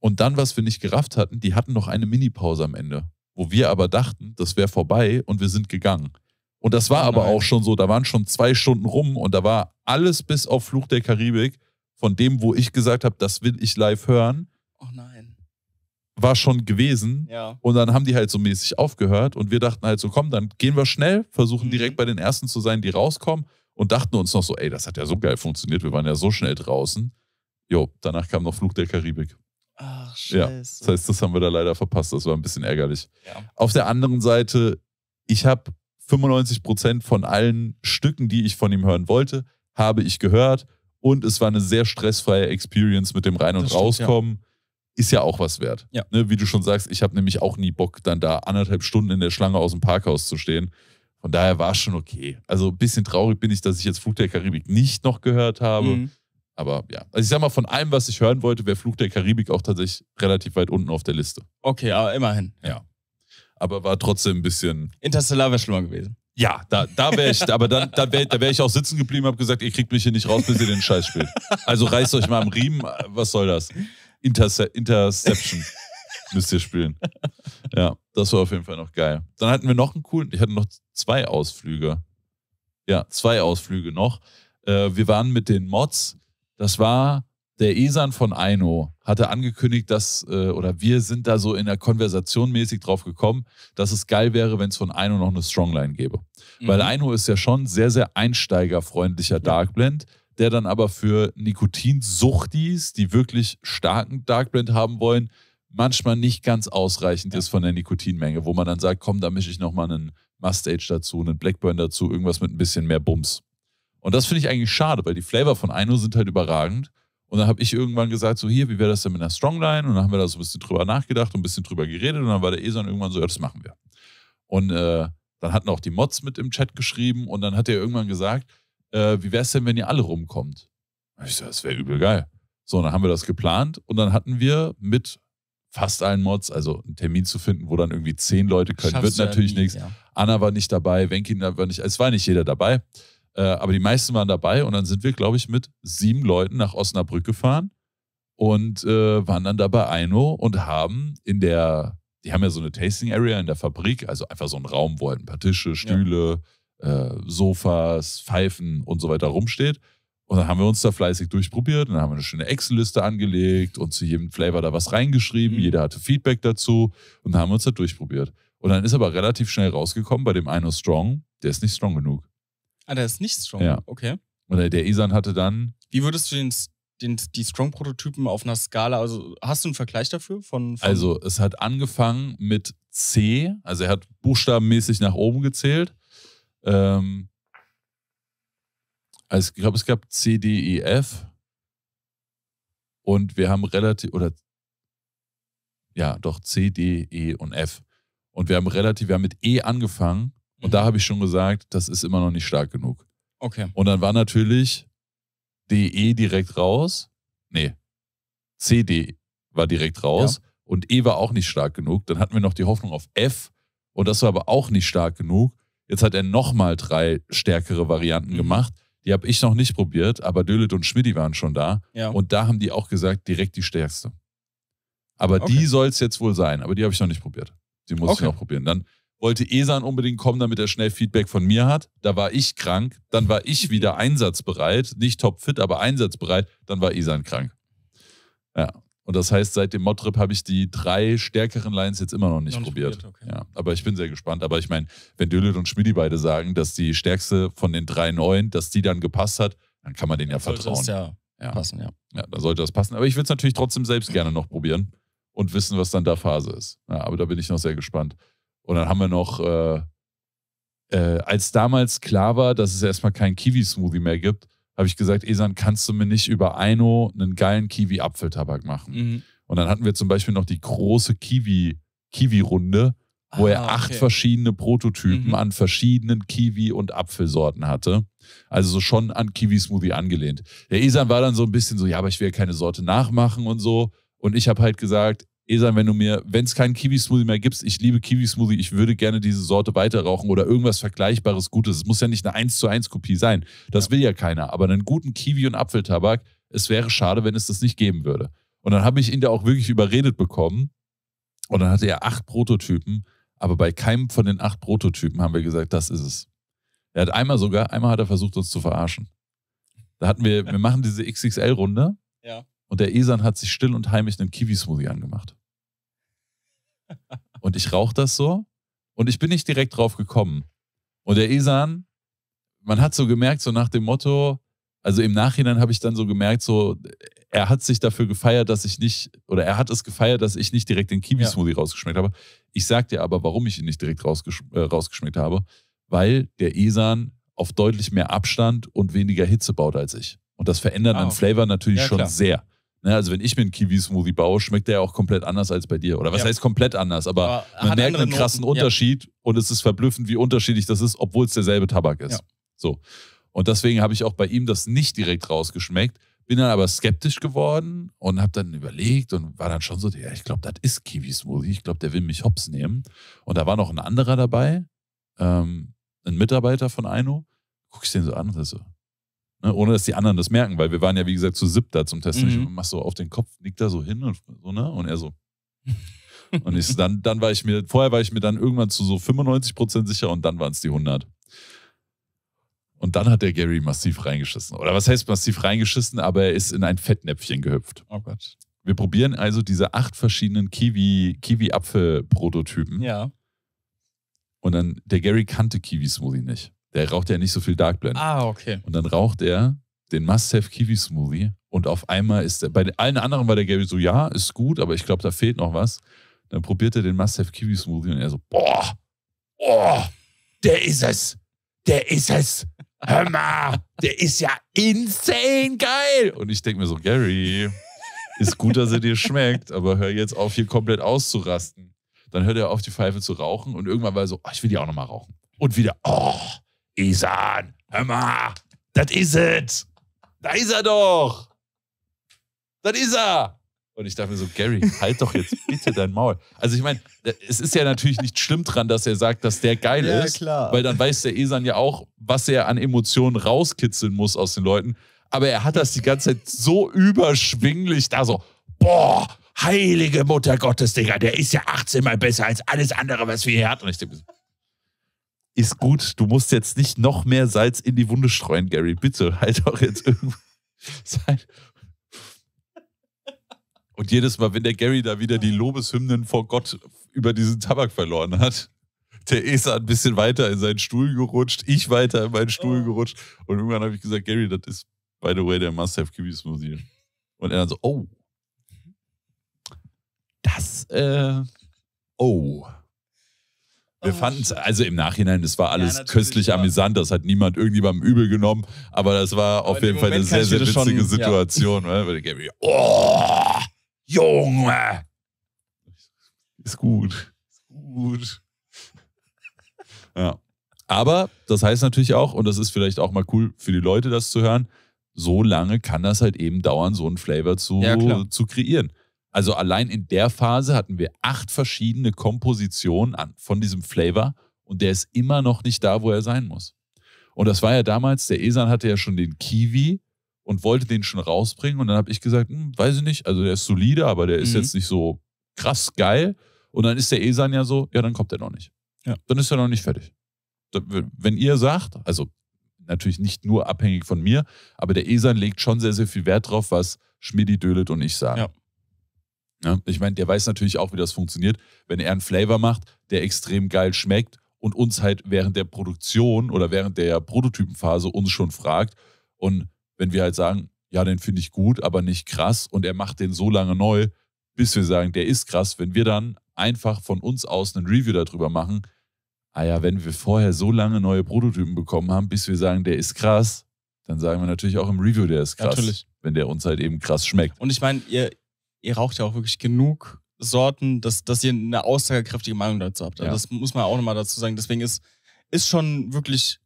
S2: Und dann, was wir nicht gerafft hatten, die hatten noch eine Mini-Pause am Ende, wo wir aber dachten, das wäre vorbei und wir sind gegangen. Und das war oh aber auch schon so, da waren schon zwei Stunden rum und da war alles bis auf Fluch der Karibik von dem, wo ich gesagt habe, das will ich live hören. Oh nein. War schon gewesen. Ja. Und dann haben die halt so mäßig aufgehört und wir dachten halt so, komm, dann gehen wir schnell, versuchen mhm. direkt bei den ersten zu sein, die rauskommen und dachten uns noch so, ey, das hat ja so geil funktioniert, wir waren ja so schnell draußen. Jo, danach kam noch Flug der Karibik. Ach, scheiße. Ja, das heißt, das haben wir da leider verpasst. Das war ein bisschen ärgerlich. Ja. Auf der anderen Seite, ich habe 95 Prozent von allen Stücken, die ich von ihm hören wollte, habe ich gehört. Und es war eine sehr stressfreie Experience mit dem Rein- und stimmt, Rauskommen. Ja. Ist ja auch was wert. Ja. Ne, wie du schon sagst, ich habe nämlich auch nie Bock, dann da anderthalb Stunden in der Schlange aus dem Parkhaus zu stehen. Von daher war es schon okay. Also ein bisschen traurig bin ich, dass ich jetzt Flug der Karibik nicht noch gehört habe. Mhm. Aber ja, also ich sag mal, von allem, was ich hören wollte, wäre Flug der Karibik auch tatsächlich relativ weit unten auf der Liste.
S1: Okay, aber immerhin. Ja.
S2: Aber war trotzdem ein bisschen.
S1: Interstellar wäre schlimmer gewesen.
S2: Ja, da, da wäre ich, aber dann, da wäre da wär ich auch sitzen geblieben und habe gesagt, ihr kriegt mich hier nicht raus, bis ihr den Scheiß spielt. Also reißt euch mal am Riemen, äh, was soll das? Interse Interception müsst ihr spielen. Ja, das war auf jeden Fall noch geil. Dann hatten wir noch einen coolen, ich hatte noch zwei Ausflüge. Ja, zwei Ausflüge noch. Äh, wir waren mit den Mods. Das war der Esan von Aino hatte angekündigt, dass, äh, oder wir sind da so in der Konversation mäßig drauf gekommen, dass es geil wäre, wenn es von Aino noch eine Strongline gäbe. Mhm. Weil Aino ist ja schon sehr, sehr einsteigerfreundlicher Darkblend, der dann aber für Nikotinsuchtis, die wirklich starken Darkblend haben wollen, manchmal nicht ganz ausreichend ja. ist von der Nikotinmenge, wo man dann sagt, komm, da mische ich nochmal einen Mustage dazu, einen Blackburn dazu, irgendwas mit ein bisschen mehr Bums. Und das finde ich eigentlich schade, weil die Flavor von Aino sind halt überragend. Und dann habe ich irgendwann gesagt, so hier, wie wäre das denn mit einer Strongline? Und dann haben wir da so ein bisschen drüber nachgedacht und ein bisschen drüber geredet. Und dann war der Eson irgendwann so, ja, das machen wir. Und äh, dann hatten auch die Mods mit im Chat geschrieben. Und dann hat er irgendwann gesagt, äh, wie wäre es denn, wenn ihr alle rumkommt? Und ich so, das wäre übel geil. So, dann haben wir das geplant. Und dann hatten wir mit fast allen Mods, also einen Termin zu finden, wo dann irgendwie zehn Leute können, Schaffst wird natürlich nichts. Ja. Anna war nicht dabei, Wenkin war nicht, es war nicht jeder dabei, äh, aber die meisten waren dabei und dann sind wir, glaube ich, mit sieben Leuten nach Osnabrück gefahren und äh, waren dann dabei Eino und haben in der, die haben ja so eine Tasting Area in der Fabrik, also einfach so einen Raum, wo halt ein paar Tische, Stühle, ja. äh, Sofas, Pfeifen und so weiter rumsteht. Und dann haben wir uns da fleißig durchprobiert und dann haben wir eine schöne Excel-Liste angelegt und zu jedem Flavor da was reingeschrieben. Mhm. Jeder hatte Feedback dazu und dann haben wir uns da durchprobiert. Und dann ist aber relativ schnell rausgekommen, bei dem einen Strong, der ist nicht strong genug.
S1: Ah, der ist nicht strong, ja. okay.
S2: Und der Isan hatte dann.
S1: Wie würdest du den, den die Strong-Prototypen auf einer Skala, also hast du einen Vergleich dafür? Von, von also,
S2: es hat angefangen mit C, also er hat buchstabenmäßig nach oben gezählt. Ähm, also ich glaube, es gab CDEF und wir haben relativ, oder ja, doch C, D, E und F. Und wir haben relativ, wir haben mit E angefangen und mhm. da habe ich schon gesagt, das ist immer noch nicht stark genug. Okay. Und dann war natürlich D, E direkt raus. Nee, C, D war direkt raus ja. und E war auch nicht stark genug. Dann hatten wir noch die Hoffnung auf F und das war aber auch nicht stark genug. Jetzt hat er nochmal drei stärkere Varianten mhm. gemacht. Die habe ich noch nicht probiert, aber Dölet und Schmidti waren schon da. Ja. Und da haben die auch gesagt, direkt die stärkste. Aber okay. die soll es jetzt wohl sein, aber die habe ich noch nicht probiert. Die muss okay. ich noch probieren. Dann wollte Esan unbedingt kommen, damit er schnell Feedback von mir hat. Da war ich krank, dann war ich wieder einsatzbereit, nicht topfit, aber einsatzbereit, dann war Esan krank. Ja, und das heißt, seit dem Modtrip habe ich die drei stärkeren Lines jetzt immer noch nicht, noch nicht probiert. okay. ja, aber ich bin sehr gespannt. Aber ich meine, wenn Düllet und Schmidi beide sagen, dass die stärkste von den drei neuen, dass die dann gepasst hat, dann kann man denen ja sollte vertrauen. Das ja, ja passen, ja. Ja, da sollte das passen. Aber ich würde es natürlich trotzdem selbst gerne noch probieren und wissen, was dann da Phase ist. Ja, aber da bin ich noch sehr gespannt. Und dann haben wir noch, äh, äh, als damals klar war, dass es erstmal keinen Kiwi-Smoothie mehr gibt, habe ich gesagt, Esan, kannst du mir nicht über Eino einen geilen Kiwi-Apfeltabak machen? Mhm. Und dann hatten wir zum Beispiel noch die große Kiwi-Runde, Kiwi wo ah, er acht okay. verschiedene Prototypen mhm. an verschiedenen Kiwi- und Apfelsorten hatte. Also schon an Kiwi-Smoothie angelehnt. Der Esan war dann so ein bisschen so, ja, aber ich will keine Sorte nachmachen und so. Und ich habe halt gesagt, Esan, eh wenn du mir, wenn es keinen Kiwi-Smoothie mehr gibt, ich liebe Kiwi-Smoothie, ich würde gerne diese Sorte weiter rauchen oder irgendwas Vergleichbares Gutes. Es muss ja nicht eine 1 zu 1 Kopie sein. Das ja. will ja keiner. Aber einen guten Kiwi- und Apfeltabak, es wäre schade, wenn es das nicht geben würde. Und dann habe ich ihn da auch wirklich überredet bekommen. Und dann hatte er acht Prototypen. Aber bei keinem von den acht Prototypen haben wir gesagt, das ist es. Er hat einmal sogar, einmal hat er versucht, uns zu verarschen. Da hatten wir, wir machen diese XXL-Runde. Ja. Und der Esan hat sich still und heimlich einen Kiwi-Smoothie angemacht. Und ich rauche das so. Und ich bin nicht direkt drauf gekommen. Und der Esan, man hat so gemerkt, so nach dem Motto, also im Nachhinein habe ich dann so gemerkt, so, er hat sich dafür gefeiert, dass ich nicht, oder er hat es gefeiert, dass ich nicht direkt den Kiwi-Smoothie ja. rausgeschmeckt habe. Ich sag dir aber, warum ich ihn nicht direkt rausgesch äh, rausgeschmeckt habe, weil der Esan auf deutlich mehr Abstand und weniger Hitze baut als ich. Und das verändert ah, okay. den Flavor natürlich ja, schon klar. sehr. Ne, also wenn ich mir einen Kiwi-Smoothie baue, schmeckt der ja auch komplett anders als bei dir. Oder was ja. heißt komplett anders? Aber, aber man merkt einen krassen Noten. Unterschied ja. und es ist verblüffend, wie unterschiedlich das ist, obwohl es derselbe Tabak ist. Ja. So. Und deswegen habe ich auch bei ihm das nicht direkt rausgeschmeckt, bin dann aber skeptisch geworden und habe dann überlegt und war dann schon so, ja, ich glaube, das ist Kiwi-Smoothie. Ich glaube, der will mich hops nehmen. Und da war noch ein anderer dabei, ähm, ein Mitarbeiter von Aino. Guck ich den so an und so, Ne, ohne dass die anderen das merken, weil wir waren ja, wie gesagt, zu siebt da zum Testen. Mhm. Ich mach so auf den Kopf, nick da so hin und so, ne? Und er so. und ich, dann, dann war ich mir, vorher war ich mir dann irgendwann zu so 95 sicher und dann waren es die 100. Und dann hat der Gary massiv reingeschissen. Oder was heißt massiv reingeschissen, aber er ist in ein Fettnäpfchen gehüpft. Oh Gott. Wir probieren also diese acht verschiedenen Kiwi-Apfel-Prototypen. Kiwi ja. Und dann, der Gary kannte Kiwi-Smoothie nicht. Der raucht ja nicht so viel Dark Blend.
S1: Ah, okay.
S2: Und dann raucht er den Must-Have Kiwi Smoothie und auf einmal ist er, bei allen anderen war der Gary so, ja, ist gut, aber ich glaube, da fehlt noch was. Dann probiert er den Must-Have Kiwi Smoothie und er so, boah, boah, der ist es, der ist es. Hör mal, der ist ja insane geil. Und ich denke mir so, Gary, ist gut, dass er dir schmeckt, aber hör jetzt auf, hier komplett auszurasten. Dann hört er auf, die Pfeife zu rauchen und irgendwann war er so, oh, ich will die auch nochmal rauchen. Und wieder, oh, Isan, hör mal, das is es. Da ist er doch. Das ist er. Und ich dachte mir so, Gary, halt doch jetzt bitte dein Maul. Also ich meine, äh, es ist ja natürlich nicht schlimm dran, dass er sagt, dass der geil ja, ist. Klar. Weil dann weiß der Esan ja auch, was er an Emotionen rauskitzeln muss aus den Leuten. Aber er hat das die ganze Zeit so überschwinglich da so, boah, heilige Mutter Gottes, Digga, der ist ja 18 mal besser als alles andere, was wir hier hatten. Und ich denke mir so, ist gut, du musst jetzt nicht noch mehr Salz in die Wunde streuen, Gary. Bitte, halt doch jetzt irgendwo. Und jedes Mal, wenn der Gary da wieder die Lobeshymnen vor Gott über diesen Tabak verloren hat, der ist ein bisschen weiter in seinen Stuhl gerutscht, ich weiter in meinen Stuhl oh. gerutscht. Und irgendwann habe ich gesagt, Gary, das ist, by the way, der must have kiwi Museum. Und er dann so, oh. Das, äh, oh. Wir oh, fanden es, also im Nachhinein, es war alles ja, köstlich war. amüsant, das hat niemand irgendjemandem übel genommen, aber das war aber auf jeden Fall eine sehr, sehr witzige schon, Situation. Ja. Ne? oh, Junge! Ist gut. Ist gut. ja. Aber das heißt natürlich auch, und das ist vielleicht auch mal cool für die Leute, das zu hören, so lange kann das halt eben dauern, so einen Flavor zu, ja, zu kreieren. Also allein in der Phase hatten wir acht verschiedene Kompositionen an, von diesem Flavor und der ist immer noch nicht da, wo er sein muss. Und das war ja damals, der Esan hatte ja schon den Kiwi und wollte den schon rausbringen und dann habe ich gesagt, hm, weiß ich nicht, also der ist solide, aber der ist mhm. jetzt nicht so krass geil. Und dann ist der Esan ja so, ja, dann kommt er noch nicht. Ja. Dann ist er noch nicht fertig. Wenn ihr sagt, also natürlich nicht nur abhängig von mir, aber der Esan legt schon sehr, sehr viel Wert drauf, was Schmidi Dölet und ich sagen. Ja. Ne? Ich meine, der weiß natürlich auch, wie das funktioniert, wenn er einen Flavor macht, der extrem geil schmeckt und uns halt während der Produktion oder während der Prototypenphase uns schon fragt. Und wenn wir halt sagen, ja, den finde ich gut, aber nicht krass und er macht den so lange neu, bis wir sagen, der ist krass, wenn wir dann einfach von uns aus einen Review darüber machen, ah ja, wenn wir vorher so lange neue Prototypen bekommen haben, bis wir sagen, der ist krass, dann sagen wir natürlich auch im Review, der ist krass. Natürlich. Wenn der uns halt eben krass schmeckt.
S1: Und ich meine, ihr, ihr raucht ja auch wirklich genug Sorten, dass, dass ihr eine aussagekräftige Meinung dazu habt. Also ja. Das muss man auch nochmal dazu sagen. Deswegen ist, ist schon wirklich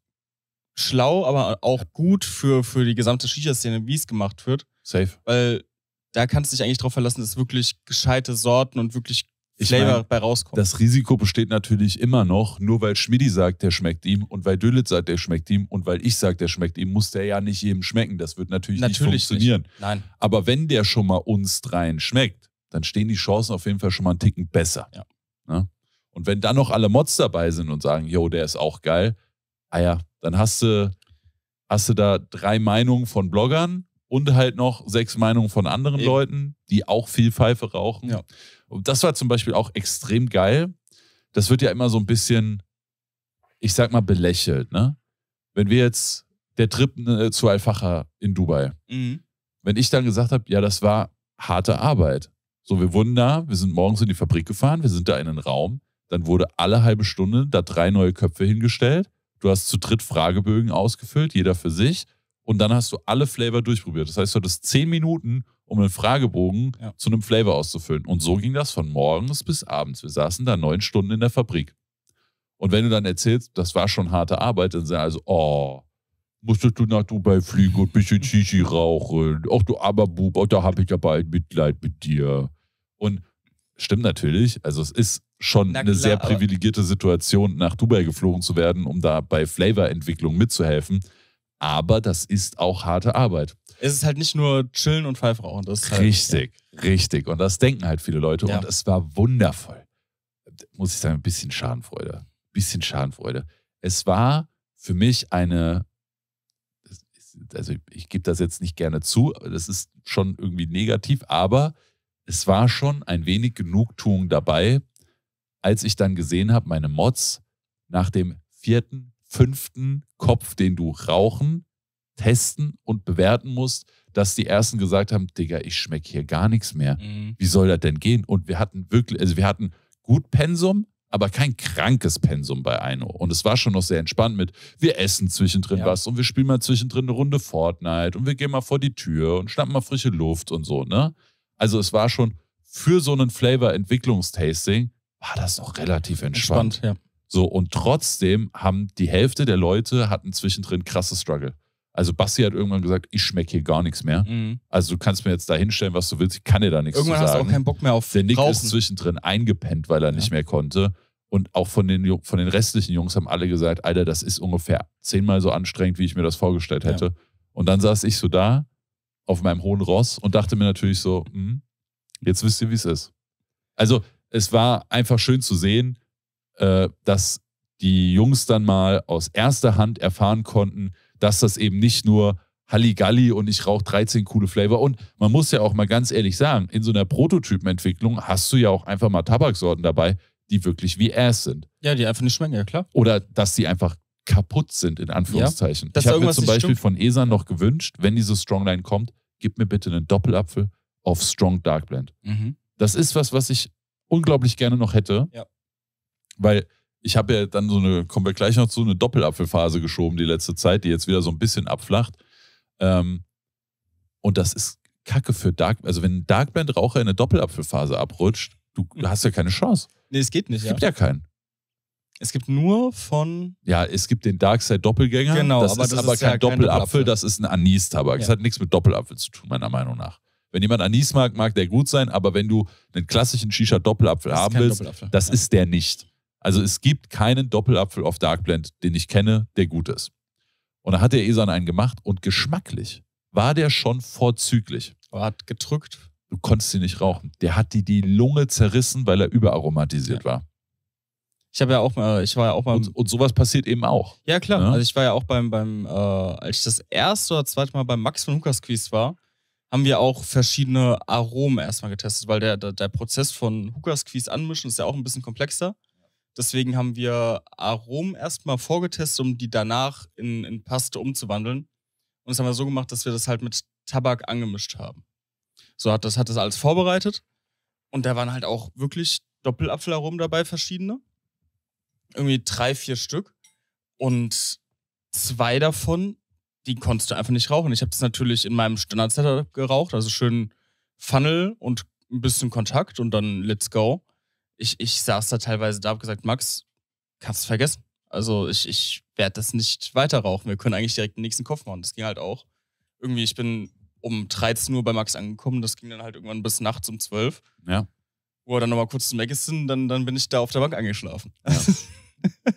S1: schlau, aber auch gut für, für die gesamte Shisha-Szene, wie es gemacht wird. Safe. Weil da kannst du dich eigentlich darauf verlassen, dass wirklich gescheite Sorten und wirklich ich Flavor mein,
S2: bei rauskommt. Das Risiko besteht natürlich immer noch, nur weil Schmidti sagt, der schmeckt ihm und weil Dölitz sagt, der schmeckt ihm und weil ich sage, der schmeckt ihm, muss der ja nicht jedem schmecken. Das wird natürlich, natürlich nicht funktionieren. Nicht. Nein. Aber wenn der schon mal uns dreien schmeckt, dann stehen die Chancen auf jeden Fall schon mal einen Ticken besser. Ja. Ne? Und wenn dann noch alle Mods dabei sind und sagen, yo, der ist auch geil, ah ja, dann hast du, hast du da drei Meinungen von Bloggern und halt noch sechs Meinungen von anderen Eben. Leuten, die auch viel Pfeife rauchen. Ja. Und das war zum Beispiel auch extrem geil. Das wird ja immer so ein bisschen, ich sag mal, belächelt, ne? Wenn wir jetzt der Trip ne, zu Al-Facha in Dubai, mhm. wenn ich dann gesagt habe, ja, das war harte Arbeit. So, wir wurden da, wir sind morgens in die Fabrik gefahren, wir sind da in einen Raum, dann wurde alle halbe Stunde da drei neue Köpfe hingestellt. Du hast zu dritt Fragebögen ausgefüllt, jeder für sich. Und dann hast du alle Flavor durchprobiert. Das heißt, du hattest zehn Minuten, um einen Fragebogen ja. zu einem Flavor auszufüllen. Und so ging das von morgens bis abends. Wir saßen da neun Stunden in der Fabrik. Und wenn du dann erzählst, das war schon harte Arbeit, dann sind also, oh, musstest du nach Dubai fliegen und ein bisschen Shishi rauchen. Ach du Aberbub, oh, da habe ich aber ein Mitleid mit dir. Und stimmt natürlich, also es ist schon klar, eine sehr privilegierte Situation, nach Dubai geflogen zu werden, um da bei Flavorentwicklung mitzuhelfen. Aber das ist auch harte Arbeit
S1: es ist halt nicht nur chillen und Pfeife rauchen. Halt, richtig,
S2: ja. richtig. Und das denken halt viele Leute. Ja. Und es war wundervoll. Muss ich sagen, ein bisschen Schadenfreude. Ein bisschen Schadenfreude. Es war für mich eine, also ich, ich gebe das jetzt nicht gerne zu, das ist schon irgendwie negativ, aber es war schon ein wenig Genugtuung dabei, als ich dann gesehen habe, meine Mods nach dem vierten, fünften Kopf, den du rauchen, testen und bewerten musst, dass die ersten gesagt haben, Digga, ich schmecke hier gar nichts mehr. Mhm. Wie soll das denn gehen? Und wir hatten wirklich, also wir hatten gut Pensum, aber kein krankes Pensum bei Eino. Und es war schon noch sehr entspannt mit, wir essen zwischendrin ja. was und wir spielen mal zwischendrin eine Runde Fortnite und wir gehen mal vor die Tür und schnappen mal frische Luft und so, ne? Also es war schon für so einen Flavor-Entwicklungstasting war das noch relativ entspannt. entspannt ja. So, und trotzdem haben die Hälfte der Leute hatten zwischendrin krasse Struggle. Also Basti hat irgendwann gesagt, ich schmecke hier gar nichts mehr. Mhm. Also du kannst mir jetzt da hinstellen, was du willst, ich kann dir da nichts irgendwann zu sagen. Irgendwann hast du auch keinen Bock mehr auf Der Nick Rauchen. ist zwischendrin eingepennt, weil er ja. nicht mehr konnte. Und auch von den, von den restlichen Jungs haben alle gesagt, Alter, das ist ungefähr zehnmal so anstrengend, wie ich mir das vorgestellt hätte. Ja. Und dann saß ich so da auf meinem hohen Ross und dachte mir natürlich so, hm, jetzt wisst ihr, wie es ist. Also es war einfach schön zu sehen, äh, dass die Jungs dann mal aus erster Hand erfahren konnten, dass das eben nicht nur Halligalli und ich rauche 13 coole Flavor. Und man muss ja auch mal ganz ehrlich sagen, in so einer Prototypenentwicklung hast du ja auch einfach mal Tabaksorten dabei, die wirklich wie Ass sind.
S1: Ja, die einfach nicht schmecken, ja klar.
S2: Oder dass die einfach kaputt sind, in Anführungszeichen. Ja, ich habe mir zum Beispiel stimmt. von ESAN noch gewünscht, wenn diese Strongline kommt, gib mir bitte einen Doppelapfel auf Strong Dark Blend. Mhm. Das ist was, was ich unglaublich gerne noch hätte. Ja. Weil ich habe ja dann so eine, kommen wir gleich noch zu, eine Doppelapfelphase geschoben die letzte Zeit, die jetzt wieder so ein bisschen abflacht. Ähm, und das ist Kacke für Dark, also wenn ein darkband raucher in eine Doppelapfelphase abrutscht, du, hm. hast ja keine Chance.
S1: Nee, es geht nicht. Es gibt ja, ja keinen. Es gibt nur von.
S2: Ja, es gibt den Darkside Doppelgänger. Genau, das aber ist das aber ist kein, ja Doppelapfel, kein das ist ein Anis-Tabak. Ja. Das hat nichts mit Doppelapfel zu tun, meiner Meinung nach. Wenn jemand Anis mag, mag der gut sein, aber wenn du einen klassischen Shisha-Doppelapfel haben willst, das ja. ist der nicht. Also es gibt keinen Doppelapfel auf Dark Blend, den ich kenne, der gut ist. Und da hat der Esan einen gemacht und geschmacklich war der schon vorzüglich. Er Hat gedrückt. Du konntest ihn nicht rauchen. Der hat dir die Lunge zerrissen, weil er überaromatisiert ja. war.
S1: Ich habe ja auch mal, ich war ja auch mal. Und, und sowas passiert eben auch. Ja, klar. Ja? Ne? Also ich war ja auch beim, beim, äh, als ich das erste oder zweite Mal beim Max von Lukas Quiz war, haben wir auch verschiedene Aromen erstmal getestet, weil der, der, der Prozess von Hookers Quiz anmischen ist ja auch ein bisschen komplexer. Deswegen haben wir Aromen erstmal vorgetestet, um die danach in, in Paste umzuwandeln. Und das haben wir so gemacht, dass wir das halt mit Tabak angemischt haben. So hat das, hat das alles vorbereitet. Und da waren halt auch wirklich Doppelapfelaromen dabei, verschiedene. Irgendwie drei, vier Stück. Und zwei davon, die konntest du einfach nicht rauchen. Ich habe das natürlich in meinem Standard-Setup geraucht, also schön Funnel und ein bisschen Kontakt und dann let's go ich, ich saß da teilweise da, habe gesagt, Max, kannst du vergessen. Also ich, ich werde das nicht weiter rauchen. Wir können eigentlich direkt den nächsten Kopf machen. Das ging halt auch. Irgendwie, ich bin um 13 Uhr bei Max angekommen. Das ging dann halt irgendwann bis nachts um 12. Ja. Wo er dann nochmal kurz zum Eck dann, dann bin ich da auf der Bank eingeschlafen. Ja.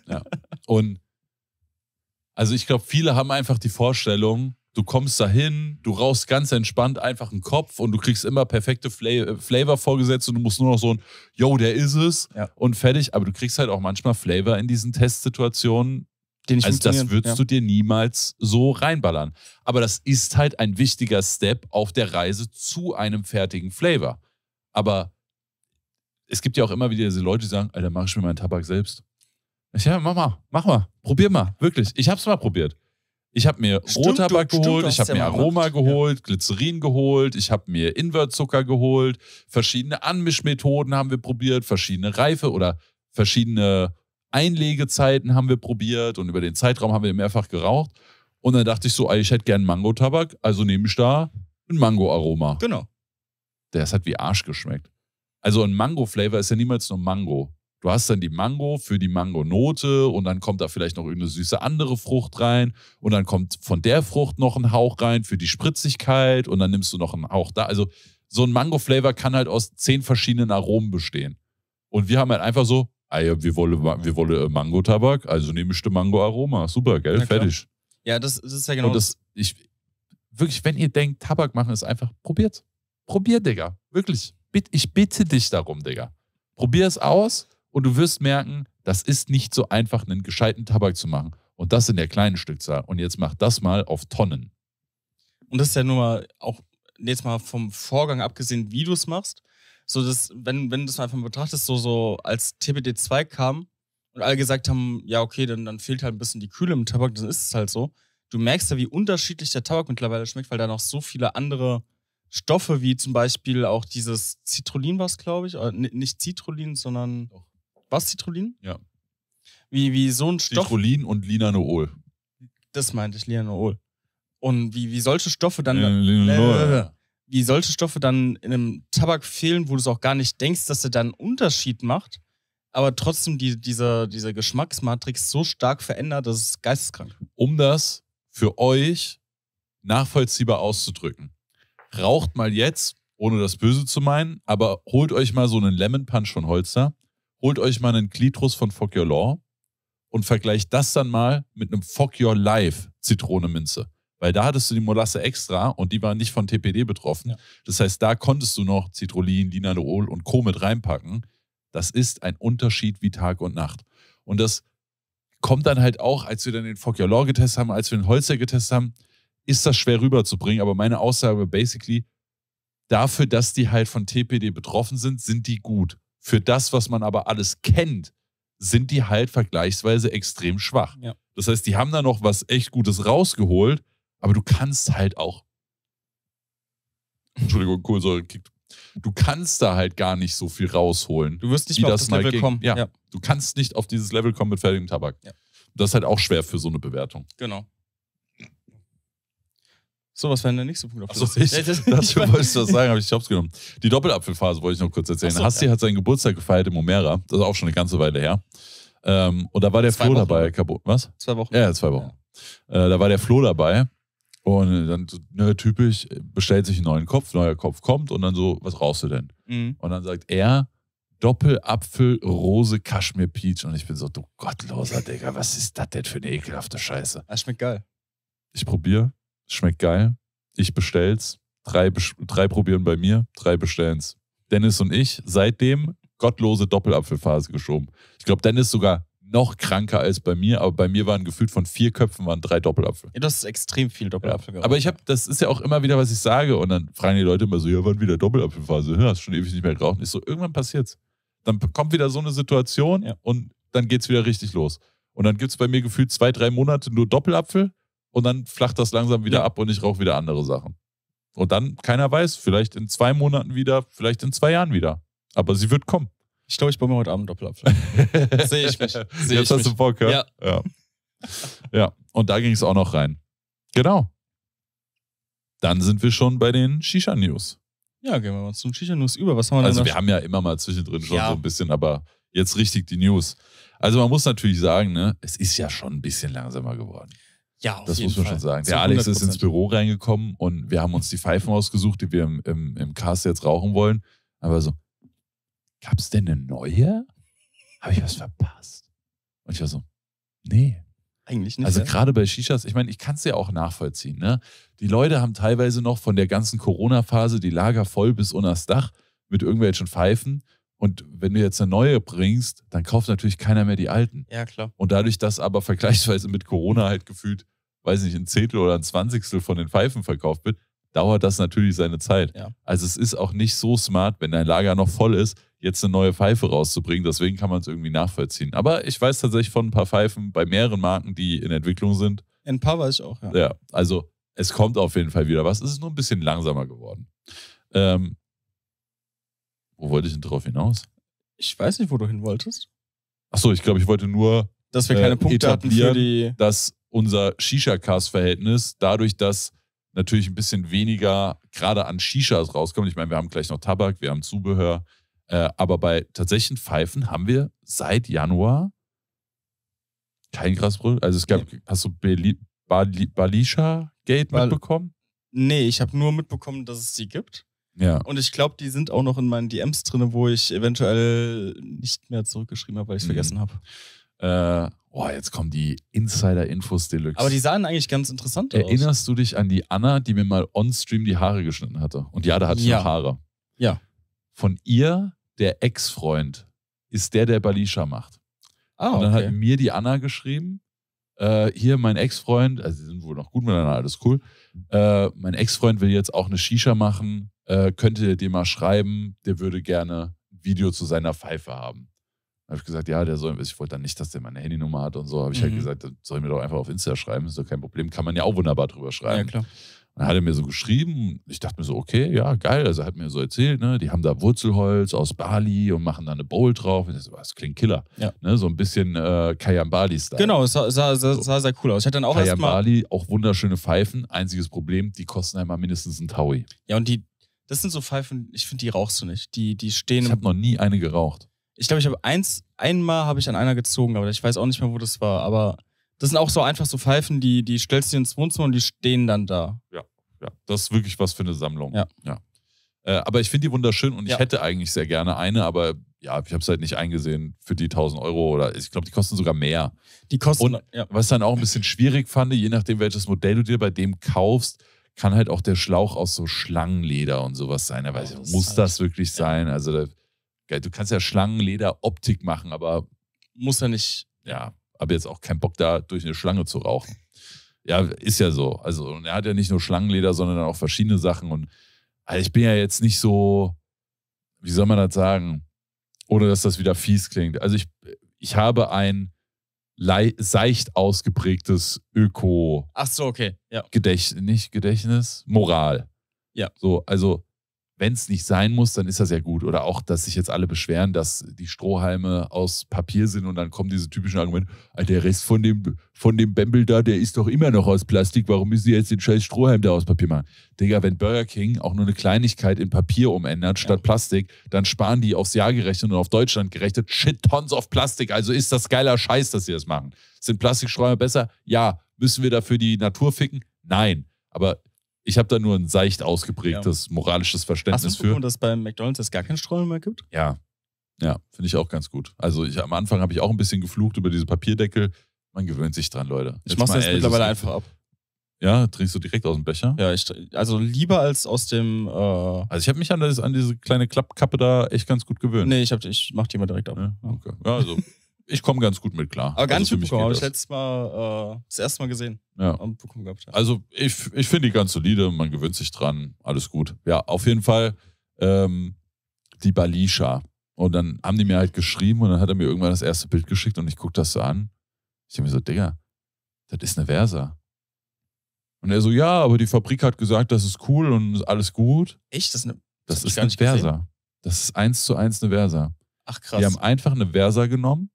S2: ja. Und also ich glaube, viele haben einfach die Vorstellung, du kommst dahin, du rauchst ganz entspannt einfach einen Kopf und du kriegst immer perfekte Fla äh, Flavor vorgesetzt und du musst nur noch so ein, yo, der ist es ja. und fertig. Aber du kriegst halt auch manchmal Flavor in diesen Testsituationen. Den also das würdest ja. du dir niemals so reinballern. Aber das ist halt ein wichtiger Step auf der Reise zu einem fertigen Flavor. Aber es gibt ja auch immer wieder diese Leute, die sagen, Alter, mach ich mir meinen Tabak selbst. Ich, ja, mach mal, mach mal, probier mal, wirklich. Ich hab's mal probiert. Ich habe mir stimmt, geholt, ich habe mir Aroma gemacht. geholt, Glycerin geholt, ich habe mir Invertzucker geholt, verschiedene Anmischmethoden haben wir probiert, verschiedene Reife oder verschiedene Einlegezeiten haben wir probiert und über den Zeitraum haben wir mehrfach geraucht. Und dann dachte ich so, ich hätte gern Mangotabak, also nehme ich da ein Mango-Aroma. Genau. Das hat wie Arsch geschmeckt. Also ein Mango-Flavor ist ja niemals nur Mango. Du hast dann die Mango für die Mangonote und dann kommt da vielleicht noch irgendeine süße andere Frucht rein und dann kommt von der Frucht noch ein Hauch rein für die Spritzigkeit und dann nimmst du noch einen Hauch da. Also so ein Mango-Flavor kann halt aus zehn verschiedenen Aromen bestehen. Und wir haben halt einfach so, ah wir wollen, wir wollen äh, Mango-Tabak, also nehme ich Mango-Aroma. Super, gell? Fertig.
S1: Ja, das, das, ist ja genau und das.
S2: Ich, wirklich, wenn ihr denkt, Tabak machen ist einfach, probiert. Probiert, Digga. Wirklich. Ich bitte dich darum, Digga. Probier es aus und du wirst merken, das ist nicht so einfach, einen gescheiten Tabak zu machen. Und das in der kleinen Stückzahl. Und jetzt mach das mal auf Tonnen.
S1: Und das ist ja nur mal auch jetzt mal vom Vorgang abgesehen, wie du es machst. So, dass, wenn, wenn du es einfach mal betrachtest, so, so als TBD2 kam und alle gesagt haben, ja, okay, dann, dann fehlt halt ein bisschen die Kühle im Tabak, dann ist es halt so. Du merkst ja, wie unterschiedlich der Tabak mittlerweile schmeckt, weil da noch so viele andere Stoffe, wie zum Beispiel auch dieses Citrullin, was glaube ich, oder nicht Citrullin, sondern. Doch. Was, Citrullin? Ja. Wie, wie so ein Stoff. Citrullin
S2: und Linanool.
S1: Das meinte ich, Linanool. Und wie, wie solche Stoffe dann. Linanool. Wie solche Stoffe dann in einem Tabak fehlen, wo du es auch gar nicht denkst, dass er dann einen Unterschied macht, aber trotzdem die, diese, diese Geschmacksmatrix so stark verändert, das ist geisteskrank. Um das für euch nachvollziehbar
S2: auszudrücken. Raucht mal jetzt, ohne das Böse zu meinen, aber holt euch mal so einen Lemon Punch von Holster holt euch mal einen Klitrus von Fuck Your Law und vergleicht das dann mal mit einem Fuck Your Life Zitrone Minze. Weil da hattest du die Molasse extra und die waren nicht von TPD betroffen. Ja. Das heißt, da konntest du noch Citrullin, Linalool und Co. mit reinpacken. Das ist ein Unterschied wie Tag und Nacht. Und das kommt dann halt auch, als wir dann den Fuck Your Law getestet haben, als wir den Holzer getestet haben, ist das schwer rüberzubringen. Aber meine Aussage basically, dafür, dass die halt von TPD betroffen sind, sind die gut. Für das, was man aber alles kennt, sind die halt vergleichsweise extrem schwach. Ja. Das heißt, die haben da noch was echt Gutes rausgeholt, aber du kannst halt auch. Entschuldigung, Kohlensäure kickt. Du kannst da halt gar nicht so viel rausholen. Du wirst nicht mehr auf das Level ging. kommen. Ja. ja, Du kannst nicht auf dieses Level kommen mit fertigem Tabak. Ja. Das ist halt auch schwer für so eine Bewertung.
S1: Genau. So, was war denn der nächste Punkt? Auf Achso, ich, ja, das, dazu wolltest du
S2: was sagen, habe ich Jobs genommen. Die Doppelapfelphase wollte ich noch kurz erzählen. So, Hassi ja. hat seinen Geburtstag gefeiert im Momera. Das ist auch schon eine ganze Weile her. Ähm, und da war der zwei Flo Wochen. dabei. Cabo was? Zwei Wochen. Ja, zwei Wochen. Ja. Äh, da war der Flo dabei. Und dann, ne, typisch, bestellt sich einen neuen Kopf, neuer Kopf kommt und dann so, was rauchst du denn? Mhm. Und dann sagt er, Doppelapfel, Rose, Kaschmir, Peach. Und ich bin so, du gottloser Digga, was ist das denn
S1: für eine ekelhafte Scheiße? Das schmeckt geil.
S2: Ich probiere. Schmeckt geil. Ich bestell's. Drei, drei probieren bei mir, drei bestellen's. Dennis und ich seitdem gottlose Doppelapfelphase geschoben. Ich glaube, Dennis sogar noch kranker als bei mir, aber bei mir waren gefühlt von vier Köpfen waren drei Doppelapfel.
S1: Ja, das ist extrem viel Doppelapfel. Ja. Aber
S2: ich habe, das ist ja auch immer wieder, was ich sage und dann fragen die Leute immer so, ja, wann wieder Doppelapfelphase? Ja, hast schon ewig nicht mehr geraucht. ich so, irgendwann passiert's. Dann kommt wieder so eine Situation ja. und dann geht's wieder richtig los. Und dann gibt's bei mir gefühlt zwei, drei Monate nur Doppelapfel und dann flacht das langsam wieder ja. ab und ich rauche wieder andere Sachen. Und dann, keiner weiß, vielleicht in zwei Monaten wieder, vielleicht in zwei Jahren wieder. Aber sie wird kommen.
S1: Ich glaube, ich baue mir heute Abend Doppelapfel.
S2: Sehe ich mich. Seh Jetzt ich hast mich. du Bock, ja? Ja. ja. ja. und da ging es auch noch rein. Genau. Dann sind wir schon bei den Shisha-News.
S1: Ja, gehen wir mal zum Shisha-News über. Was haben wir Also, wir
S2: haben ja immer mal zwischendrin schon ja. so ein bisschen, aber jetzt richtig die News. Also, man muss natürlich sagen, ne, es ist ja schon ein bisschen langsamer geworden. Ja, auf das jeden muss man Fall. schon sagen. Der Alex ist ins Büro reingekommen und wir haben uns die Pfeifen ausgesucht, die wir im, im, im Cast jetzt rauchen wollen. Aber so, gab es denn eine neue? Habe ich was verpasst? Und ich war so, nee. Eigentlich nicht. Also ja. gerade bei Shishas, ich meine, ich kann es ja auch nachvollziehen. Ne? Die Leute haben teilweise noch von der ganzen Corona-Phase die Lager voll bis unters Dach mit irgendwelchen Pfeifen und wenn du jetzt eine neue bringst, dann kauft natürlich keiner mehr die alten. Ja, klar. Und dadurch, dass aber vergleichsweise mit Corona halt gefühlt, weiß nicht, ein Zehntel oder ein Zwanzigstel von den Pfeifen verkauft wird, dauert das natürlich seine Zeit. Ja. Also es ist auch nicht so smart, wenn dein Lager noch voll ist, jetzt eine neue Pfeife rauszubringen. Deswegen kann man es irgendwie nachvollziehen. Aber ich weiß tatsächlich von ein paar Pfeifen bei mehreren Marken, die in Entwicklung sind.
S1: Ein paar weiß ich auch, ja. Ja,
S2: also es kommt auf jeden Fall wieder was. Es ist nur ein bisschen langsamer geworden. Ähm, wo wollte ich denn drauf hinaus?
S1: Ich weiß nicht, wo du hin wolltest.
S2: Achso, ich glaube, ich wollte nur dass wir keine äh, Punkte hatten für die. Dass unser Shisha-Cast-Verhältnis dadurch, dass natürlich ein bisschen weniger gerade an Shishas rauskommt. Ich meine, wir haben gleich noch Tabak, wir haben Zubehör, äh, aber bei tatsächlichen Pfeifen haben wir seit Januar kein Grasbrüll. Also es gab, nee. hast du Bali, Bali, Balisha
S1: Gate Bal mitbekommen? Nee, ich habe nur mitbekommen, dass es sie gibt. Ja. Und ich glaube, die sind auch noch in meinen DMs drin, wo ich eventuell nicht mehr zurückgeschrieben habe, weil ich es mhm. vergessen habe. Äh, jetzt kommen die
S2: Insider-Infos Deluxe. Aber die
S1: sahen eigentlich ganz interessant Erinnerst aus.
S2: Erinnerst du dich an die Anna, die mir mal on-stream die Haare geschnitten hatte? Und halt ja, da hatte ich ja. noch Haare. Ja. Von ihr, der Ex-Freund, ist der, der Balisha macht. Ah, Und dann okay. hat mir die Anna geschrieben, äh, hier mein Ex-Freund, also sie sind wohl noch gut miteinander, alles cool, äh, mein Ex-Freund will jetzt auch eine Shisha machen, äh, könnte er dir mal schreiben, der würde gerne ein Video zu seiner Pfeife haben. Da habe ich gesagt, ja, der soll, ich wollte dann nicht, dass der meine Handynummer hat und so. Habe ich halt mhm. halt gesagt, dann soll ich mir doch einfach auf Insta schreiben, ist doch kein Problem, kann man ja auch wunderbar drüber schreiben. Ja, klar. Dann hat er mir so geschrieben, ich dachte mir so, okay, ja, geil. Also er hat mir so erzählt, ne, die haben da Wurzelholz aus Bali und machen da eine Bowl drauf. Ich dachte, das klingt killer. Ja. Ne, so ein bisschen äh, Kayambali-Style. Genau,
S1: sah, sah, sah, sah, sehr cool aus. Ich hatte dann auch erstmal. Kayambali,
S2: erst auch wunderschöne Pfeifen. Einziges Problem, die kosten einmal mindestens
S1: einen Taui. Ja, und die, das sind so Pfeifen, ich finde, die rauchst du nicht. Die, die stehen. Ich habe noch nie eine geraucht. Ich glaube, ich habe eins, einmal habe ich an einer gezogen, aber ich weiß auch nicht mehr, wo das war. Aber das sind auch so einfach so Pfeifen, die, die stellst du ins Wohnzimmer und die stehen dann da. Ja, ja. Das ist wirklich
S2: was für eine Sammlung. Ja. ja. Äh, aber ich finde die wunderschön und ja. ich hätte eigentlich sehr gerne eine, aber ja, ich habe es halt nicht eingesehen für die 1000 Euro oder ich glaube, die kosten sogar mehr. Die kosten. Und ja. was dann auch ein bisschen schwierig fand, je nachdem, welches Modell du dir bei dem kaufst, kann halt auch der Schlauch aus so Schlangenleder und sowas sein. Da weiß ich, muss das, halt wirklich sein? Also, da, du kannst ja Schlangenleder-Optik machen, aber. Muss ja nicht. Ja, habe jetzt auch keinen Bock, da durch eine Schlange zu rauchen. Ja, ist ja so. Also, und er hat ja nicht nur Schlangenleder, sondern auch verschiedene Sachen. Und also ich bin ja jetzt nicht so, wie soll man das sagen, ohne dass das wieder fies klingt. Also, ich, ich habe ein seicht ausgeprägtes Öko. Ach so, okay. Ja. Gedächt nicht Gedächtnis, Moral. Ja. So, also wenn es nicht sein muss, dann ist das ja gut. Oder auch, dass sich jetzt alle beschweren, dass die Strohhalme aus Papier sind und dann kommen diese typischen Argumente, ah, der Rest von dem, von dem Bembel da, der ist doch immer noch aus Plastik, warum müssen sie jetzt den scheiß Strohhalm da aus Papier machen? Digga, wenn Burger King auch nur eine Kleinigkeit in Papier umändert statt ja. Plastik, dann sparen die aufs Jahr gerechnet und auf Deutschland gerechnet shit tons of Plastik. Also ist das geiler Scheiß, dass sie das machen. Sind Plastikstrohhalme besser? Ja. Müssen wir dafür die Natur ficken? Nein. Aber ich habe da nur ein seicht ausgeprägtes ja. moralisches Verständnis Hast du für. Hast
S1: dass bei McDonalds es gar keinen Stroll mehr gibt?
S2: Ja. Ja, finde ich auch ganz gut. Also ich, am Anfang habe ich auch ein bisschen geflucht über diese Papierdeckel. Man gewöhnt sich dran, Leute. Ich mache das jetzt mittlerweile einfach ab. Ja, trinkst du direkt aus dem Becher? Ja, ich,
S1: also lieber als aus dem. Äh also ich habe mich an, das, an diese kleine Klappkappe da echt ganz gut gewöhnt. Nee, ich, hab, ich mach die mal direkt ab. Ja, okay. ja also
S2: ich komme ganz gut mit klar. Aber ganz also Hüpko habe ich
S1: letztes Mal äh, das erste Mal gesehen. Ja. Gehabt, ja. Also
S2: ich, ich finde die ganz solide, man gewöhnt sich dran, alles gut. Ja, auf jeden Fall ähm, die Balisha. Und dann haben die mir halt geschrieben und dann hat er mir irgendwann das erste Bild geschickt und ich gucke das so an. Ich denke mir so, Digga, das ist eine Versa. Und er so, ja, aber die Fabrik hat gesagt, das ist cool und alles gut. Echt? Das ist eine, das, das ist eine Versa. Gesehen. Das ist eins zu eins eine Versa. Ach krass. Die haben einfach eine Versa genommen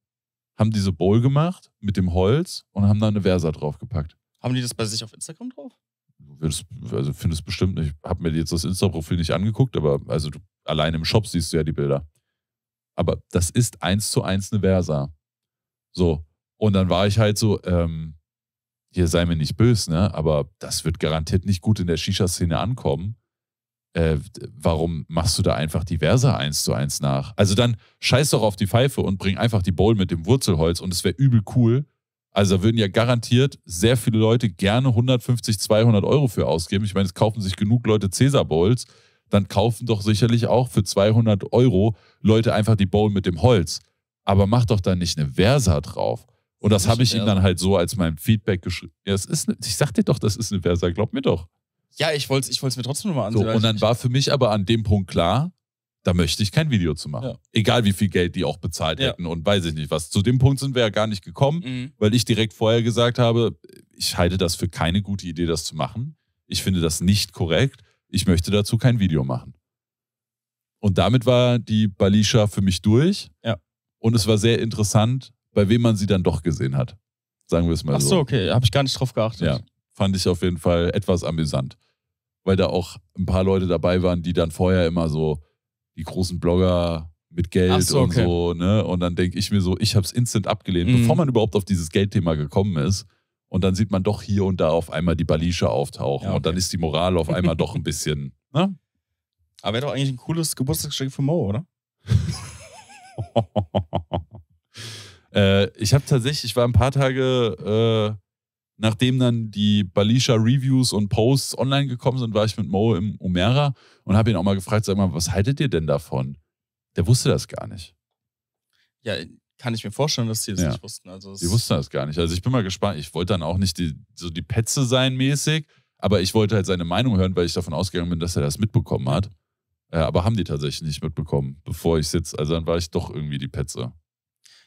S2: haben diese Bowl gemacht mit dem Holz und haben da eine Versa draufgepackt.
S1: Haben die das bei sich auf Instagram drauf?
S2: also findest bestimmt nicht. Ich habe mir jetzt das Insta-Profil nicht angeguckt, aber also du, allein im Shop siehst du ja die Bilder. Aber das ist eins zu eins eine Versa. So. Und dann war ich halt so, ähm, hier sei mir nicht böse, ne? Aber das wird garantiert nicht gut in der Shisha-Szene ankommen äh, warum machst du da einfach die Verse eins zu eins nach? Also dann scheiß doch auf die Pfeife und bring einfach die Bowl mit dem Wurzelholz und es wäre übel cool. Also da würden ja garantiert sehr viele Leute gerne 150, 200 Euro für ausgeben. Ich meine, es kaufen sich genug Leute Caesar Bowls. Dann kaufen doch sicherlich auch für 200 Euro Leute einfach die Bowl mit dem Holz. Aber mach doch da nicht eine Versa drauf. Und das habe ich ihm dann halt so als mein Feedback geschrieben. Ja, ne, ich sag dir doch, das ist eine Versa, glaub mir doch.
S1: Ja, ich wollte es ich mir trotzdem nochmal ansehen. So, und
S2: dann war für mich aber an dem Punkt klar, da möchte ich kein Video zu machen. Ja. Egal wie viel Geld die auch bezahlt ja. hätten und weiß ich nicht was. Zu dem Punkt sind wir ja gar nicht gekommen, mhm. weil ich direkt vorher gesagt habe, ich halte das für keine gute Idee, das zu machen. Ich finde das nicht korrekt. Ich möchte dazu kein Video machen. Und damit war die Balisha für mich durch. Ja. Und es war sehr interessant, bei wem man sie dann doch gesehen hat. Sagen wir es mal Ach so. Achso,
S1: okay. Habe ich gar nicht drauf geachtet. Ja.
S2: Fand ich auf jeden Fall etwas amüsant weil da auch ein paar Leute dabei waren, die dann vorher immer so die großen Blogger mit Geld so, und okay. so, ne? Und dann denke ich mir so, ich habe es instant abgelehnt, mhm. bevor man überhaupt auf dieses Geldthema gekommen ist. Und dann sieht man doch hier und da auf einmal die Balische auftauchen. Ja, okay. Und dann ist die Moral auf einmal doch ein bisschen.
S1: Ne? Aber wäre doch eigentlich ein cooles Geburtstagsgeschenk für Mo, oder?
S2: äh, ich habe tatsächlich, ich war ein paar Tage äh, nachdem dann die Balisha Reviews und Posts online gekommen sind, war ich mit Mo im Omera und habe ihn auch mal gefragt, sag mal, was haltet ihr denn davon? Der wusste das gar nicht.
S1: Ja, kann ich mir vorstellen, dass die das ja. nicht wussten. Also die wussten das
S2: gar nicht. Also ich bin mal gespannt. Ich wollte dann auch nicht die, so die Petze sein mäßig, aber ich wollte halt seine Meinung hören, weil ich davon ausgegangen bin, dass er das mitbekommen hat. Äh, aber haben die tatsächlich nicht mitbekommen, bevor ich sitze. Also dann war ich doch irgendwie die Petze.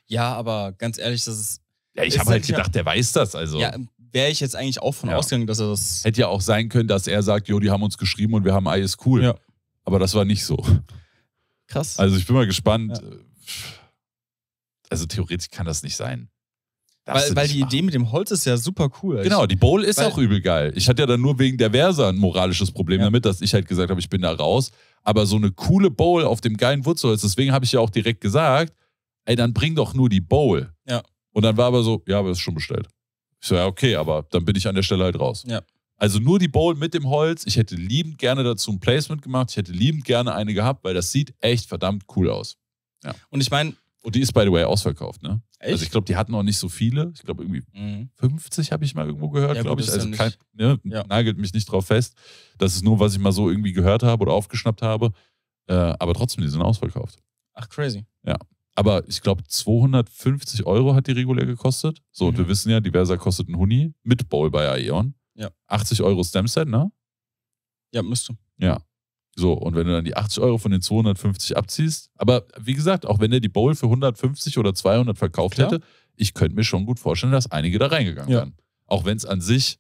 S1: Ja, aber ganz ehrlich, das ist. Ja, ich habe halt gedacht, der weiß das. Also. Ja, wäre ich jetzt eigentlich auch von ja. ausgegangen, dass er das.
S2: Hätte ja auch sein können, dass er sagt, jo, die haben uns geschrieben und wir haben alles cool. Ja. Aber das war nicht so. Krass. Also ich bin mal gespannt. Ja. Äh, also theoretisch kann das nicht sein.
S1: Darfst weil, weil die machen. Idee mit dem Holz ist ja super cool. Genau, die Bowl ist weil, auch
S2: übel geil. Ich hatte ja dann nur wegen der Versa ein moralisches Problem ja. damit, dass ich halt gesagt habe, ich bin da raus. Aber so eine coole Bowl auf dem geilen Wurzelholz, deswegen habe ich ja auch direkt gesagt, ey, dann bring doch nur die Bowl. Ja. Und dann war aber so, ja, aber ist schon bestellt. Ich so, ja, okay, aber dann bin ich an der Stelle halt raus. Ja. Also nur die Bowl mit dem Holz. Ich hätte liebend gerne dazu ein Placement gemacht. Ich hätte liebend gerne eine gehabt, weil das sieht echt verdammt cool aus. Ja. Und ich meine. Und die ist, by the way, ausverkauft, ne? Echt? Also ich glaube, die hatten auch nicht so viele. Ich glaube, irgendwie mhm. 50 habe ich mal irgendwo gehört, ja, glaube ich. Also ja kein, ne, ja. nagelt mich nicht drauf fest. Das ist nur, was ich mal so irgendwie gehört habe oder aufgeschnappt habe. Äh, aber trotzdem, die sind ausverkauft. Ach, crazy. Ja, aber ich glaube, 250 Euro hat die regulär gekostet. So, mhm. und wir mhm. wissen ja, diverser kostet ein Huni mit Bowl bei Aeon. Ja. 80 Euro Stemset, ne? Ja, müsste. Ja. So, und wenn du dann die 80 Euro von den 250 abziehst, aber wie gesagt, auch wenn der die Bowl für 150 oder 200 verkauft Klar. hätte, ich könnte mir schon gut vorstellen, dass einige da reingegangen ja. wären. Auch wenn es an sich,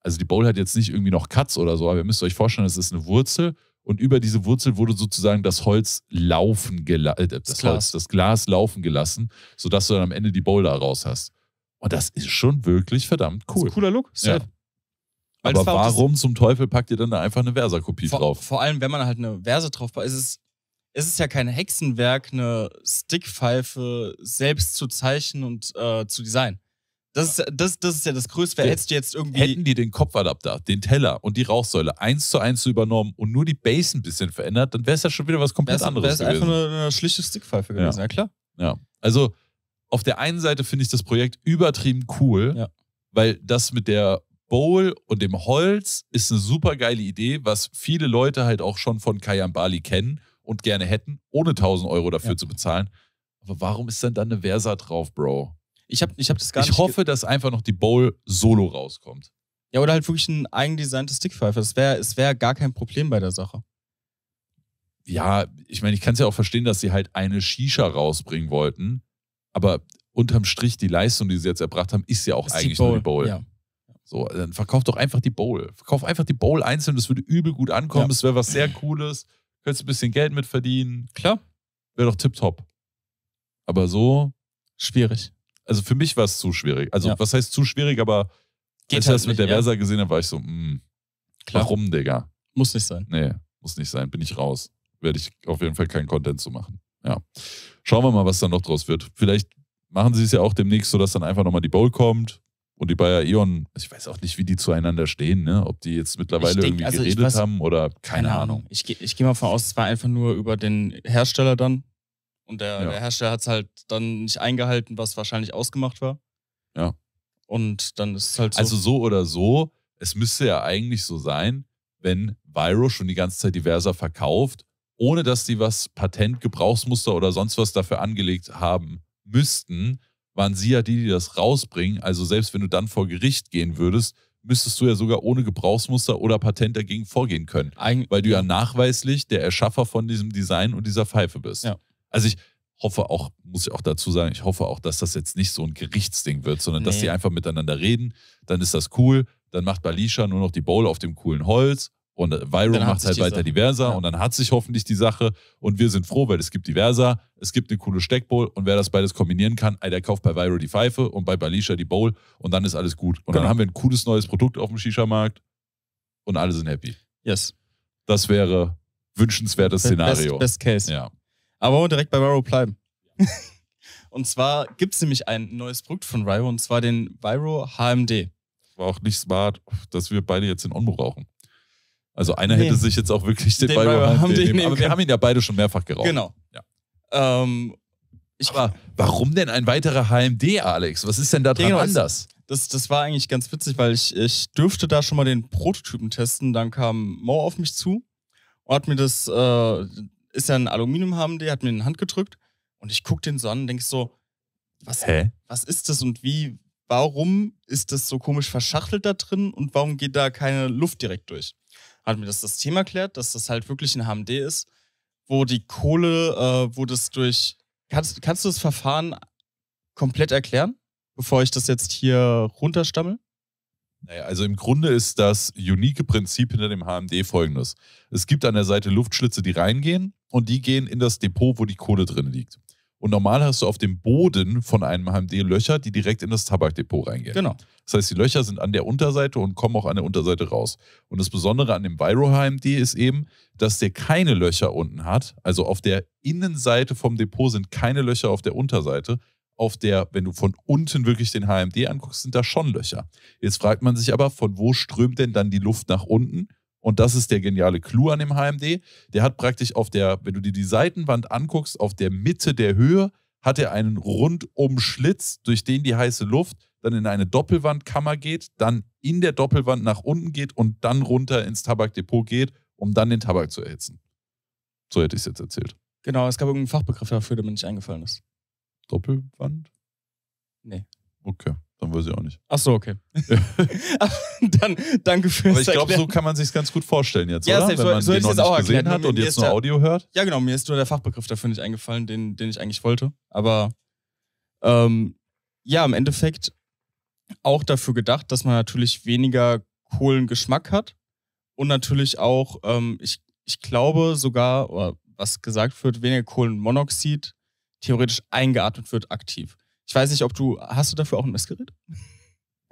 S2: also die Bowl hat jetzt nicht irgendwie noch Cuts oder so, aber ihr müsst euch vorstellen, es ist eine Wurzel und über diese Wurzel wurde sozusagen das Holz laufen gelassen, äh, das, Glas. das Glas laufen gelassen, sodass du dann am Ende die Boulder raus hast. Und das ist schon wirklich verdammt cool. cooler Look. Ja. Aber warum zum Teufel packt ihr dann da einfach eine Versa-Kopie drauf?
S1: Vor allem, wenn man halt eine Verse drauf packt, ist es, es ist ja kein Hexenwerk, eine Stickpfeife selbst zu zeichnen und äh, zu designen. Das, ja. ist, das, das ist ja das Größte. Hättest du jetzt irgendwie.
S2: Hätten die den Kopfadapter, den Teller und die Rauchsäule eins zu eins übernommen und nur die Base ein bisschen verändert, dann wäre es ja schon wieder was komplett wär's, anderes. Wäre es einfach
S1: eine, eine schlichte Stickpfeife gewesen, ja. ja. klar.
S2: Ja. Also auf der einen Seite finde ich das Projekt übertrieben cool, ja. weil das mit der Bowl und dem Holz ist eine super geile Idee, was viele Leute halt auch schon von Kayambali kennen und gerne hätten, ohne 1000 Euro dafür zu
S1: bezahlen. Aber warum ist denn dann eine Versa drauf, Bro? Ich habe ich hab das gar ich nicht. Ich hoffe, dass einfach noch die Bowl solo rauskommt. Ja, oder halt wirklich ein eigendesigntes Stickpfeife. Das wäre wär gar kein Problem bei der Sache.
S2: Ja, ich meine, ich kann es ja auch verstehen, dass sie halt eine Shisha rausbringen wollten. Aber unterm Strich, die Leistung, die sie jetzt erbracht haben, ist ja auch ist eigentlich die nur die Bowl. Ja. So, dann verkauf doch einfach die Bowl. Verkauf einfach die Bowl einzeln, das würde übel gut ankommen. Ja. Das wäre was sehr Cooles. Könntest ein bisschen Geld mitverdienen. Klar. Wäre doch tipptopp. Aber so. Schwierig also für mich war es zu schwierig. Also ja. was heißt zu schwierig, aber
S1: Geht als halt ich das mit der ja. Versa
S2: gesehen habe, war ich so, mh, hm, Klar. warum, Digga? Muss nicht sein. Nee, muss nicht sein. Bin ich raus. Werde ich auf jeden Fall keinen Content zu machen. Ja. Schauen wir mal, was da noch draus wird. Vielleicht machen sie es ja auch demnächst so, dass dann einfach nochmal die Bowl kommt und die Bayer Eon, also ich weiß auch nicht, wie die zueinander stehen, ne? ob die jetzt mittlerweile denk, irgendwie also geredet weiß, haben oder keine, keine Ahnung. Ahnung.
S1: Ich, ich gehe mal von aus, es war einfach nur über den Hersteller dann, und der, ja. der Hersteller hat es halt dann nicht eingehalten, was wahrscheinlich ausgemacht war. Ja. Und dann ist es halt so. Also so
S2: oder so, es müsste ja eigentlich so sein, wenn Viro schon die ganze Zeit diverser verkauft, ohne dass die was Patent, Gebrauchsmuster oder sonst was dafür angelegt haben müssten, waren sie ja die, die das rausbringen. Also selbst wenn du dann vor Gericht gehen würdest, müsstest du ja sogar ohne Gebrauchsmuster oder Patent dagegen vorgehen können. Eig weil du ja nachweislich der Erschaffer von diesem Design und dieser Pfeife bist. Ja. Also ich hoffe auch, muss ich auch dazu sagen, ich hoffe auch, dass das jetzt nicht so ein Gerichtsding wird, sondern nee. dass die einfach miteinander reden, dann ist das cool, dann macht Balisha nur noch die Bowl auf dem coolen Holz und Viro macht halt weiter diverser ja. und dann hat sich hoffentlich die Sache und wir sind froh, weil es gibt diverser, es gibt eine coole Steckbowl und wer das beides kombinieren kann, der kauft bei Viro die Pfeife und bei Balisha die Bowl und dann ist alles gut. Und genau. dann haben wir ein cooles neues Produkt auf dem Shisha-Markt und alle sind happy. Yes. Das wäre wünschenswertes Szenario. Best, best
S1: Case. Ja. Aber wollen wir direkt bei Viro bleiben? und zwar gibt es nämlich ein neues Produkt von Viro und zwar den Viro HMD. War auch nicht smart, dass wir beide jetzt den Onmo rauchen. Also einer nee. hätte sich
S2: jetzt auch wirklich den, den Viro HMD, HMD nehmen aber wir haben ihn ja beide schon mehrfach geraucht. Genau.
S1: Ja. Ähm, ich war, warum denn ein weiterer HMD, Alex? Was ist denn da dran genau, anders? Das, das war eigentlich ganz witzig, weil ich, ich dürfte da schon mal den Prototypen testen. Dann kam Mo auf mich zu und hat mir das, äh, ist ja ein Aluminium-HMD, hat mir in die Hand gedrückt und ich gucke den so an und denke so, was, Hä? was ist das und wie, warum ist das so komisch verschachtelt da drin und warum geht da keine Luft direkt durch? Hat mir das das Thema erklärt, dass das halt wirklich ein HMD ist, wo die Kohle, äh, wo das durch. Kannst, kannst du das Verfahren komplett erklären, bevor ich das jetzt hier runterstammel?
S2: Naja, also im Grunde ist das unique Prinzip hinter dem HMD folgendes. Es gibt an der Seite Luftschlitze, die reingehen und die gehen in das Depot, wo die Kohle drin liegt. Und normal hast du auf dem Boden von einem HMD Löcher, die direkt in das Tabakdepot reingehen. Genau. Das heißt, die Löcher sind an der Unterseite und kommen auch an der Unterseite raus. Und das Besondere an dem Viro HMD ist eben, dass der keine Löcher unten hat. Also auf der Innenseite vom Depot sind keine Löcher auf der Unterseite, auf der, wenn du von unten wirklich den HMD anguckst, sind da schon Löcher. Jetzt fragt man sich aber, von wo strömt denn dann die Luft nach unten? Und das ist der geniale Clou an dem HMD. Der hat praktisch auf der, wenn du dir die Seitenwand anguckst, auf der Mitte der Höhe hat er einen Rundumschlitz, durch den die heiße Luft dann in eine Doppelwandkammer geht, dann in der Doppelwand nach unten geht und dann runter ins Tabakdepot geht, um dann den Tabak zu erhitzen. So hätte ich es jetzt erzählt.
S1: Genau, es gab irgendeinen Fachbegriff dafür, der mir nicht eingefallen ist. Doppelwand? Nee.
S2: Okay, dann weiß ich auch nicht. Ach
S1: so, okay.
S2: dann danke fürs Aber ich glaube, so kann man sich ganz gut vorstellen jetzt, ja, oder? Wenn man so, den noch nicht gesehen hat und jetzt nur der, Audio
S1: hört. Ja, genau, mir ist nur der Fachbegriff dafür nicht eingefallen, den, den ich eigentlich wollte. Aber ähm, ja, im Endeffekt auch dafür gedacht, dass man natürlich weniger Kohlengeschmack hat und natürlich auch, ähm, ich, ich glaube sogar, oder was gesagt wird, weniger Kohlenmonoxid theoretisch eingeatmet wird aktiv. Ich weiß nicht, ob du, hast du dafür auch ein Messgerät?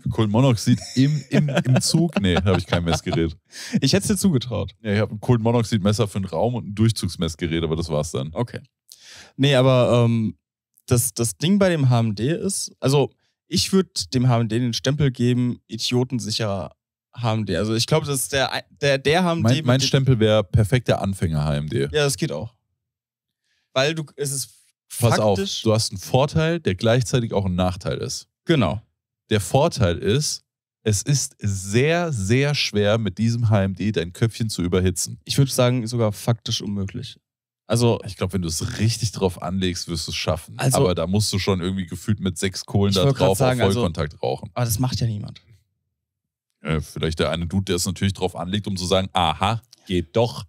S1: Für Kohlenmonoxid im,
S2: im, im Zug? Nee, habe ich kein Messgerät.
S1: Ich hätte es dir zugetraut.
S2: Ja, ich habe ein Kohlenmonoxidmesser für den Raum und ein Durchzugsmessgerät, aber das war's dann.
S1: Okay. Nee, aber ähm, das, das Ding bei dem HMD ist, also ich würde dem HMD den Stempel geben, idiotensicher HMD. Also ich glaube, das ist der, der, der HMD. Mein, mein
S2: Stempel wäre perfekter Anfänger HMD.
S1: Ja, das geht auch. Weil du, es ist
S2: Pass auf, du hast einen Vorteil, der gleichzeitig auch ein Nachteil ist. Genau. Der Vorteil ist, es ist sehr, sehr schwer, mit diesem HMD dein Köpfchen zu überhitzen.
S1: Ich würde sagen, sogar faktisch unmöglich.
S2: Also, ich glaube, wenn du es richtig drauf anlegst, wirst du es schaffen. Also, aber da musst du schon irgendwie gefühlt mit sechs Kohlen da drauf sagen, auf also Vollkontakt also, rauchen.
S1: Aber ah, das macht ja niemand.
S2: Ja, äh, vielleicht der eine Dude, der es natürlich drauf anlegt, um zu sagen, aha, geht doch.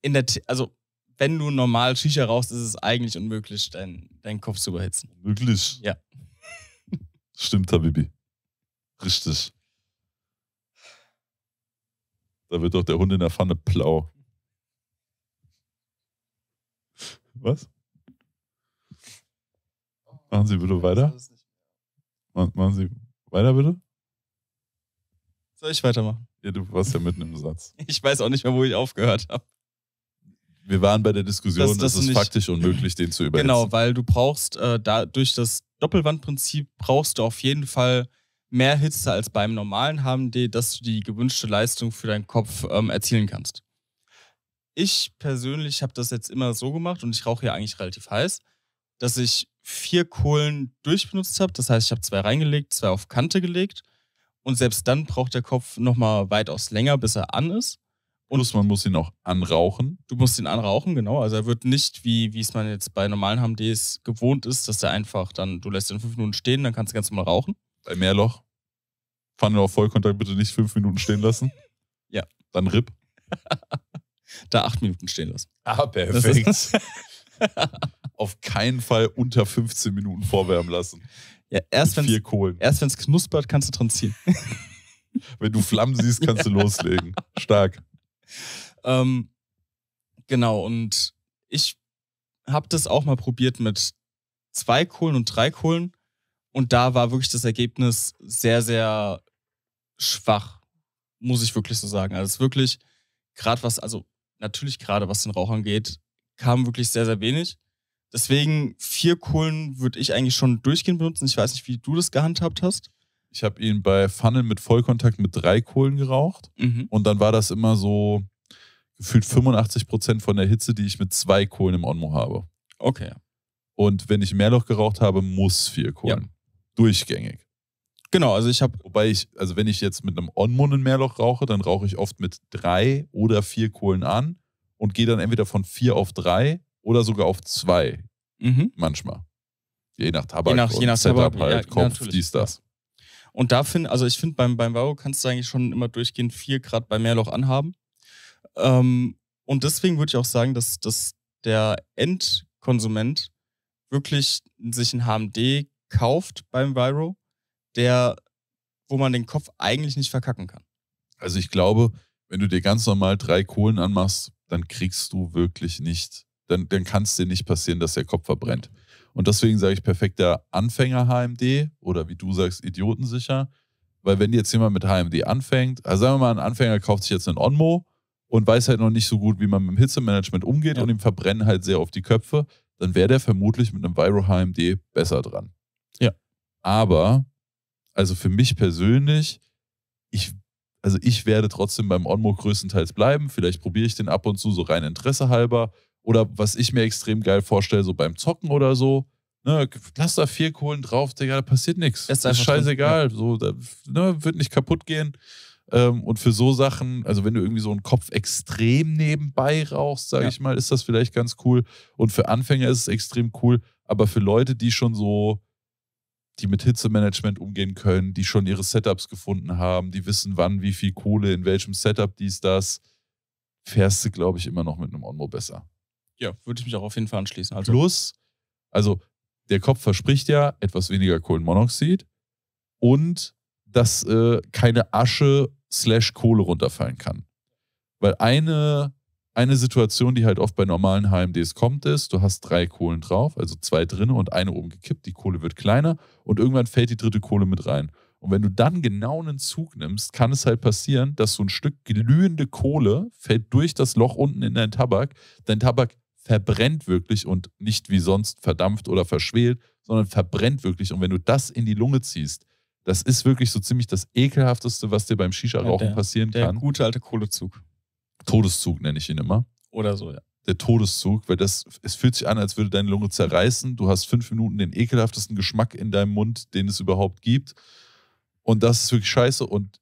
S1: In der, also wenn du normal Shisha rauchst, ist es eigentlich unmöglich, deinen dein Kopf zu überhitzen.
S2: Möglich? Ja. Stimmt, Habibi. Richtig. Da wird doch der Hund in der Pfanne blau. Was? Machen Sie bitte weiter. Machen Sie weiter, bitte.
S1: Soll ich weitermachen?
S2: Ja, du warst ja mitten im Satz.
S1: Ich weiß auch nicht mehr, wo ich aufgehört habe
S2: wir waren bei der Diskussion, das, das es faktisch unmöglich, den zu übersetzen. Genau,
S1: weil du brauchst, äh, da, durch das Doppelwandprinzip brauchst du auf jeden Fall mehr Hitze als beim normalen HMD, dass du die gewünschte Leistung für deinen Kopf ähm, erzielen kannst. Ich persönlich habe das jetzt immer so gemacht und ich rauche ja eigentlich relativ heiß, dass ich vier Kohlen durchbenutzt habe. Das heißt, ich habe zwei reingelegt, zwei auf Kante gelegt. Und selbst dann braucht der Kopf nochmal weitaus länger, bis er an ist. Plus man muss ihn auch anrauchen. Du musst ihn anrauchen, genau. Also er wird nicht, wie, wie es man jetzt bei normalen HMDs gewohnt ist, dass er einfach dann, du lässt ihn fünf Minuten stehen, dann kannst du ganz normal rauchen. Bei
S2: Meerloch. Pfanne auf Vollkontakt bitte nicht fünf Minuten stehen lassen.
S1: ja. Dann
S2: RIP. da acht Minuten stehen lassen. Ah, perfekt. auf keinen Fall unter 15 Minuten vorwärmen lassen. Ja, Erst wenn es
S1: knuspert, kannst du dran ziehen. wenn du Flammen siehst, kannst du loslegen. Stark ähm, genau, und ich habe das auch mal probiert mit zwei Kohlen und drei Kohlen. Und da war wirklich das Ergebnis sehr, sehr schwach, muss ich wirklich so sagen. Also es ist wirklich, gerade was, also natürlich gerade was den Rauch angeht, kam wirklich sehr, sehr wenig. Deswegen vier Kohlen würde ich eigentlich schon durchgehend benutzen. Ich weiß nicht, wie du das gehandhabt hast. Ich habe ihn bei Funnel mit Vollkontakt mit drei Kohlen geraucht. Mhm. Und dann war das immer
S2: so gefühlt 85 Prozent von der Hitze, die ich mit zwei Kohlen im Onmo habe. Okay. Und wenn ich Mehrloch geraucht habe, muss vier Kohlen. Ja. Durchgängig. Genau, also ich habe. Wobei ich, also wenn ich jetzt mit einem Onmo ein Mehrloch rauche, dann rauche ich oft mit drei oder vier Kohlen an und gehe dann entweder von vier auf drei oder sogar auf zwei. Mhm. Manchmal. Je nach Tabak, je nach, je nach Setup Tabak, halt, ja, Kopf, dies, das.
S1: Und da finde, also ich finde, beim, beim Varo kannst du eigentlich schon immer durchgehend 4 Grad bei Meerloch anhaben. Ähm, und deswegen würde ich auch sagen, dass, dass der Endkonsument wirklich sich ein HMD kauft beim Viro, der, wo man den Kopf eigentlich nicht verkacken kann.
S2: Also ich glaube, wenn du dir ganz normal drei Kohlen anmachst, dann kriegst du wirklich nicht, dann, dann kann es dir nicht passieren, dass der Kopf verbrennt. Und deswegen sage ich perfekter Anfänger-HMD oder wie du sagst, idiotensicher. Weil wenn jetzt jemand mit HMD anfängt, also sagen wir mal, ein Anfänger kauft sich jetzt einen Onmo und weiß halt noch nicht so gut, wie man mit dem Hitzemanagement umgeht ja. und ihm verbrennen halt sehr auf die Köpfe, dann wäre der vermutlich mit einem Viro-HMD besser dran. Ja. Aber, also für mich persönlich, ich also ich werde trotzdem beim Onmo größtenteils bleiben. Vielleicht probiere ich den ab und zu so rein Interesse halber. Oder was ich mir extrem geil vorstelle, so beim Zocken oder so, ne, lass da vier Kohlen drauf, Digga, da passiert nichts. Ist, ist scheißegal. Ja. So, da, ne, wird nicht kaputt gehen. Ähm, und für so Sachen, also wenn du irgendwie so einen Kopf extrem nebenbei rauchst, sage ja. ich mal, ist das vielleicht ganz cool. Und für Anfänger ist es extrem cool. Aber für Leute, die schon so, die mit Hitzemanagement umgehen können, die schon ihre Setups gefunden haben, die wissen, wann, wie viel Kohle, in welchem Setup dies, das, fährst du, glaube ich, immer noch mit einem Onmo besser.
S1: Ja, würde ich mich auch auf jeden Fall anschließen. Also. Plus,
S2: also der Kopf verspricht ja etwas weniger Kohlenmonoxid und dass äh, keine Asche slash Kohle runterfallen kann. Weil eine, eine Situation, die halt oft bei normalen HMDs kommt, ist, du hast drei Kohlen drauf, also zwei drinne und eine oben gekippt, die Kohle wird kleiner und irgendwann fällt die dritte Kohle mit rein. Und wenn du dann genau einen Zug nimmst, kann es halt passieren, dass so ein Stück glühende Kohle fällt durch das Loch unten in deinen Tabak, dein Tabak verbrennt wirklich und nicht wie sonst verdampft oder verschwelt, sondern verbrennt wirklich. Und wenn du das in die Lunge ziehst, das ist wirklich so ziemlich das ekelhafteste, was dir beim Shisha-Rauchen ja, passieren der kann. Der gute alte Kohlezug. Todeszug nenne ich ihn immer. Oder so, ja. Der Todeszug, weil das, es fühlt sich an, als würde deine Lunge zerreißen. Du hast fünf Minuten den ekelhaftesten Geschmack in deinem Mund, den es überhaupt gibt. Und das ist wirklich scheiße. Und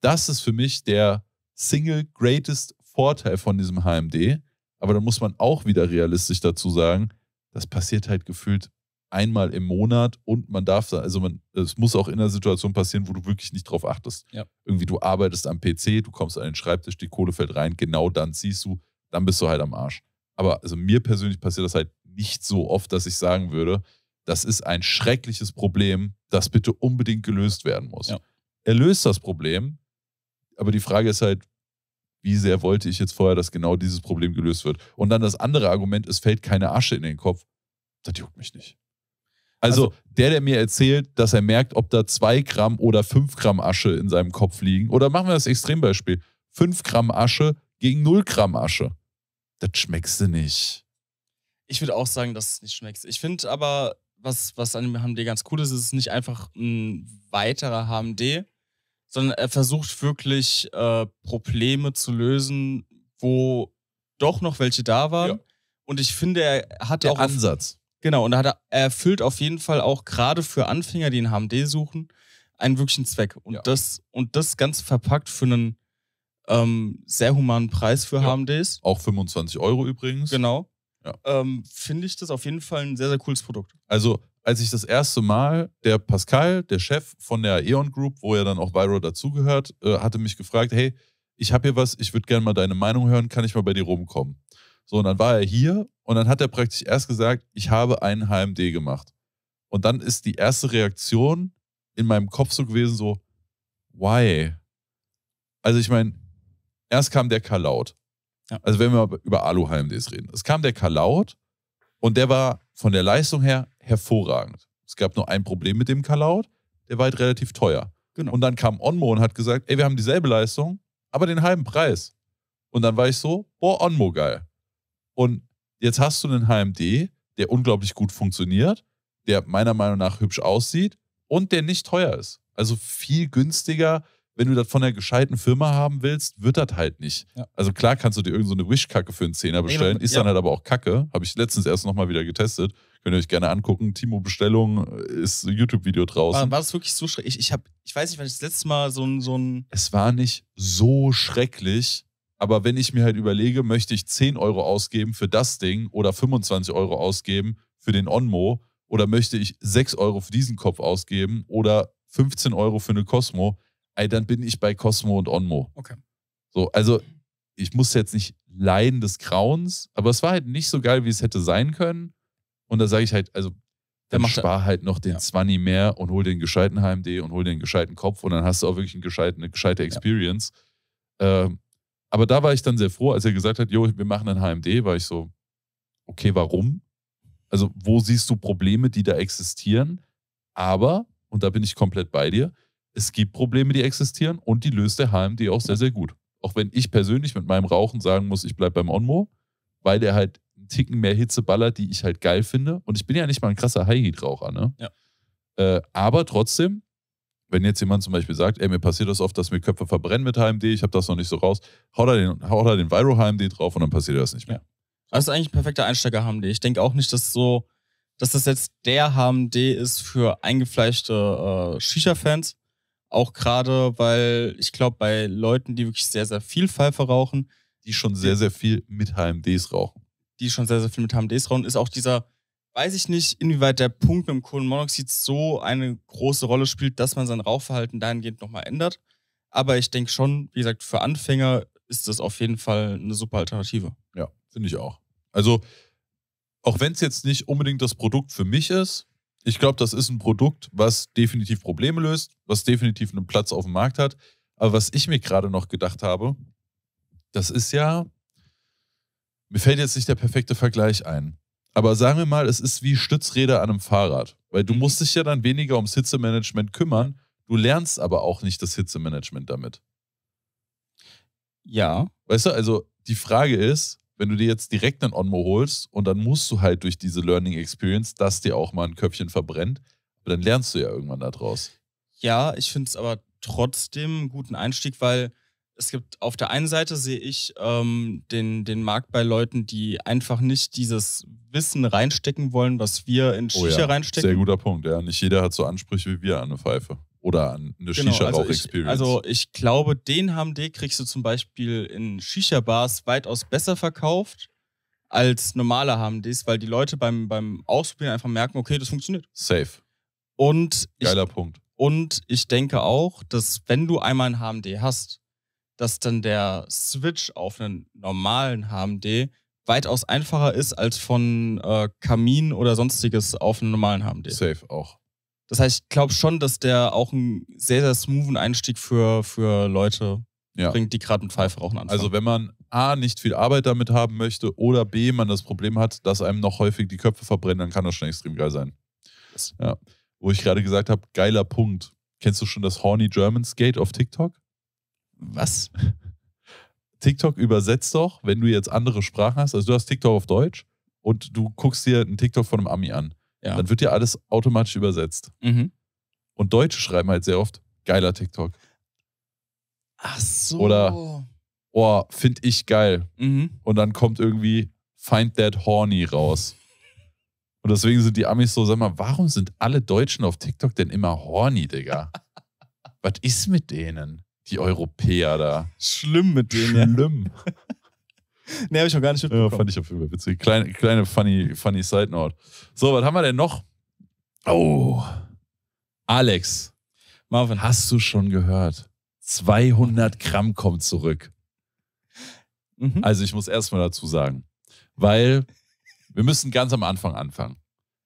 S2: das ist für mich der Single Greatest Vorteil von diesem HMD, aber dann muss man auch wieder realistisch dazu sagen, das passiert halt gefühlt einmal im Monat und man darf da, also man, es muss auch in einer Situation passieren, wo du wirklich nicht drauf achtest. Ja. Irgendwie du arbeitest am PC, du kommst an den Schreibtisch, die Kohle fällt rein, genau dann ziehst du, dann bist du halt am Arsch. Aber also mir persönlich passiert das halt nicht so oft, dass ich sagen würde, das ist ein schreckliches Problem, das bitte unbedingt gelöst werden muss. Ja. Er löst das Problem, aber die Frage ist halt, wie sehr wollte ich jetzt vorher, dass genau dieses Problem gelöst wird. Und dann das andere Argument, es fällt keine Asche in den Kopf, das juckt mich nicht. Also, also der, der mir erzählt, dass er merkt, ob da zwei Gramm oder fünf Gramm Asche in seinem Kopf liegen, oder machen wir das Extrembeispiel, fünf Gramm Asche gegen null Gramm Asche, das schmeckst du nicht.
S1: Ich würde auch sagen, dass es nicht schmeckt. Ich finde aber, was, was an dem HMD ganz cool ist, ist es nicht einfach ein weiterer HMD, sondern er versucht wirklich äh, Probleme zu lösen, wo doch noch welche da waren. Ja. Und ich finde, er hat Der auch. Ansatz. genau, und er, hat, er erfüllt auf jeden Fall auch gerade für Anfänger, die in HMD suchen, einen wirklichen Zweck. Und, ja. das, und das ganz verpackt für einen ähm, sehr humanen Preis für ja. HMDs. Auch 25 Euro übrigens. Genau. Ja. Ähm, finde ich das auf jeden Fall ein sehr, sehr cooles Produkt.
S2: Also als ich das erste Mal, der Pascal, der Chef von der Aeon Group, wo ja dann auch Viro dazugehört, äh, hatte mich gefragt, hey, ich habe hier was, ich würde gerne mal deine Meinung hören, kann ich mal bei dir rumkommen? So, und dann war er hier und dann hat er praktisch erst gesagt, ich habe einen HMD gemacht. Und dann ist die erste Reaktion in meinem Kopf so gewesen, so, why? Also ich meine, erst kam der Kalaut. Ja. Also wenn wir über Alu-HMDs reden. Es kam der Kalaut und der war von der Leistung her hervorragend. Es gab nur ein Problem mit dem Kalaut, der war halt relativ teuer. Genau. Und dann kam Onmo und hat gesagt, ey, wir haben dieselbe Leistung, aber den halben Preis. Und dann war ich so, boah, Onmo geil. Und jetzt hast du einen HMD, der unglaublich gut funktioniert, der meiner Meinung nach hübsch aussieht und der nicht teuer ist. Also viel günstiger wenn du das von einer gescheiten Firma haben willst, wird das halt nicht. Ja. Also klar kannst du dir irgendeine so Wish-Kacke für einen Zehner bestellen, ist ja. dann halt aber auch Kacke. Habe ich letztens erst nochmal wieder getestet. Könnt ihr euch gerne angucken. Timo Bestellung äh, ist YouTube-Video draußen. War,
S1: war, das wirklich so schrecklich? Ich, ich, hab, ich weiß nicht, wann ich das letzte Mal so ein, so ein.
S2: Es war nicht so schrecklich. Aber wenn ich mir halt überlege, möchte ich 10 Euro ausgeben für das Ding oder 25 Euro ausgeben für den Onmo oder möchte ich 6 Euro für diesen Kopf ausgeben oder 15 Euro für eine Cosmo, ey, dann bin ich bei Cosmo und Onmo. Okay. So, also ich muss jetzt nicht leiden des Grauens, aber es war halt nicht so geil, wie es hätte sein können. Und da sage ich halt, also dann macht spar halt noch den ja. 20 mehr und hol den gescheiten HMD und hol den gescheiten Kopf und dann hast du auch wirklich einen gescheiten, eine gescheite Experience. Ja. Ähm, aber da war ich dann sehr froh, als er gesagt hat, jo, wir machen einen HMD, war ich so, okay, warum? Also wo siehst du Probleme, die da existieren? Aber, und da bin ich komplett bei dir, es gibt Probleme, die existieren und die löst der HMD auch sehr, sehr gut. Auch wenn ich persönlich mit meinem Rauchen sagen muss, ich bleibe beim Onmo, weil der halt einen Ticken mehr Hitze ballert, die ich halt geil finde. Und ich bin ja nicht mal ein krasser High-Heat-Raucher, ne? Ja. Äh, aber trotzdem, wenn jetzt jemand zum Beispiel sagt, ey, mir passiert das oft, dass mir Köpfe verbrennen mit HMD, ich habe das noch nicht so raus, haut er den, haut er den Viro-HMD drauf und dann passiert das nicht mehr. Ja.
S1: Das ist eigentlich ein perfekter Einsteiger-HMD. Ich denke auch nicht, dass so, dass das jetzt der HMD ist für eingefleischte äh, Shisha-Fans, auch gerade, weil ich glaube, bei Leuten, die wirklich sehr, sehr viel Pfeife rauchen. Die schon sehr, sehr
S2: viel mit HMDs rauchen.
S1: Die schon sehr, sehr viel mit HMDs rauchen, ist auch dieser, weiß ich nicht, inwieweit der Punkt mit dem Kohlenmonoxid so eine große Rolle spielt, dass man sein Rauchverhalten dahingehend nochmal ändert. Aber ich denke schon, wie gesagt, für Anfänger ist das auf jeden Fall eine super Alternative. Ja, finde ich auch. Also, auch wenn es jetzt
S2: nicht unbedingt das Produkt für mich ist, ich glaube, das ist ein Produkt, was definitiv Probleme löst, was definitiv einen Platz auf dem Markt hat. Aber was ich mir gerade noch gedacht habe, das ist ja, mir fällt jetzt nicht der perfekte Vergleich ein. Aber sagen wir mal, es ist wie Stützräder an einem Fahrrad, weil du mhm. musst dich ja dann weniger ums Hitzemanagement kümmern, du lernst aber auch nicht das Hitzemanagement damit. Ja. Weißt du, also die Frage ist, wenn du dir jetzt direkt einen Onmo holst und dann musst du halt durch diese Learning Experience, dass dir auch mal ein Köpfchen verbrennt, dann lernst du ja irgendwann daraus.
S1: Ja, ich finde es aber trotzdem einen guten Einstieg, weil es gibt auf der einen Seite sehe ich ähm, den, den Markt bei Leuten, die einfach nicht dieses Wissen reinstecken wollen, was wir in Shisha oh ja, reinstecken. Sehr guter
S2: Punkt, ja. Nicht jeder hat so Ansprüche wie wir an eine Pfeife oder eine genau, also Shisha-Rauch-Experience. Also, also,
S1: ich glaube, den HMD kriegst du zum Beispiel in Shisha-Bars weitaus besser verkauft als normale HMDs, weil die Leute beim, beim Ausprobieren einfach merken, okay, das funktioniert. Safe. Und Geiler ich, Punkt. Und ich denke auch, dass wenn du einmal ein HMD hast, dass dann der Switch auf einen normalen HMD weitaus einfacher ist als von äh, Kamin oder sonstiges auf einen normalen HMD. Safe auch. Das heißt, ich glaube schon, dass der auch einen sehr, sehr smoothen Einstieg für, für Leute ja. bringt, die gerade mit Pfeife rauchen anfangen. Also wenn
S2: man A, nicht viel Arbeit damit haben möchte oder B, man das Problem hat, dass einem noch häufig die Köpfe verbrennen, dann kann das schon extrem geil sein. Ja. Wo ich gerade gesagt habe, geiler Punkt. Kennst du schon das Horny German Skate auf TikTok? Was? TikTok übersetzt doch, wenn du jetzt andere Sprachen hast, also du hast TikTok auf Deutsch und du guckst dir einen TikTok von einem Ami an ja. Dann wird ja alles automatisch übersetzt. Mhm. Und Deutsche schreiben halt sehr oft, geiler TikTok. Ach so. Oder, oh, finde ich geil. Mhm. Und dann kommt irgendwie Find That Horny raus. Und deswegen sind die Amis so, sag mal, warum sind alle Deutschen auf TikTok denn immer horny, Digga? Was ist mit denen? Die Europäer da.
S1: Schlimm mit denen. Schlimm. nee, habe ich noch gar nicht mitbekommen. Ja, fand
S2: ich auf jeden Fall witzig. Kleine, kleine funny, funny Side Note. So, was haben wir denn noch? Oh. Alex. Marvin. Hast du schon gehört? 200 Gramm kommt zurück. Mhm. Also ich muss erstmal dazu sagen, weil wir müssen ganz am Anfang anfangen.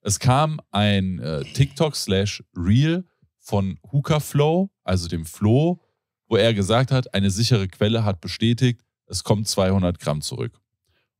S2: Es kam ein äh, TikTok slash Reel von Hooker Flow, also dem Flo, wo er gesagt hat, eine sichere Quelle hat bestätigt, es kommt 200 Gramm zurück.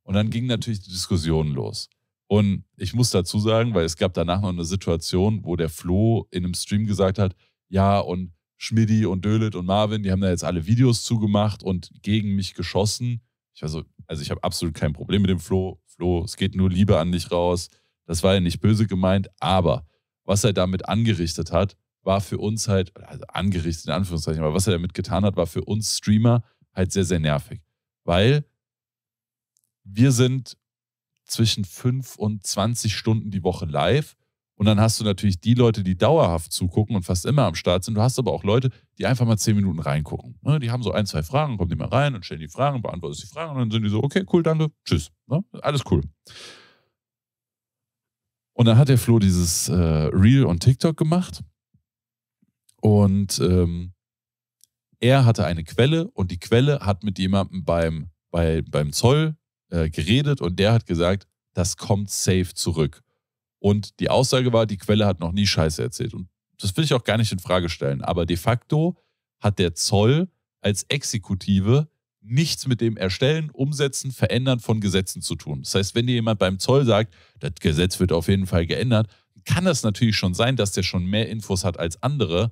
S2: Und dann ging natürlich die Diskussion los. Und ich muss dazu sagen, weil es gab danach noch eine Situation, wo der Flo in einem Stream gesagt hat, ja, und Schmidti und Dölit und Marvin, die haben da jetzt alle Videos zugemacht und gegen mich geschossen. Ich war so, also ich habe absolut kein Problem mit dem Flo. Flo, es geht nur Liebe an dich raus. Das war ja nicht böse gemeint, aber was er damit angerichtet hat, war für uns halt, also angerichtet in Anführungszeichen, aber was er damit getan hat, war für uns Streamer halt sehr, sehr nervig weil wir sind zwischen 5 und 20 Stunden die Woche live. Und dann hast du natürlich die Leute, die dauerhaft zugucken und fast immer am Start sind. Du hast aber auch Leute, die einfach mal zehn Minuten reingucken. Ne, die haben so ein, zwei Fragen, kommen die mal rein und stellen die Fragen, beantworten die Fragen und dann sind die so, okay, cool, danke, tschüss. Ne? Alles cool. Und dann hat der Flo dieses äh, Reel on TikTok gemacht. Und ähm, er hatte eine Quelle und die Quelle hat mit jemandem beim, bei, beim Zoll äh, geredet und der hat gesagt, das kommt safe zurück. Und die Aussage war, die Quelle hat noch nie Scheiße erzählt. Und das will ich auch gar nicht in Frage stellen. Aber de facto hat der Zoll als Exekutive nichts mit dem Erstellen, Umsetzen, Verändern von Gesetzen zu tun. Das heißt, wenn dir jemand beim Zoll sagt, das Gesetz wird auf jeden Fall geändert, kann das natürlich schon sein, dass der schon mehr Infos hat als andere,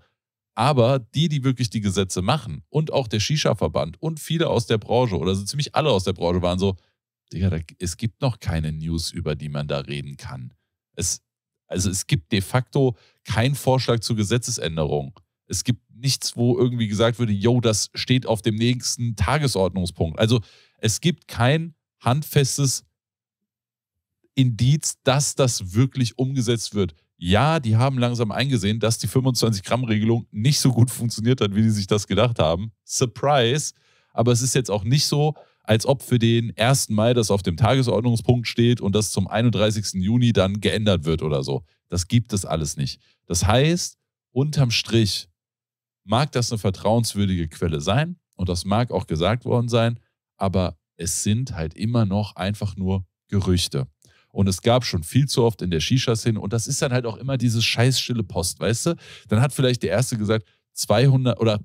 S2: aber die, die wirklich die Gesetze machen und auch der Shisha-Verband und viele aus der Branche oder so ziemlich alle aus der Branche waren so, Digga, es gibt noch keine News, über die man da reden kann. Es, also es gibt de facto keinen Vorschlag zur Gesetzesänderung. Es gibt nichts, wo irgendwie gesagt würde, yo, das steht auf dem nächsten Tagesordnungspunkt. Also es gibt kein handfestes Indiz, dass das wirklich umgesetzt wird ja, die haben langsam eingesehen, dass die 25-Gramm-Regelung nicht so gut funktioniert hat, wie die sich das gedacht haben. Surprise! Aber es ist jetzt auch nicht so, als ob für den 1. Mai das auf dem Tagesordnungspunkt steht und das zum 31. Juni dann geändert wird oder so. Das gibt es alles nicht. Das heißt, unterm Strich mag das eine vertrauenswürdige Quelle sein und das mag auch gesagt worden sein, aber es sind halt immer noch einfach nur Gerüchte. Und es gab schon viel zu oft in der Shisha-Szene. Und das ist dann halt auch immer dieses scheißstille Post, weißt du? Dann hat vielleicht der Erste gesagt, 200 oder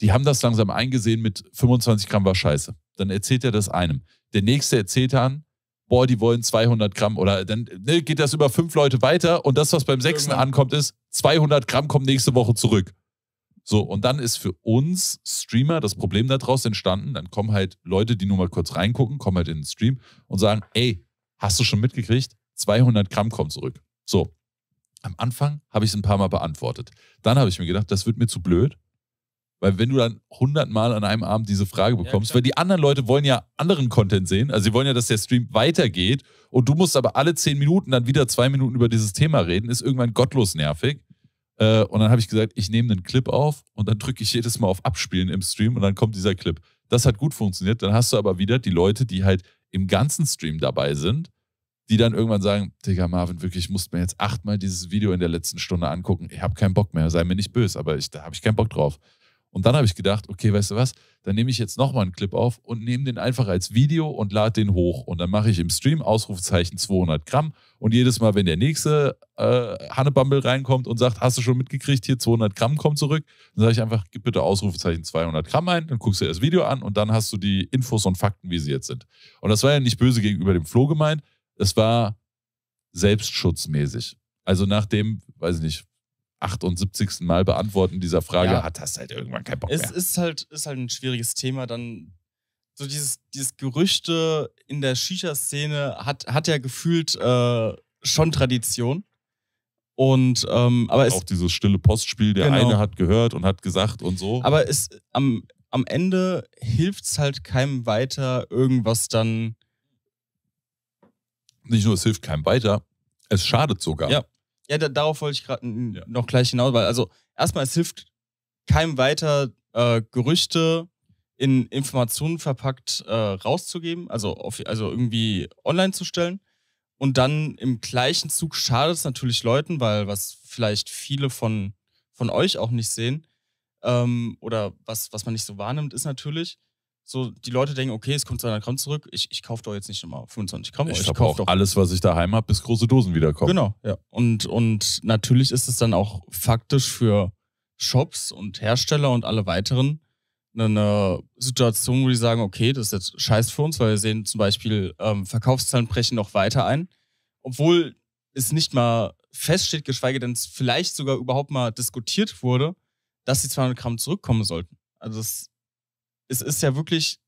S2: die haben das langsam eingesehen mit 25 Gramm war scheiße. Dann erzählt er das einem. Der Nächste erzählt dann, boah, die wollen 200 Gramm oder dann ne, geht das über fünf Leute weiter und das, was beim Sechsten ankommt, ist 200 Gramm kommt nächste Woche zurück. So, und dann ist für uns Streamer das Problem daraus entstanden. Dann kommen halt Leute, die nur mal kurz reingucken, kommen halt in den Stream und sagen, ey, hast du schon mitgekriegt, 200 Gramm kommen zurück. So, am Anfang habe ich es ein paar Mal beantwortet. Dann habe ich mir gedacht, das wird mir zu blöd, weil wenn du dann 100 Mal an einem Abend diese Frage bekommst, ja, weil die anderen Leute wollen ja anderen Content sehen, also sie wollen ja, dass der Stream weitergeht und du musst aber alle 10 Minuten dann wieder zwei Minuten über dieses Thema reden, ist irgendwann gottlos nervig. Äh, und dann habe ich gesagt, ich nehme einen Clip auf und dann drücke ich jedes Mal auf Abspielen im Stream und dann kommt dieser Clip. Das hat gut funktioniert. Dann hast du aber wieder die Leute, die halt im ganzen Stream dabei sind die dann irgendwann sagen, Digga, Marvin, wirklich, ich musste mir jetzt achtmal dieses Video in der letzten Stunde angucken. Ich habe keinen Bock mehr, sei mir nicht böse, aber ich, da habe ich keinen Bock drauf. Und dann habe ich gedacht, okay, weißt du was, dann nehme ich jetzt nochmal einen Clip auf und nehme den einfach als Video und lade den hoch. Und dann mache ich im Stream Ausrufezeichen 200 Gramm. Und jedes Mal, wenn der nächste äh, Hannebumble reinkommt und sagt, hast du schon mitgekriegt, hier 200 Gramm kommt zurück, dann sage ich einfach, gib bitte Ausrufezeichen 200 Gramm ein, dann guckst du dir das Video an und dann hast du die Infos und Fakten, wie sie jetzt sind. Und das war ja nicht böse gegenüber dem Flo gemeint, es war selbstschutzmäßig. Also nach dem, weiß ich nicht, 78. Mal beantworten dieser Frage ja. hat das halt irgendwann keinen Bock es mehr.
S1: Es ist halt, ist halt ein schwieriges Thema. Dann so dieses, dieses Gerüchte in der Shisha-Szene hat, hat ja gefühlt äh, schon Tradition. Und ähm, aber auch es,
S2: dieses stille Postspiel, der genau. eine hat gehört und hat gesagt und so. Aber es
S1: am, am Ende hilft es halt keinem weiter, irgendwas dann
S2: nicht nur, es hilft keinem weiter, es schadet sogar. Ja,
S1: ja da, darauf wollte ich gerade ja. noch gleich hinaus, weil also erstmal, es hilft keinem weiter, äh, Gerüchte in Informationen verpackt äh, rauszugeben, also, auf, also irgendwie online zu stellen. Und dann im gleichen Zug schadet es natürlich Leuten, weil was vielleicht viele von, von euch auch nicht sehen ähm, oder was, was man nicht so wahrnimmt, ist natürlich, so die Leute denken, okay, es kommt 200 Gramm zurück, ich, ich kaufe doch jetzt nicht nochmal 25 Gramm. Ich, ich kaufe doch. alles, was ich daheim habe, bis große Dosen wiederkommen. Genau, ja. Und, und natürlich ist es dann auch faktisch für Shops und Hersteller und alle weiteren eine Situation, wo die sagen, okay, das ist jetzt scheiß für uns, weil wir sehen zum Beispiel, ähm, Verkaufszahlen brechen noch weiter ein, obwohl es nicht mal feststeht, geschweige denn es vielleicht sogar überhaupt mal diskutiert wurde, dass die 200 Gramm zurückkommen sollten. Also das es ist ja wirklich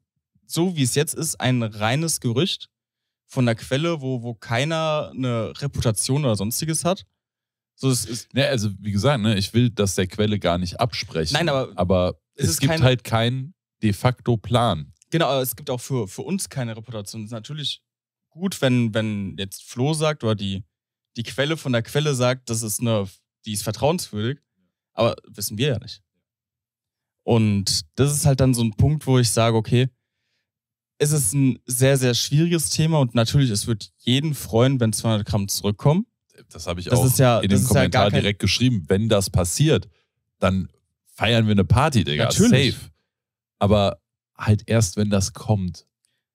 S1: so, wie es jetzt ist, ein reines Gerücht von der Quelle, wo, wo keiner eine Reputation oder sonstiges hat. So, es ist ja, ne, also wie gesagt, ne, ich will das der Quelle gar nicht absprechen. Nein, aber, aber es, es gibt kein, halt keinen de facto Plan. Genau, aber es gibt auch für, für uns keine Reputation. Es ist natürlich gut, wenn, wenn jetzt Flo sagt oder die, die Quelle von der Quelle sagt, das ist eine, die ist vertrauenswürdig, aber wissen wir ja nicht. Und das ist halt dann so ein Punkt, wo ich sage, okay, es ist ein sehr, sehr schwieriges Thema und natürlich, es wird jeden freuen, wenn 200 Gramm zurückkommen. Das habe ich das auch ja, in dem Kommentar ja kein... direkt geschrieben. Wenn das passiert, dann
S2: feiern wir eine Party, Digga. Natürlich. Safe. Aber halt erst, wenn das kommt.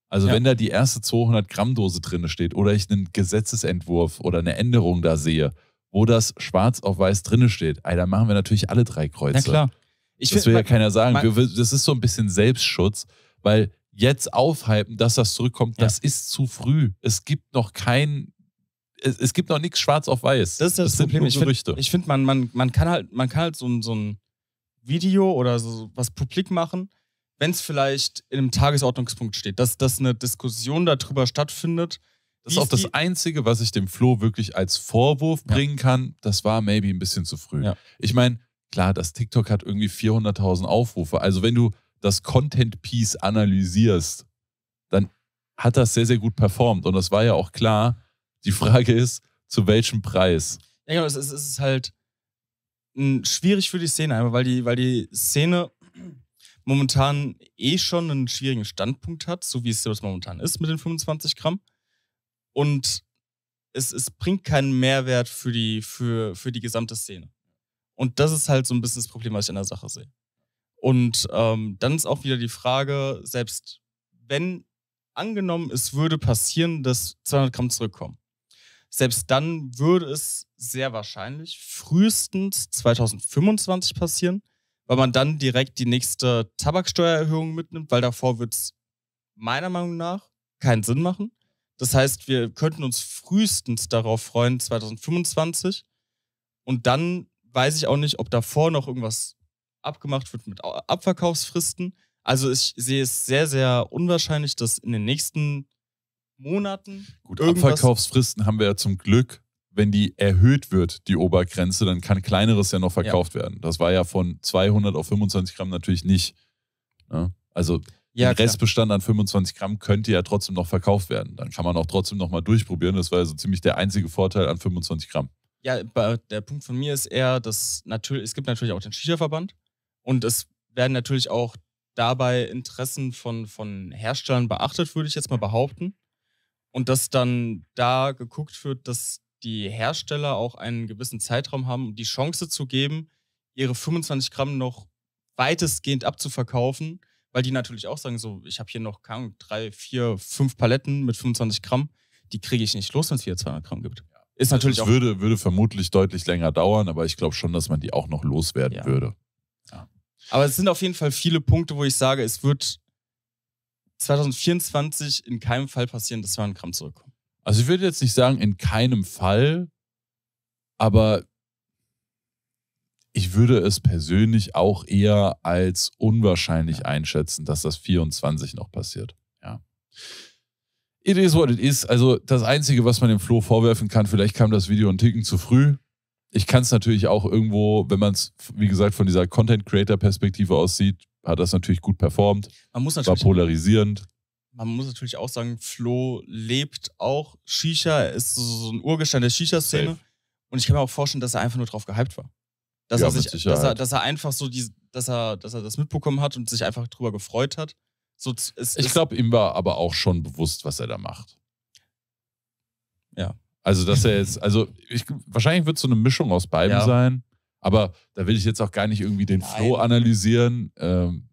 S2: Also ja. wenn da die erste 200 Gramm Dose drin steht oder ich einen Gesetzesentwurf oder eine Änderung da sehe, wo das schwarz auf weiß drin steht, ey, dann machen wir natürlich alle drei Kreuze. Ja, klar. Ich das will ja keiner sagen. wir, das ist so ein bisschen Selbstschutz, weil jetzt aufhypen, dass das zurückkommt, ja. das ist zu früh. Es gibt noch kein. Es, es gibt
S1: noch nichts schwarz auf weiß. Das ist das, das Problem. Sind nur Gerüchte. Ich finde, find, man, man, man kann halt, man kann halt so, ein, so ein Video oder so was publik machen, wenn es vielleicht in einem Tagesordnungspunkt steht, dass, dass eine Diskussion darüber stattfindet. Das ist auch das Einzige, was ich dem Flo wirklich
S2: als Vorwurf ja. bringen kann. Das war maybe ein bisschen zu früh. Ja. Ich meine, klar, das TikTok hat irgendwie 400.000 Aufrufe. Also wenn du das Content Piece analysierst, dann hat das sehr, sehr gut performt. Und das war ja auch klar. Die Frage ist, zu welchem Preis?
S1: Ja, genau, es ist, es ist halt hm, schwierig für die Szene, einmal, weil die, weil die Szene momentan eh schon einen schwierigen Standpunkt hat, so wie es jetzt momentan ist mit den 25 Gramm. Und es, es bringt keinen Mehrwert für die, für, für die gesamte Szene. Und das ist halt so ein bisschen das Problem, was ich an der Sache sehe. Und ähm, dann ist auch wieder die Frage, selbst wenn angenommen, es würde passieren, dass 200 Gramm zurückkommen, selbst dann würde es sehr wahrscheinlich frühestens 2025 passieren, weil man dann direkt die nächste Tabaksteuererhöhung mitnimmt, weil davor wird es meiner Meinung nach keinen Sinn machen. Das heißt, wir könnten uns frühestens darauf freuen, 2025 und dann weiß ich auch nicht, ob davor noch irgendwas abgemacht wird mit Abverkaufsfristen. Also ich sehe es sehr, sehr unwahrscheinlich, dass in den nächsten Monaten. Gut, Abverkaufsfristen haben wir ja
S2: zum Glück, wenn die erhöht wird, die Obergrenze, dann kann kleineres ja noch verkauft ja. werden. Das war ja von 200 auf 25 Gramm natürlich nicht. Ne? Also ja, der Restbestand an 25 Gramm könnte ja trotzdem noch verkauft werden. Dann kann man auch trotzdem noch mal durchprobieren. Das war ja so ziemlich der einzige Vorteil an 25 Gramm.
S1: Ja, der Punkt von mir ist eher, dass natürlich, es gibt natürlich auch den Shisha-Verband und es werden natürlich auch dabei Interessen von, von Herstellern beachtet, würde ich jetzt mal behaupten. Und dass dann da geguckt wird, dass die Hersteller auch einen gewissen Zeitraum haben, um die Chance zu geben, ihre 25 Gramm noch weitestgehend abzuverkaufen, weil die natürlich auch sagen, so, ich habe hier noch keine drei, vier, fünf Paletten mit 25 Gramm, die kriege ich nicht los, wenn es wieder 200 Gramm gibt. Ist also, natürlich das auch
S2: würde, würde vermutlich deutlich länger dauern, aber ich glaube schon, dass man die auch noch loswerden ja. würde.
S1: Ja. Aber es sind auf jeden Fall viele Punkte, wo ich sage, es wird 2024 in keinem Fall passieren, dass Kram zurückkommt. Also ich würde jetzt nicht sagen, in keinem Fall,
S2: aber ich würde es persönlich auch eher als unwahrscheinlich ja. einschätzen, dass das 24 noch passiert. Ja it is what it is. Also das Einzige, was man dem Flo vorwerfen kann, vielleicht kam das Video einen Ticken zu früh. Ich kann es natürlich auch irgendwo, wenn man es, wie gesagt, von dieser Content-Creator-Perspektive aussieht, hat das natürlich gut performt. Man muss natürlich, war polarisierend.
S1: Man muss natürlich auch sagen, Flo lebt auch Shisha, er ist so ein Urgestein der Shisha-Szene. Und ich kann mir auch vorstellen, dass er einfach nur drauf gehypt war. Dass, ja, er sich, dass, er, dass er einfach so die, dass er, dass er das mitbekommen hat und sich einfach drüber gefreut hat. So, es, ich glaube, ihm war
S2: aber auch schon bewusst, was er da macht. Ja. Also, dass er jetzt, also ich, wahrscheinlich wird es so eine Mischung aus beiden ja. sein, aber da will ich jetzt auch gar nicht irgendwie den Nein. Flow analysieren. Ähm,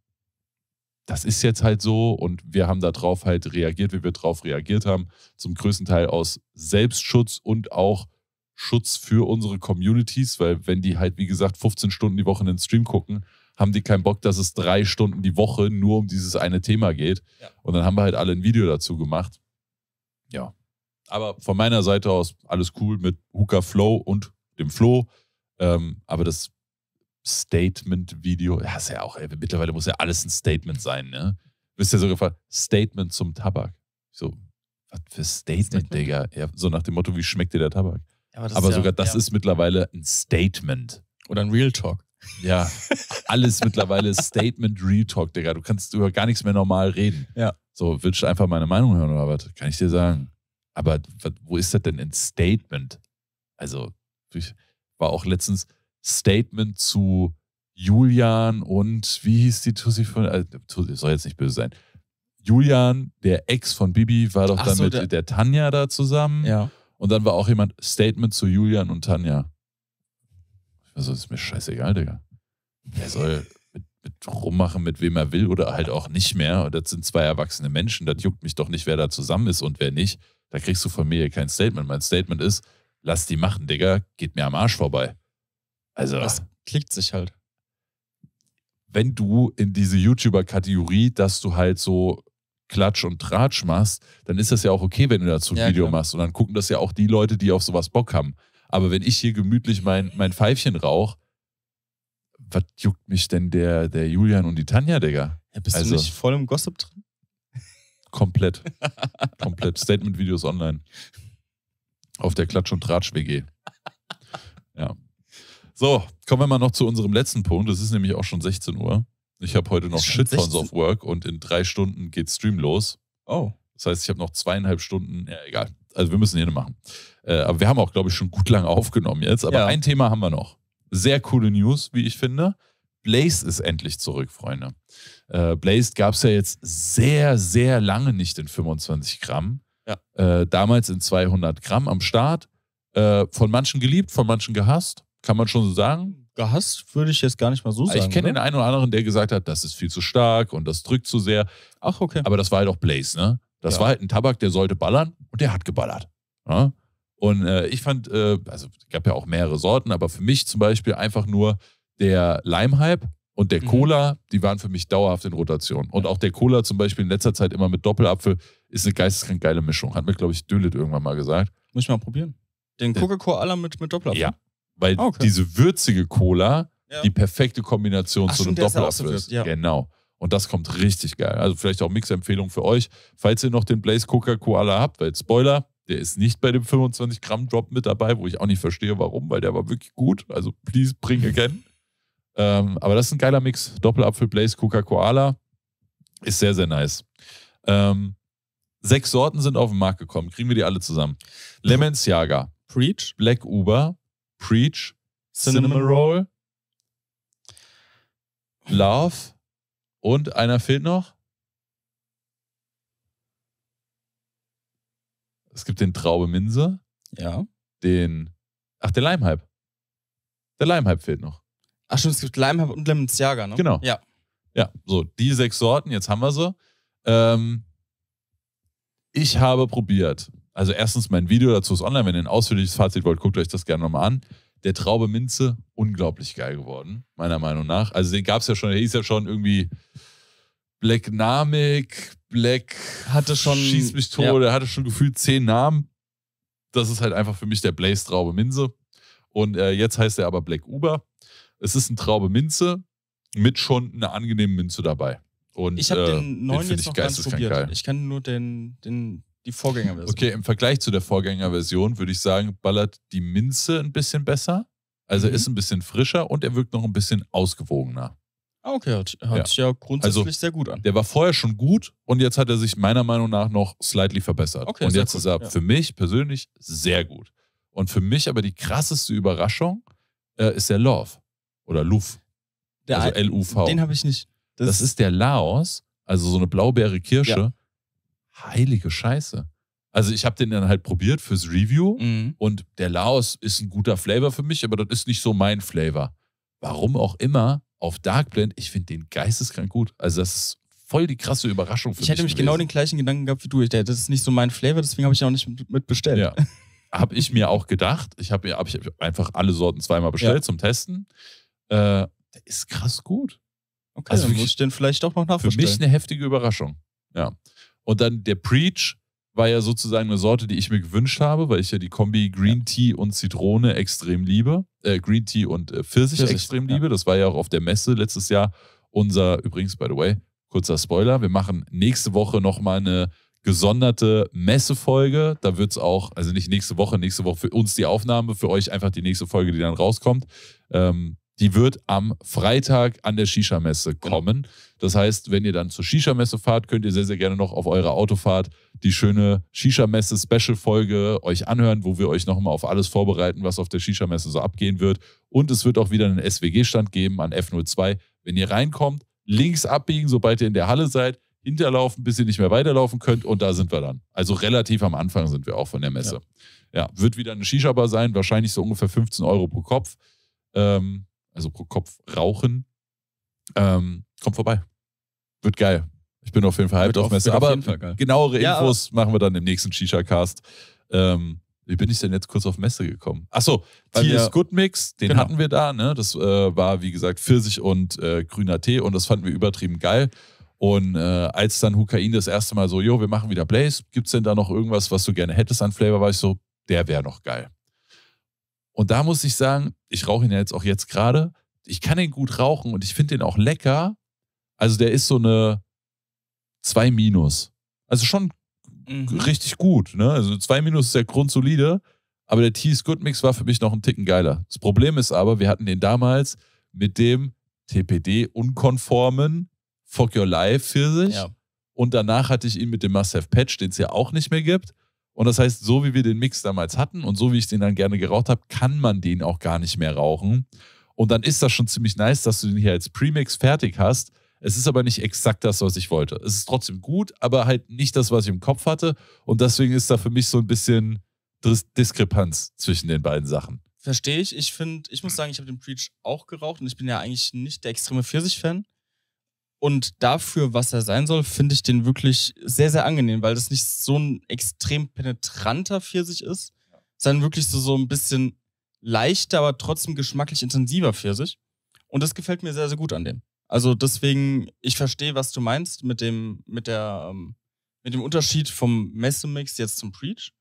S2: das ist jetzt halt so und wir haben darauf halt reagiert, wie wir darauf reagiert haben. Zum größten Teil aus Selbstschutz und auch Schutz für unsere Communities, weil wenn die halt, wie gesagt, 15 Stunden die Woche einen Stream gucken, haben die keinen Bock, dass es drei Stunden die Woche nur um dieses eine Thema geht. Ja. Und dann haben wir halt alle ein Video dazu gemacht. Ja. Aber von meiner Seite aus alles cool mit Hooker Flow und dem Flo. Ähm, aber das Statement-Video, ja, ist ja auch, ey, mittlerweile muss ja alles ein Statement sein, ne? Wisst ihr so gefragt, Statement zum Tabak. So, was für Statement, Statement. Digga? Ja, so nach dem Motto, wie schmeckt dir der Tabak?
S1: Ja, aber, aber sogar das ist
S2: mittlerweile ein Statement. Oder ein Real Talk. Ja, alles mittlerweile Statement Real Talk, Digga. Du kannst über gar nichts mehr normal reden. Ja. So, willst du einfach meine Meinung hören oder was? Kann ich dir sagen. Aber wo ist das denn in Statement? Also, ich war auch letztens Statement zu Julian und wie hieß die Tussi von. Also, Tussi, soll jetzt nicht böse sein. Julian, der Ex von Bibi, war doch Ach dann so, mit der, der, Tanja da zusammen. Ja. Und dann war auch jemand Statement zu Julian und Tanja. Also ist mir scheißegal, Digga. Er soll mit, mit rummachen, mit wem er will oder halt auch nicht mehr. Und das sind zwei erwachsene Menschen. Das juckt mich doch nicht, wer da zusammen ist und wer nicht. Da kriegst du von mir hier kein Statement. Mein Statement ist, lass die machen, Digga. Geht mir am Arsch vorbei. Also. Das klickt sich halt. Wenn du in diese YouTuber-Kategorie, dass du halt so Klatsch und Tratsch machst, dann ist das ja auch okay, wenn du dazu ein ja, Video klar. machst. Und dann gucken das ja auch die Leute, die auf sowas Bock haben. Aber wenn ich hier gemütlich mein, mein Pfeifchen rauche, was juckt mich denn der, der Julian und die Tanja, Digga? Ja, bist also, du nicht
S1: voll im Gossip drin?
S2: Komplett. komplett. Statement-Videos online. Auf der Klatsch- und Tratsch-WG. Ja. So, kommen wir mal noch zu unserem letzten Punkt. Es ist nämlich auch schon 16 Uhr. Ich habe heute noch Shitphones auf Work und in drei Stunden geht Stream los. Oh. Das heißt, ich habe noch zweieinhalb Stunden. Ja, egal. Also wir müssen hier machen. Äh, aber wir haben auch, glaube ich, schon gut lange aufgenommen jetzt. Aber ja. ein Thema haben wir noch. Sehr coole News, wie ich finde. Blaze ist endlich zurück, Freunde. Äh, Blaze gab es ja jetzt sehr, sehr lange nicht in 25 Gramm. Ja. Äh, damals in 200 Gramm am Start. von manchen geliebt, von manchen gehasst. Kann man schon so sagen.
S1: Gehasst würde ich jetzt gar nicht mal so sagen. Ich kenne den
S2: einen oder anderen, der gesagt hat, das ist viel zu stark und das drückt zu sehr. Ach, okay. Aber das war halt auch Blaze, ne? Das ja. war halt ein Tabak, der sollte ballern und der hat geballert. Ja? Und äh, ich fand, äh, also gab ja auch mehrere Sorten, aber für mich zum Beispiel einfach nur der Leimhype und der mhm. Cola, die waren für mich dauerhaft in Rotation. Und auch der Cola zum Beispiel in letzter Zeit immer mit Doppelapfel ist eine geisteskrank geile Mischung. Hat mir, glaube ich, Düllet irgendwann mal gesagt.
S1: Muss ich mal probieren. Den Coca-Cola mit, mit Doppelapfel? Ja,
S2: weil ah, okay. diese würzige Cola ja. die perfekte Kombination Ach, zu einem Doppelapfel ist. ja. Genau. Und das kommt richtig geil. Also vielleicht auch Mix-Empfehlung für euch. Falls ihr noch den Blaze Coca Koala habt, weil Spoiler, der ist nicht bei dem 25 Gramm Drop mit dabei, wo ich auch nicht verstehe, warum, weil der war wirklich gut. Also please bring again. ähm, aber das ist ein geiler Mix. Doppelapfel Blaze Coca Koala ist sehr, sehr nice. Ähm, sechs Sorten sind auf den Markt gekommen. Kriegen wir die alle zusammen. Lemon Siaga. Preach. Black Uber. Preach. Cinnamon, Cinnamon Roll. Love. Und einer fehlt noch. Es gibt den Traube Minze. Ja. Den. Ach, der Leimhype. Der Leimhype fehlt noch. Ach schon, es gibt Leimhype und Lemonsjager, ne? Genau. Ja. Ja, so, die sechs Sorten, jetzt haben wir sie. Ähm, ich habe probiert. Also erstens, mein Video dazu ist online. Wenn ihr ein ausführliches Fazit wollt, guckt euch das gerne nochmal an der Traube Minze unglaublich geil geworden, meiner Meinung nach. Also den gab es ja schon, der hieß ja schon irgendwie Black Namek, Black hatte schon, Schieß mich tot, ja. der hatte schon gefühlt zehn Namen. Das ist halt einfach für mich der Blaze Traube Minze. Und äh, jetzt heißt er aber Black Uber. Es ist ein Traube Minze mit schon einer angenehmen Minze dabei. Und, ich habe äh, den neuen den jetzt noch gar nicht probiert. Ich
S1: kann nur den, den die Vorgängerversion. Okay, im
S2: Vergleich zu der Vorgängerversion würde ich sagen, ballert die Minze ein bisschen besser. Also mhm. ist ein bisschen frischer und er wirkt noch ein bisschen ausgewogener.
S1: Ah, okay, hört, hört sich ja. grundsätzlich also,
S2: sehr gut an. Der war vorher schon gut und jetzt hat er sich meiner Meinung nach noch slightly verbessert. Okay, und jetzt gut, ist er ja. für mich persönlich sehr gut. Und für mich aber die krasseste Überraschung äh, ist der Love oder Luf. also L-U-V. Den habe ich nicht. Das, das, ist der Laos, also so eine blaubeere Kirsche. Ja heilige Scheiße. Also ich habe den dann halt probiert fürs Review mhm. und der Laos ist ein guter Flavor für mich, aber das ist nicht so mein Flavor. Warum auch immer, auf Dark
S1: Blend, ich finde den geisteskrank gut. Also das ist voll die krasse Überraschung für mich. Ich hätte mich genau gewesen. genau den gleichen Gedanken gehabt wie du. Das ist nicht so mein Flavor, deswegen habe ich auch nicht mit bestellt. Ja. habe ich mir auch gedacht.
S2: Ich habe hab einfach alle Sorten zweimal bestellt ja. zum Testen. Äh, der ist krass gut. Okay, also dann muss ich den vielleicht doch noch nachvollziehen. Für mich eine heftige Überraschung. Ja. Und dann der Preach war ja sozusagen eine Sorte, die ich mir gewünscht habe, weil ich ja die Kombi Green Tea und Zitrone extrem liebe. Äh, Green Tea und äh, Pfirsich, Pfirsich, extrem ja. liebe. Das war ja auch auf der Messe letztes Jahr unser, übrigens, by the way, kurzer Spoiler, wir machen nächste Woche nochmal eine gesonderte Messefolge. Da wird es auch, also nicht nächste Woche, nächste Woche für uns die Aufnahme, für euch einfach die nächste Folge, die dann rauskommt. Ähm, die wird am Freitag an der Shisha-Messe genau. kommen. Das heißt, wenn ihr dann zur Shisha-Messe fahrt, könnt ihr sehr, sehr gerne noch auf eurer Autofahrt die schöne Shisha-Messe-Special-Folge euch anhören, wo wir euch nochmal auf alles vorbereiten, was auf der Shisha-Messe so abgehen wird. Und es wird auch wieder einen SWG-Stand geben an F02. Wenn ihr reinkommt, links abbiegen, sobald ihr in der Halle seid, hinterlaufen, bis ihr nicht mehr weiterlaufen könnt und da sind wir dann. Also relativ am Anfang sind wir auch von der Messe. Ja, ja wird wieder eine Shisha-Bar sein, wahrscheinlich so ungefähr 15 Euro pro Kopf. Ähm, also pro Kopf rauchen, ähm, kommt vorbei. Wird geil. Ich bin auf jeden Fall halb auf Messe. Aber genauere ja, Infos aber machen wir dann im nächsten Shisha-Cast. Ähm, wie bin ich denn jetzt kurz auf Messe gekommen? Achso, Tears Good Mix, den genau. hatten wir da. Ne? Das äh, war, wie gesagt, Pfirsich und äh, grüner Tee und das fanden wir übertrieben geil. Und äh, als dann Hukain das erste Mal so, jo, wir machen wieder Blaze, gibt es denn da noch irgendwas, was du gerne hättest an Flavor, war ich so, der wäre noch geil. Und da muss ich sagen, ich rauche ihn ja jetzt auch jetzt gerade. Ich kann ihn gut rauchen und ich finde den auch lecker. Also der ist so eine 2 minus. Also schon mhm. richtig gut. Ne? Also 2 minus ist ja grundsolide. Aber der Tease Good Mix war für mich noch ein Ticken geiler. Das Problem ist aber, wir hatten den damals mit dem TPD-unkonformen Fuck Your Life Pfirsich. Ja. Und danach hatte ich ihn mit dem Must Have Patch, den es ja auch nicht mehr gibt. Und das heißt, so wie wir den Mix damals hatten und so wie ich den dann gerne geraucht habe, kann man den auch gar nicht mehr rauchen. Und dann ist das schon ziemlich nice, dass du den hier als Premix fertig hast. Es ist aber nicht exakt das, was ich wollte. Es ist trotzdem gut, aber halt nicht das, was ich im Kopf hatte. Und deswegen ist da für mich so ein bisschen Dis Diskrepanz zwischen den beiden Sachen.
S1: Verstehe ich. Ich finde, ich muss sagen, ich habe den Preach auch geraucht und ich bin ja eigentlich nicht der extreme Pfirsich-Fan. Und dafür, was er sein soll, finde ich den wirklich sehr, sehr angenehm, weil das nicht so ein extrem penetranter Pfirsich ist, sondern wirklich so, so ein bisschen leichter, aber trotzdem geschmacklich intensiver Pfirsich. Und das gefällt mir sehr, sehr gut an dem. Also deswegen, ich verstehe, was du meinst mit dem, mit der, ähm, mit dem Unterschied vom Messemix jetzt zum Preach.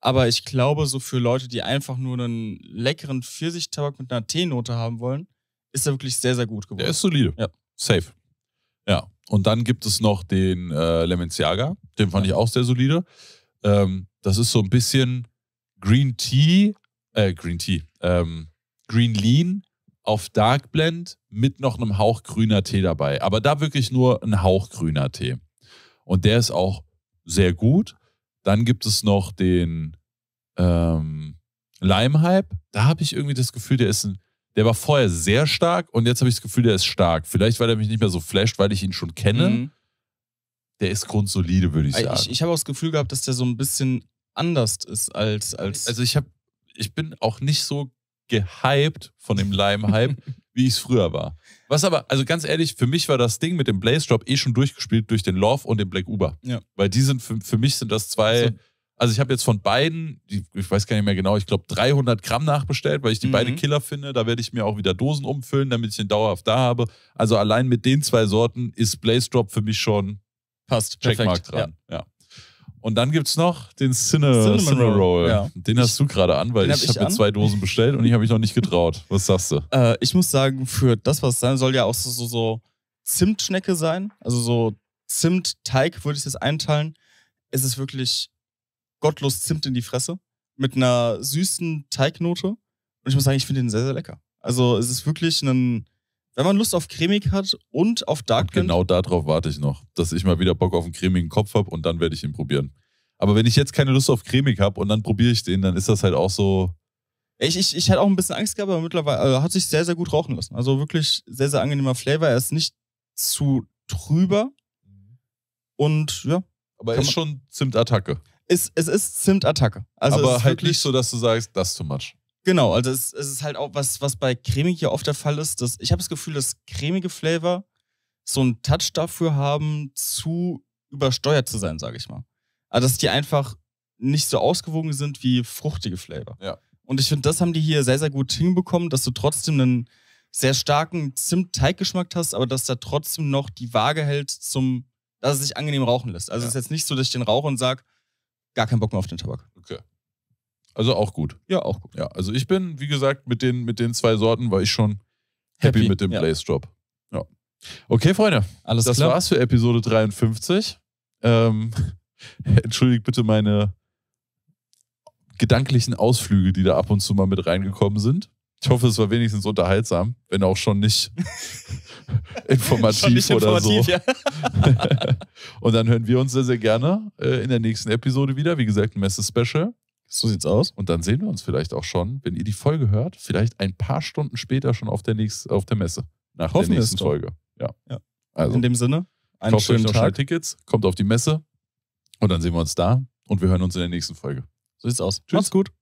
S1: Aber ich glaube, so für Leute, die einfach nur einen leckeren Pfirsichtabak mit einer Teenote haben wollen, ist er wirklich sehr, sehr gut geworden. Der ist solide.
S2: Ja. Safe. Ja, und dann gibt es noch den äh, Lemenciaga, den fand ja. ich auch sehr solide. Ähm, das ist so ein bisschen Green Tea, äh, Green Tea, ähm, Green Lean auf Dark Blend mit noch einem Hauch grüner Tee dabei. Aber da wirklich nur ein Hauch grüner Tee. Und der ist auch sehr gut. Dann gibt es noch den ähm, Lime Hype. Da habe ich irgendwie das Gefühl, der ist ein der war vorher sehr stark und jetzt habe ich das Gefühl, der ist stark. Vielleicht, weil er mich nicht mehr so flasht, weil ich ihn schon kenne. Mhm. Der ist grundsolide, würde ich sagen. Ich,
S1: ich habe auch das Gefühl gehabt, dass der so ein bisschen anders ist als. als also ich habe, ich bin
S2: auch nicht so gehypt von dem Lime-Hype, wie ich es früher war. Was aber, also ganz ehrlich, für mich war das Ding mit dem Blaze Drop eh schon durchgespielt durch den Love und den Black Uber. Ja. Weil die sind, für, für mich sind das zwei. Also, also ich habe jetzt von beiden, ich weiß gar nicht mehr genau, ich glaube 300 Gramm nachbestellt, weil ich die mhm. beide Killer finde. Da werde ich mir auch wieder Dosen umfüllen, damit ich den dauerhaft da habe. Also allein mit den zwei Sorten ist Blaze Drop für mich schon passt Checkmark dran. Ja. ja. Und dann gibt es noch
S1: den Cine, Cinnamon, Roll. Ja.
S2: Den hast du gerade an, weil den ich, hab habe mir zwei Dosen bestellt und ich habe mich noch nicht getraut. Was sagst du?
S1: Äh, ich muss sagen, für das, was sein soll, ja auch so, so, so Zimtschnecke sein. Also so Zimtteig würde ich das einteilen. Es ist wirklich gottlos Zimt in die Fresse mit einer süßen Teignote. Und ich muss sagen, ich finde den sehr, sehr lecker. Also es ist wirklich ein, wenn man Lust auf cremig
S2: hat und auf Dark und Genau darauf warte ich noch, dass ich mal wieder Bock auf einen cremigen Kopf habe und dann werde ich ihn probieren. Aber wenn ich jetzt keine Lust auf cremig habe und dann probiere ich den, dann ist das halt auch so.
S1: Ich, ich, ich hatte auch ein bisschen Angst gehabt, aber mittlerweile also hat sich sehr, sehr gut rauchen lassen. Also wirklich sehr, sehr angenehmer Flavor. Er ist nicht zu trüber. Mhm. Und ja. Aber ist schon Zimtattacke. Es, es ist Zimtattacke. Also Aber halt wirklich, nicht so, dass du sagst, das ist too much. Genau, also es, es ist halt auch was, was bei cremig hier oft der Fall ist. Dass, ich habe das Gefühl, dass cremige Flavor so einen Touch dafür haben, zu übersteuert zu sein, sage ich mal. Also dass die einfach nicht so ausgewogen sind wie fruchtige Flavor. Ja. Und ich finde, das haben die hier sehr, sehr gut hinbekommen, dass du trotzdem einen sehr starken Zimt-Teiggeschmack hast, aber dass da trotzdem noch die Waage hält zum, dass es sich angenehm rauchen lässt. Also es ist jetzt nicht so, dass ich den rauche und sage, gar keinen Bock mehr auf den Tabak. Okay. Also auch gut. Ja, auch gut. Ja, also
S2: ich bin, wie gesagt, mit den, mit den zwei Sorten war ich schon happy, happy mit dem ja. Blaze Drop. Ja. Okay, Freunde. Alles das klar. Das war's für Episode 53. Ähm, entschuldigt bitte meine gedanklichen Ausflüge, die da ab und zu mal mit reingekommen sind. Ich hoffe, es war wenigstens unterhaltsam, wenn auch schon nicht informativ, schon nicht informativ so. Ja. und dann hören wir uns sehr, sehr gerne äh, in der nächsten Episode wieder. Wie gesagt, ein Messe-Special. So sieht's aus. Und dann sehen wir uns vielleicht auch schon, wenn ihr die Folge hört, vielleicht ein paar Stunden später schon auf der, nächst, auf der Messe. Nach Hoffen der nächsten Folge.
S1: Ja. ja. Also, In dem Sinne, einen kauft schönen euch noch Tag. Tickets, kommt
S2: auf die Messe und dann sehen wir uns da und wir hören uns in der nächsten Folge. So sieht's aus. Tschüss. Macht's gut.